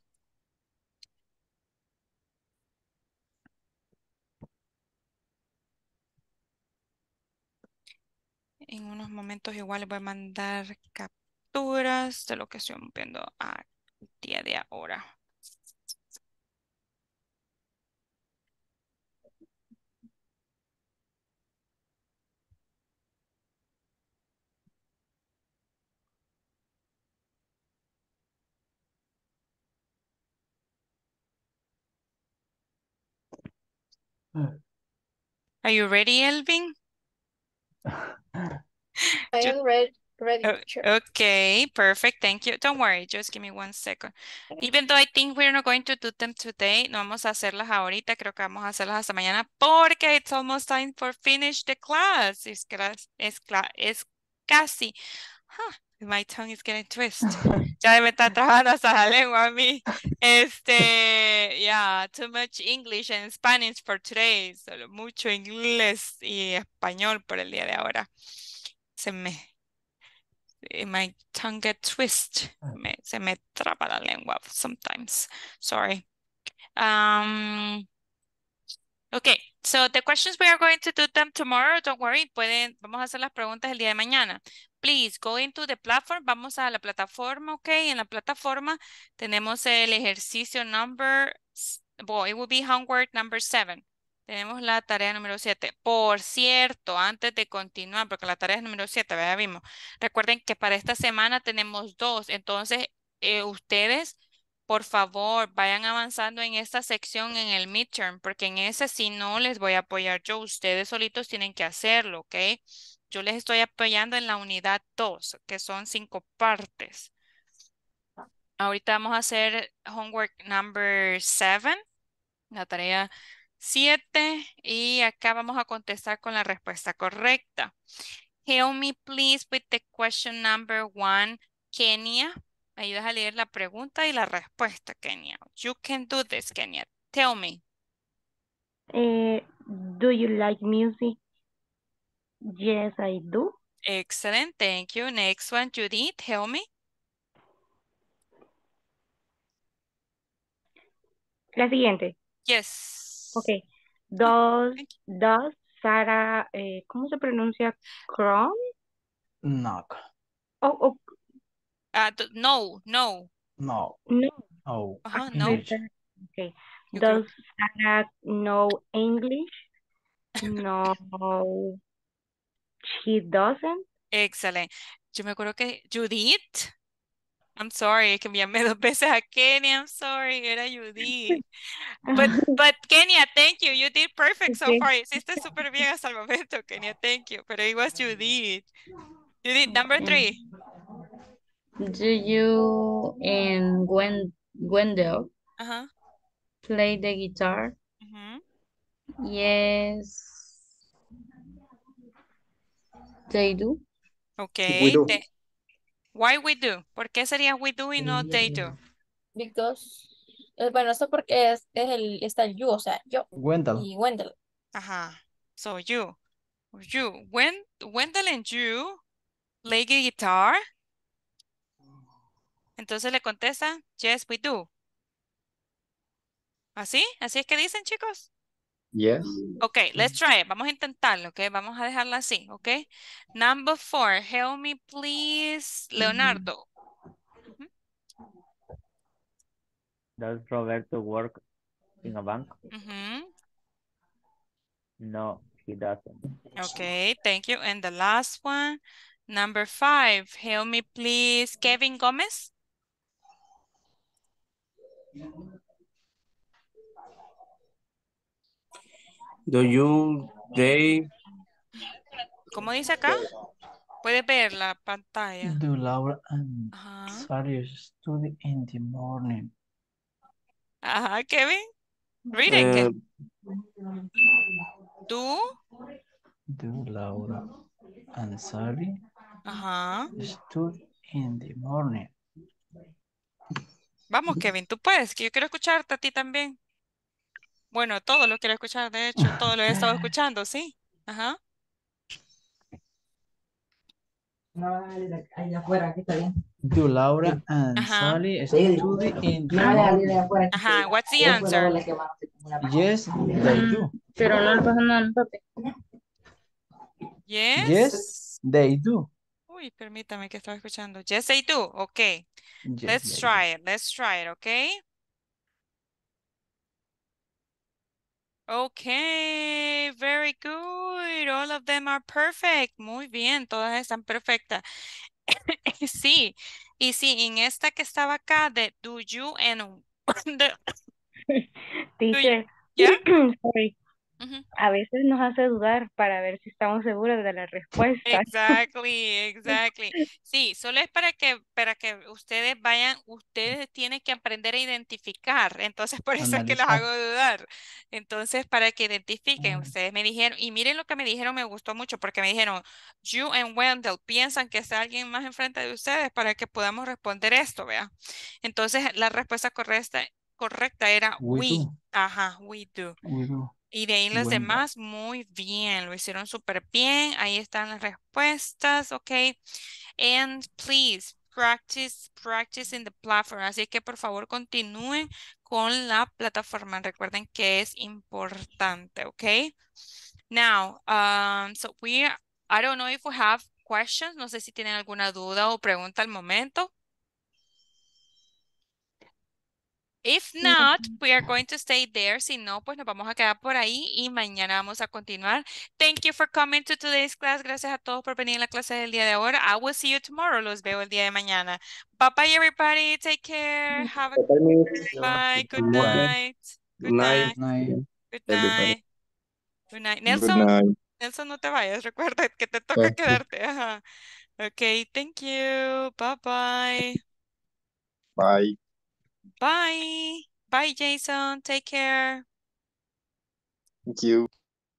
En unos momentos igual les voy a mandar capturas de lo que estoy viendo a día de ahora.
Are you ready, Elvin?
I am ready. Okay, perfect. Thank you. Don't worry, just give me one second. Even though I think we're not going to do them today, no vamos a hacerlas ahorita, creo que vamos a hacerlas hasta mañana porque it's almost time for finish the class. Es, es, es casi ¡ja! My tongue is getting twist. ya me está trabajando hasta la lengua a mí. Este, yeah, too much English and Spanish for today. Solo mucho inglés y español por el día de ahora. Se me eh, my tongue get twist. Me, se me traba la lengua sometimes. Sorry. Um, okay. So the questions we are going to do them tomorrow. Don't worry, pueden, vamos a hacer las preguntas el día de mañana. Please go into the platform. Vamos a la plataforma, ok. En la plataforma tenemos el ejercicio number, well, it will be homework number seven. Tenemos la tarea número 7. Por cierto, antes de continuar, porque la tarea es número 7, ya vimos. Recuerden que para esta semana tenemos dos. Entonces, eh, ustedes por favor, vayan avanzando en esta sección en el midterm, porque en ese si no les voy a apoyar yo. Ustedes solitos tienen que hacerlo, ¿ok? Yo les estoy apoyando en la unidad 2, que son cinco partes. Ahorita vamos a hacer homework number 7, la tarea 7, y acá vamos a contestar con la respuesta correcta. Help me please with the question number one, Kenya? ayudas a leer la pregunta y la respuesta, Kenya. You can do this, Kenya. Tell me.
Eh, do you like music? Yes, I do.
Excellent. Thank you. Next one, Judy. Tell me.
La siguiente. Yes. Okay. Does, does Sara, eh, ¿cómo se pronuncia? Chrome? Knock. Oh, Uh, no, no.
No. No. No. Uh -huh, no.
Okay. You Does Sarah know English? No. she doesn't.
Excellent. Yo me acuerdo que Judith. I'm sorry, que me llamé dos veces a Kenia. I'm sorry, era Judith. But, but Kenya, thank you. You did perfect so far. Hiciste súper bien hasta el momento, Kenya, Thank you. Pero it was Judith. Judith, number three. Mm.
Do you and Gwen Gwendol play the guitar? Yes. They do.
Okay. why we do? ¿Por qué sería we do y no they do?
Because, eh, bueno, esto porque es, es el, está el you, o sea, yo.
Wendell. Y
Wendell. Ajá.
So you, you, when, Wendell and you play guitar. Entonces le contesta, yes, we do. ¿Así? ¿Así es que dicen, chicos? Yes. Okay, let's try it. Vamos a intentarlo, ok. Vamos a dejarla así, okay? Number four, help me please, Leonardo.
Does Roberto work in a bank? No, he doesn't.
Okay, thank you. And the last one, number five, help me please, Kevin Gomez.
Do you, they...
¿Cómo dice acá? Puede ver la pantalla. Do
Laura and Sari study in the morning?
Ajá, Kevin. Read it,
eh, Do. Do Laura and Sari
Ajá.
study in the morning?
Vamos, Kevin, tú puedes, que yo quiero escucharte a ti también. Bueno, todo lo quiero escuchar, de hecho, todo lo he estado escuchando, sí. Ajá.
No, ahí afuera, aquí está bien. Do Laura and Ajá. Sally study in the
Ajá, what's the answer?
Yes, they
do. Pero no lo pasan al
Yes. Yes, they do.
Uy, permítame que estaba escuchando. Yes, I do. Okay. Let's try it. Let's try it, okay? Okay, very good. All of them are perfect. Muy bien, todas están perfectas. sí, y sí, en esta que
estaba acá de do you and... The... a veces nos hace dudar para ver si estamos seguros de la respuesta. Exactly, exactly.
Sí, solo es para que, para que ustedes vayan, ustedes tienen que aprender a identificar, entonces por eso es que los hago dudar. Entonces, para que identifiquen, ustedes me dijeron, y miren lo que me dijeron, me gustó mucho, porque me dijeron, you and Wendell piensan que sea alguien más enfrente de ustedes para que podamos responder esto, vea. Entonces, la respuesta correcta correcta era we. Ajá, we do.
Y de ahí los demás,
muy bien, lo hicieron súper bien. Ahí están las respuestas, ok. And please practice, practice in the platform. Así que por favor continúen con la plataforma. Recuerden que es importante, ok. Now, um, so we, I don't know if we have questions. No sé si tienen alguna duda o pregunta al momento. If not, we are going to stay there. Si no, pues nos vamos a quedar por ahí y mañana vamos a continuar. Thank you for coming to today's class. Gracias a todos por venir a la clase del día de ahora. I will see you tomorrow. Los veo el día de mañana. Bye bye, everybody. Take care. Have a good night.
Good night. Good night. Good night.
Good night. Nelson, Nelson, no te vayas. Recuerda que te toca quedarte. Ajá. thank you. Bye bye. Bye. Bye. Bye, Jason. Take care. Thank you.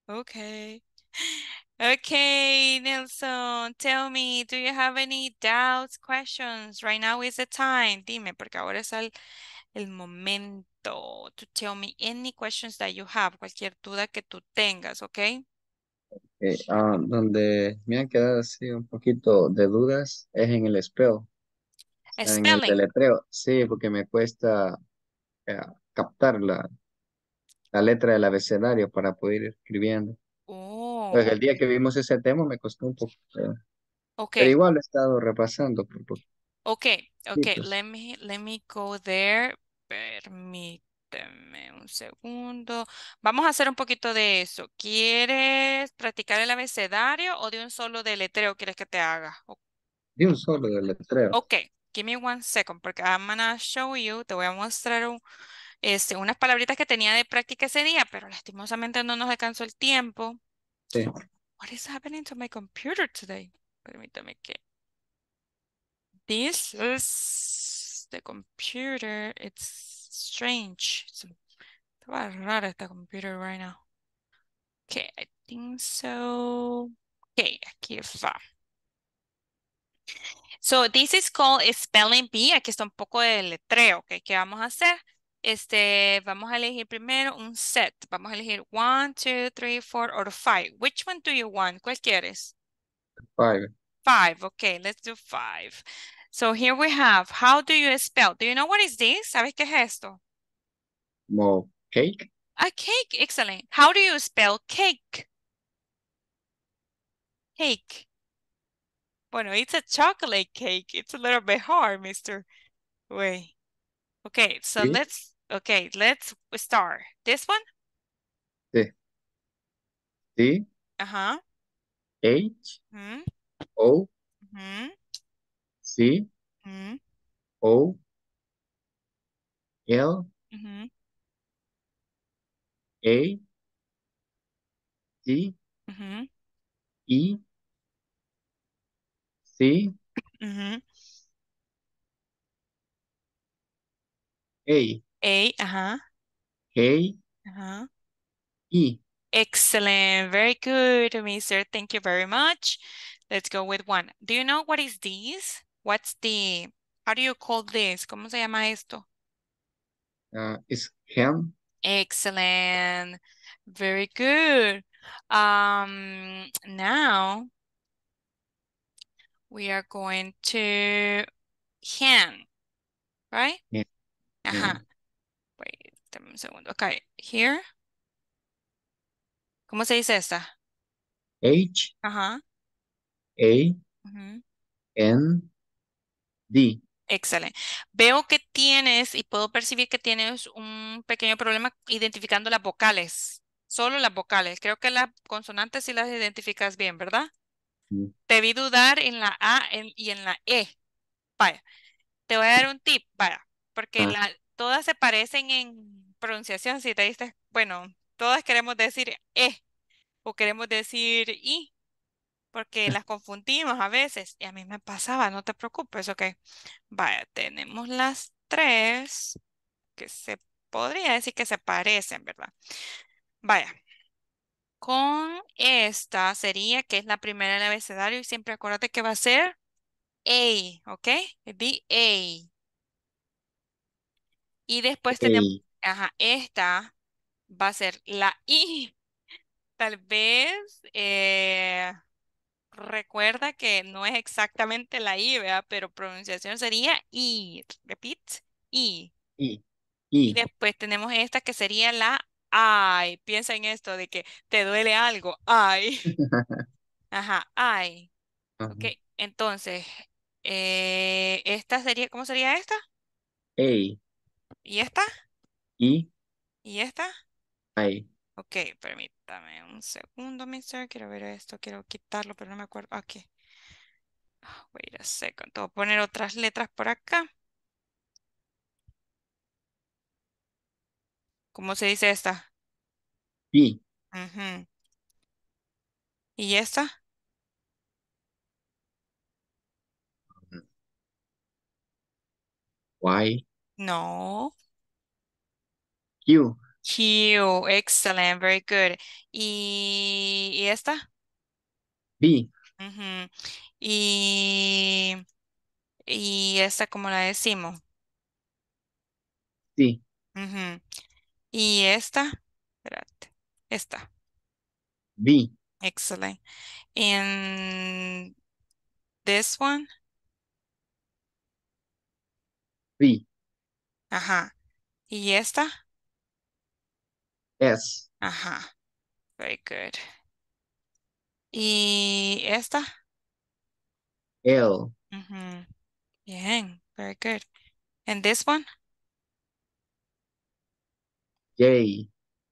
Okay. Okay, Nelson, tell me, do you have any doubts, questions? Right now is the time. Dime, porque ahora es el, momento. To tell me any questions that you have, cualquier duda que tú tengas, Okay,
ah, donde me han quedado así un poquito de dudas es en el espejo.
En
sí, porque me cuesta eh, captar la, la letra del abecedario para poder ir escribiendo.
Oh. Pues el
día que vimos ese tema me costó un poco. Eh,
okay. Pero igual he
estado repasando. ok,
ok, Okay, pues. okay, let me, let me go there. Permíteme un segundo. Vamos a hacer un poquito de eso. ¿Quieres practicar el abecedario o de un solo deletreo quieres que te haga? De un solo deletreo. Ok, give me one second, porque I'm gonna show you, te voy a mostrar este, unas palabritas que tenía de práctica ese día, pero lastimosamente no nos alcanzó el tiempo. Sí. What is happening to my computer today? Permítame que. This is the computer. It's strange. It's, estaba esta computer right now. Okay, I think so. Okay, aquí va. So this is called spelling bee. Aquí está un poco de letreo. Okay, ¿Qué vamos a hacer? Este, vamos a elegir primero un set. Vamos a elegir one, two, three, four, or 5. Which one do you want? ¿Cuál quieres? 5. 5. Okay, let's do 5. So here we have, how do you spell? Do you know what is this? ¿Sabes qué es esto?
No, cake.
A cake, excellent. How do you spell cake? Cake. Bueno, it's a chocolate cake. It's a little bit hard, Mr. Wait. Okay, so sí. let's, okay, let's start. This one?
Sí. C. Uh-huh. H.
Mm
-hmm.
O. Mm -hmm. C. Mm -hmm. O. L. Mm -hmm. A. T. Mm -hmm. E. C. Mm -hmm. A.
A, uh-huh. K. Uh-huh.
E.
Excellent. Very good, Mr. Thank you very much. Let's go with one. Do you know what is this? What's the, how do you call this? ¿Cómo se llama esto?
Uh, ah, it's hem.
Excellent. Very good. Um, now we are going to hand, right? Yeah. Wait, un segundo. Okay, here. ¿Cómo se dice esta? H. Ajá.
A. Uh N. D.
Excelente. Veo que tienes y puedo percibir que tienes un pequeño problema identificando las vocales. Solo las vocales. Creo que las consonantes sí las identificas bien, ¿verdad? Te vi dudar en la A y en la E. Vaya, te voy a dar un tip, vaya, porque ah. la, todas se parecen en pronunciación, si te diste, bueno, todas queremos decir E o queremos decir I, porque ah. las confundimos a veces, y a mí me pasaba, no te preocupes, ok. Vaya, tenemos las tres que se podría decir que se parecen, ¿verdad? Vaya, con esta sería, que es la primera del abecedario, y siempre acuérdate que va a ser A, ¿ok? B, A. Y después tenemos, ajá, esta va a ser la I. Tal vez eh, recuerda que no es exactamente la I, ¿verdad? Pero pronunciación sería
I. Repeat,
I. Y después tenemos esta que sería la ay, piensa en esto de que te duele algo, ay. Ajá, ay. Ok, entonces, eh, esta sería, ¿cómo sería esta? Ey. ¿Y esta? Y. ¿Y esta? Ay. Ok, permítame un segundo, mister. Quiero ver esto, quiero quitarlo, pero no me acuerdo. Ok, wait a second. Voy a poner otras letras por acá. ¿Cómo se dice esta?
¿Y
esta?
Y,
No. Q, Q. Excellent. Very good. ¿Y, y esta? B, ¿Y, y esta cómo la decimos? sí, Mhm. Y esta, espérate, esta. B. Excellent. And this one. B. Ajá. ¿Y esta? S. Ajá. Very good. ¿Y esta? L. Uh -huh. Bien, very good. And this one? J.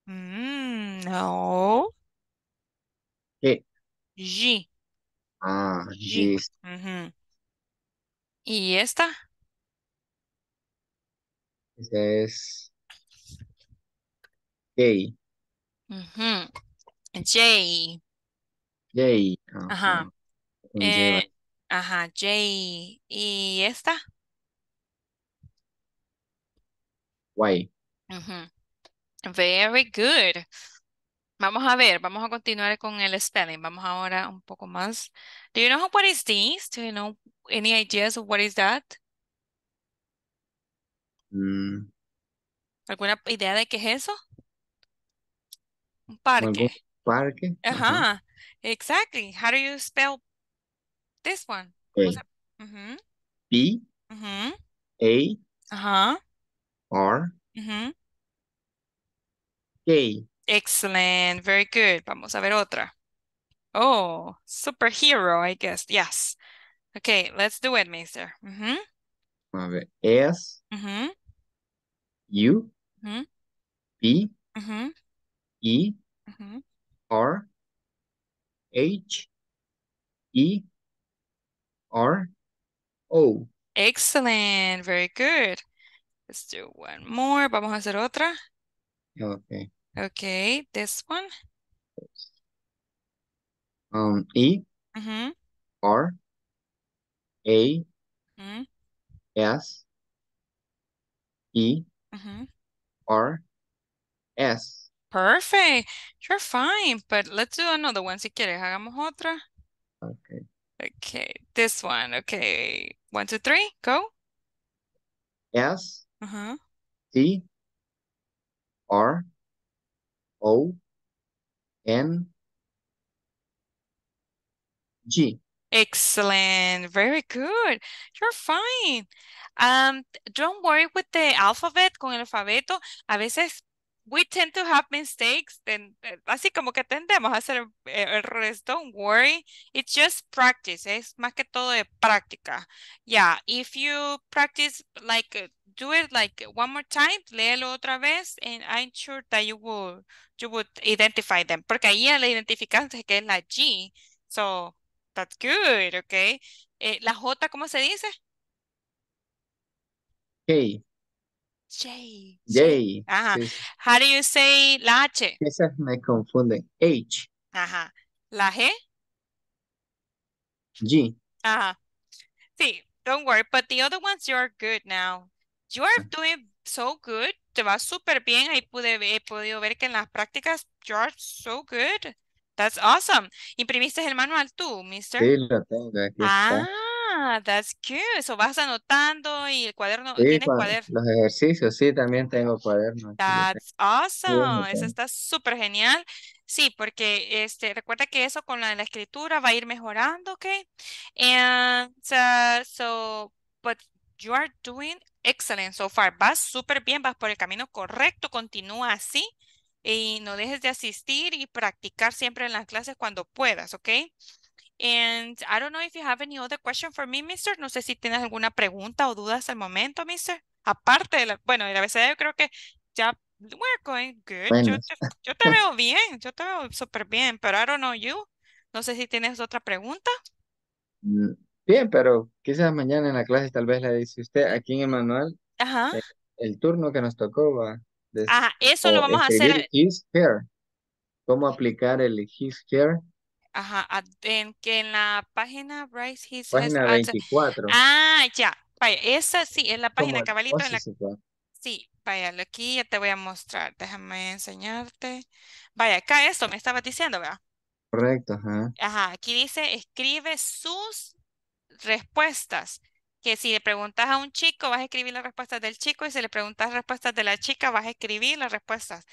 Mm, no. ¿Qué? G.
Ah, G. G.
Uh -huh. ¿Y esta?
Esta es J.
Uh -huh. J.
J. Ah, ajá.
Eh, ajá, J. ¿Y esta? Y. Uh -huh. Very good. Vamos a ver, vamos a continuar con el spelling. Vamos ahora un poco más. Do you know what is this? Do you know any ideas of what is that? Mm. ¿Alguna idea de qué es eso? Un parque. parque. Ajá. Exactly. How do you spell this one? A. Ajá.
R. Okay.
Excellent. Very good. Vamos a ver otra. Oh, superhero, I guess. Yes. Okay, let's do it, mister. Mm -hmm.
A ver. S. Mm -hmm. U. Mm -hmm. B. Mm -hmm. E. Mm -hmm. R. H. E. R. O.
Excellent. Very good. Let's do one more. Vamos a hacer otra. Okay. Okay,
this one.
Um, E. Mm -hmm. R. A. Mm -hmm. S. E. Mm -hmm. R. S.
Perfect. You're fine, but let's do another one si quieres. Hagamos otra. Okay. Okay, this one. Okay. One, two, three, go.
S. Uh mm-hmm. -huh. T. R O N G.
Excellent. Very good. You're fine. Um, don't worry with the alphabet, con el alfabeto. A veces we tend to have mistakes, then eh, así como que tendemos a hacer eh, errores. Don't worry, it's just practice. Es más que todo de práctica. Yeah, if you practice, like eh, do it like one more time, léelo otra vez, and I'm sure that you will you would identify them. Porque ahí la identificaste que es la G. So that's good, okay. Eh, la J, ¿cómo se dice? K. J.
J. Ajá.
How do you say la H?
Esa me confunde H.
Ajá. La G. G. Ajá. Sí, don't worry, but the other ones are good now. are ah. doing so good. Te va súper bien. Ahí pude, he podido ver que en las prácticas are so good. That's awesome. ¿Imprimiste el manual tú, mister? Sí, lo
tengo. Aquí ah,
Ah, that's cute. Eso vas anotando y el cuaderno, Los
ejercicios, sí, también tengo cuaderno.
That's awesome. Eso está súper genial. Sí, porque este, recuerda que eso con la, escritura va a ir mejorando, ¿ok? And so, but you are doing excellent so far. Vas súper bien, vas por el camino correcto, continúa así y no dejes de asistir y practicar siempre en las clases cuando puedas, ¿ok? And I don't know if you have any other question for me, mister. No sé si tienes alguna pregunta o dudas el momento, mister. Aparte de la, bueno, el veces yo creo que ya we're going
good. Yo, te,
veo bien, yo te veo súper bien, pero I don't know you. No sé si tienes otra pregunta.
Mm, bien, pero quizás mañana en la clase tal vez le dice usted aquí en el manual Ajá. Eh, el, turno que nos tocó va. Ajá, ah, eso lo vamos a hacer. His care. ¿Cómo aplicar el his care
Ajá, en, que en la página Bryce Página 24. Ah, ya, vaya, esa sí, es la página cabalito. sí, vaya, aquí ya te voy a mostrar, déjame enseñarte. Vaya, acá eso me estabas diciendo, ¿verdad?
Correcto, ajá.
Ajá, aquí dice, escribe sus respuestas. Que si le preguntas a un chico, vas a escribir las respuestas del chico, y si le preguntas respuestas de la chica, vas a escribir las respuestas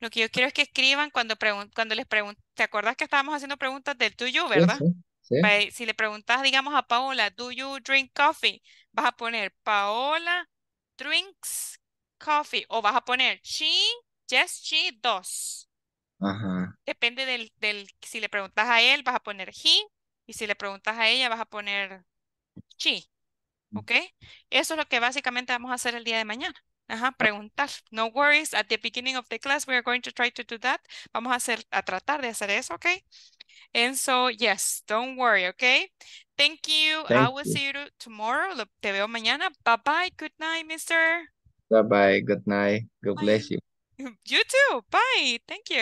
lo que yo quiero es que escriban cuando, cuando les pregunto, ¿te acuerdas que estábamos haciendo preguntas del you, verdad? Si le preguntas, digamos, a Paola, ¿do you drink coffee? Vas a poner, Paola drinks coffee, o vas a poner, she, yes, she does. Ajá. Depende del, del, si le preguntas a él, vas a poner he, y si le preguntas a ella, vas a poner she. Mm. ¿Ok? Eso es lo que básicamente vamos a hacer el día de mañana. Ajá, preguntar. No worries, at the beginning of the class we are going to try to do that. Vamos a, hacer, a tratar de hacer eso, okay? And so, yes, don't worry, okay? Thank you. Thank I will you. see you tomorrow. Te veo mañana. Bye-bye. Good night, mister.
Bye-bye. Good night. God Bye. bless you.
You too. Bye. Thank you.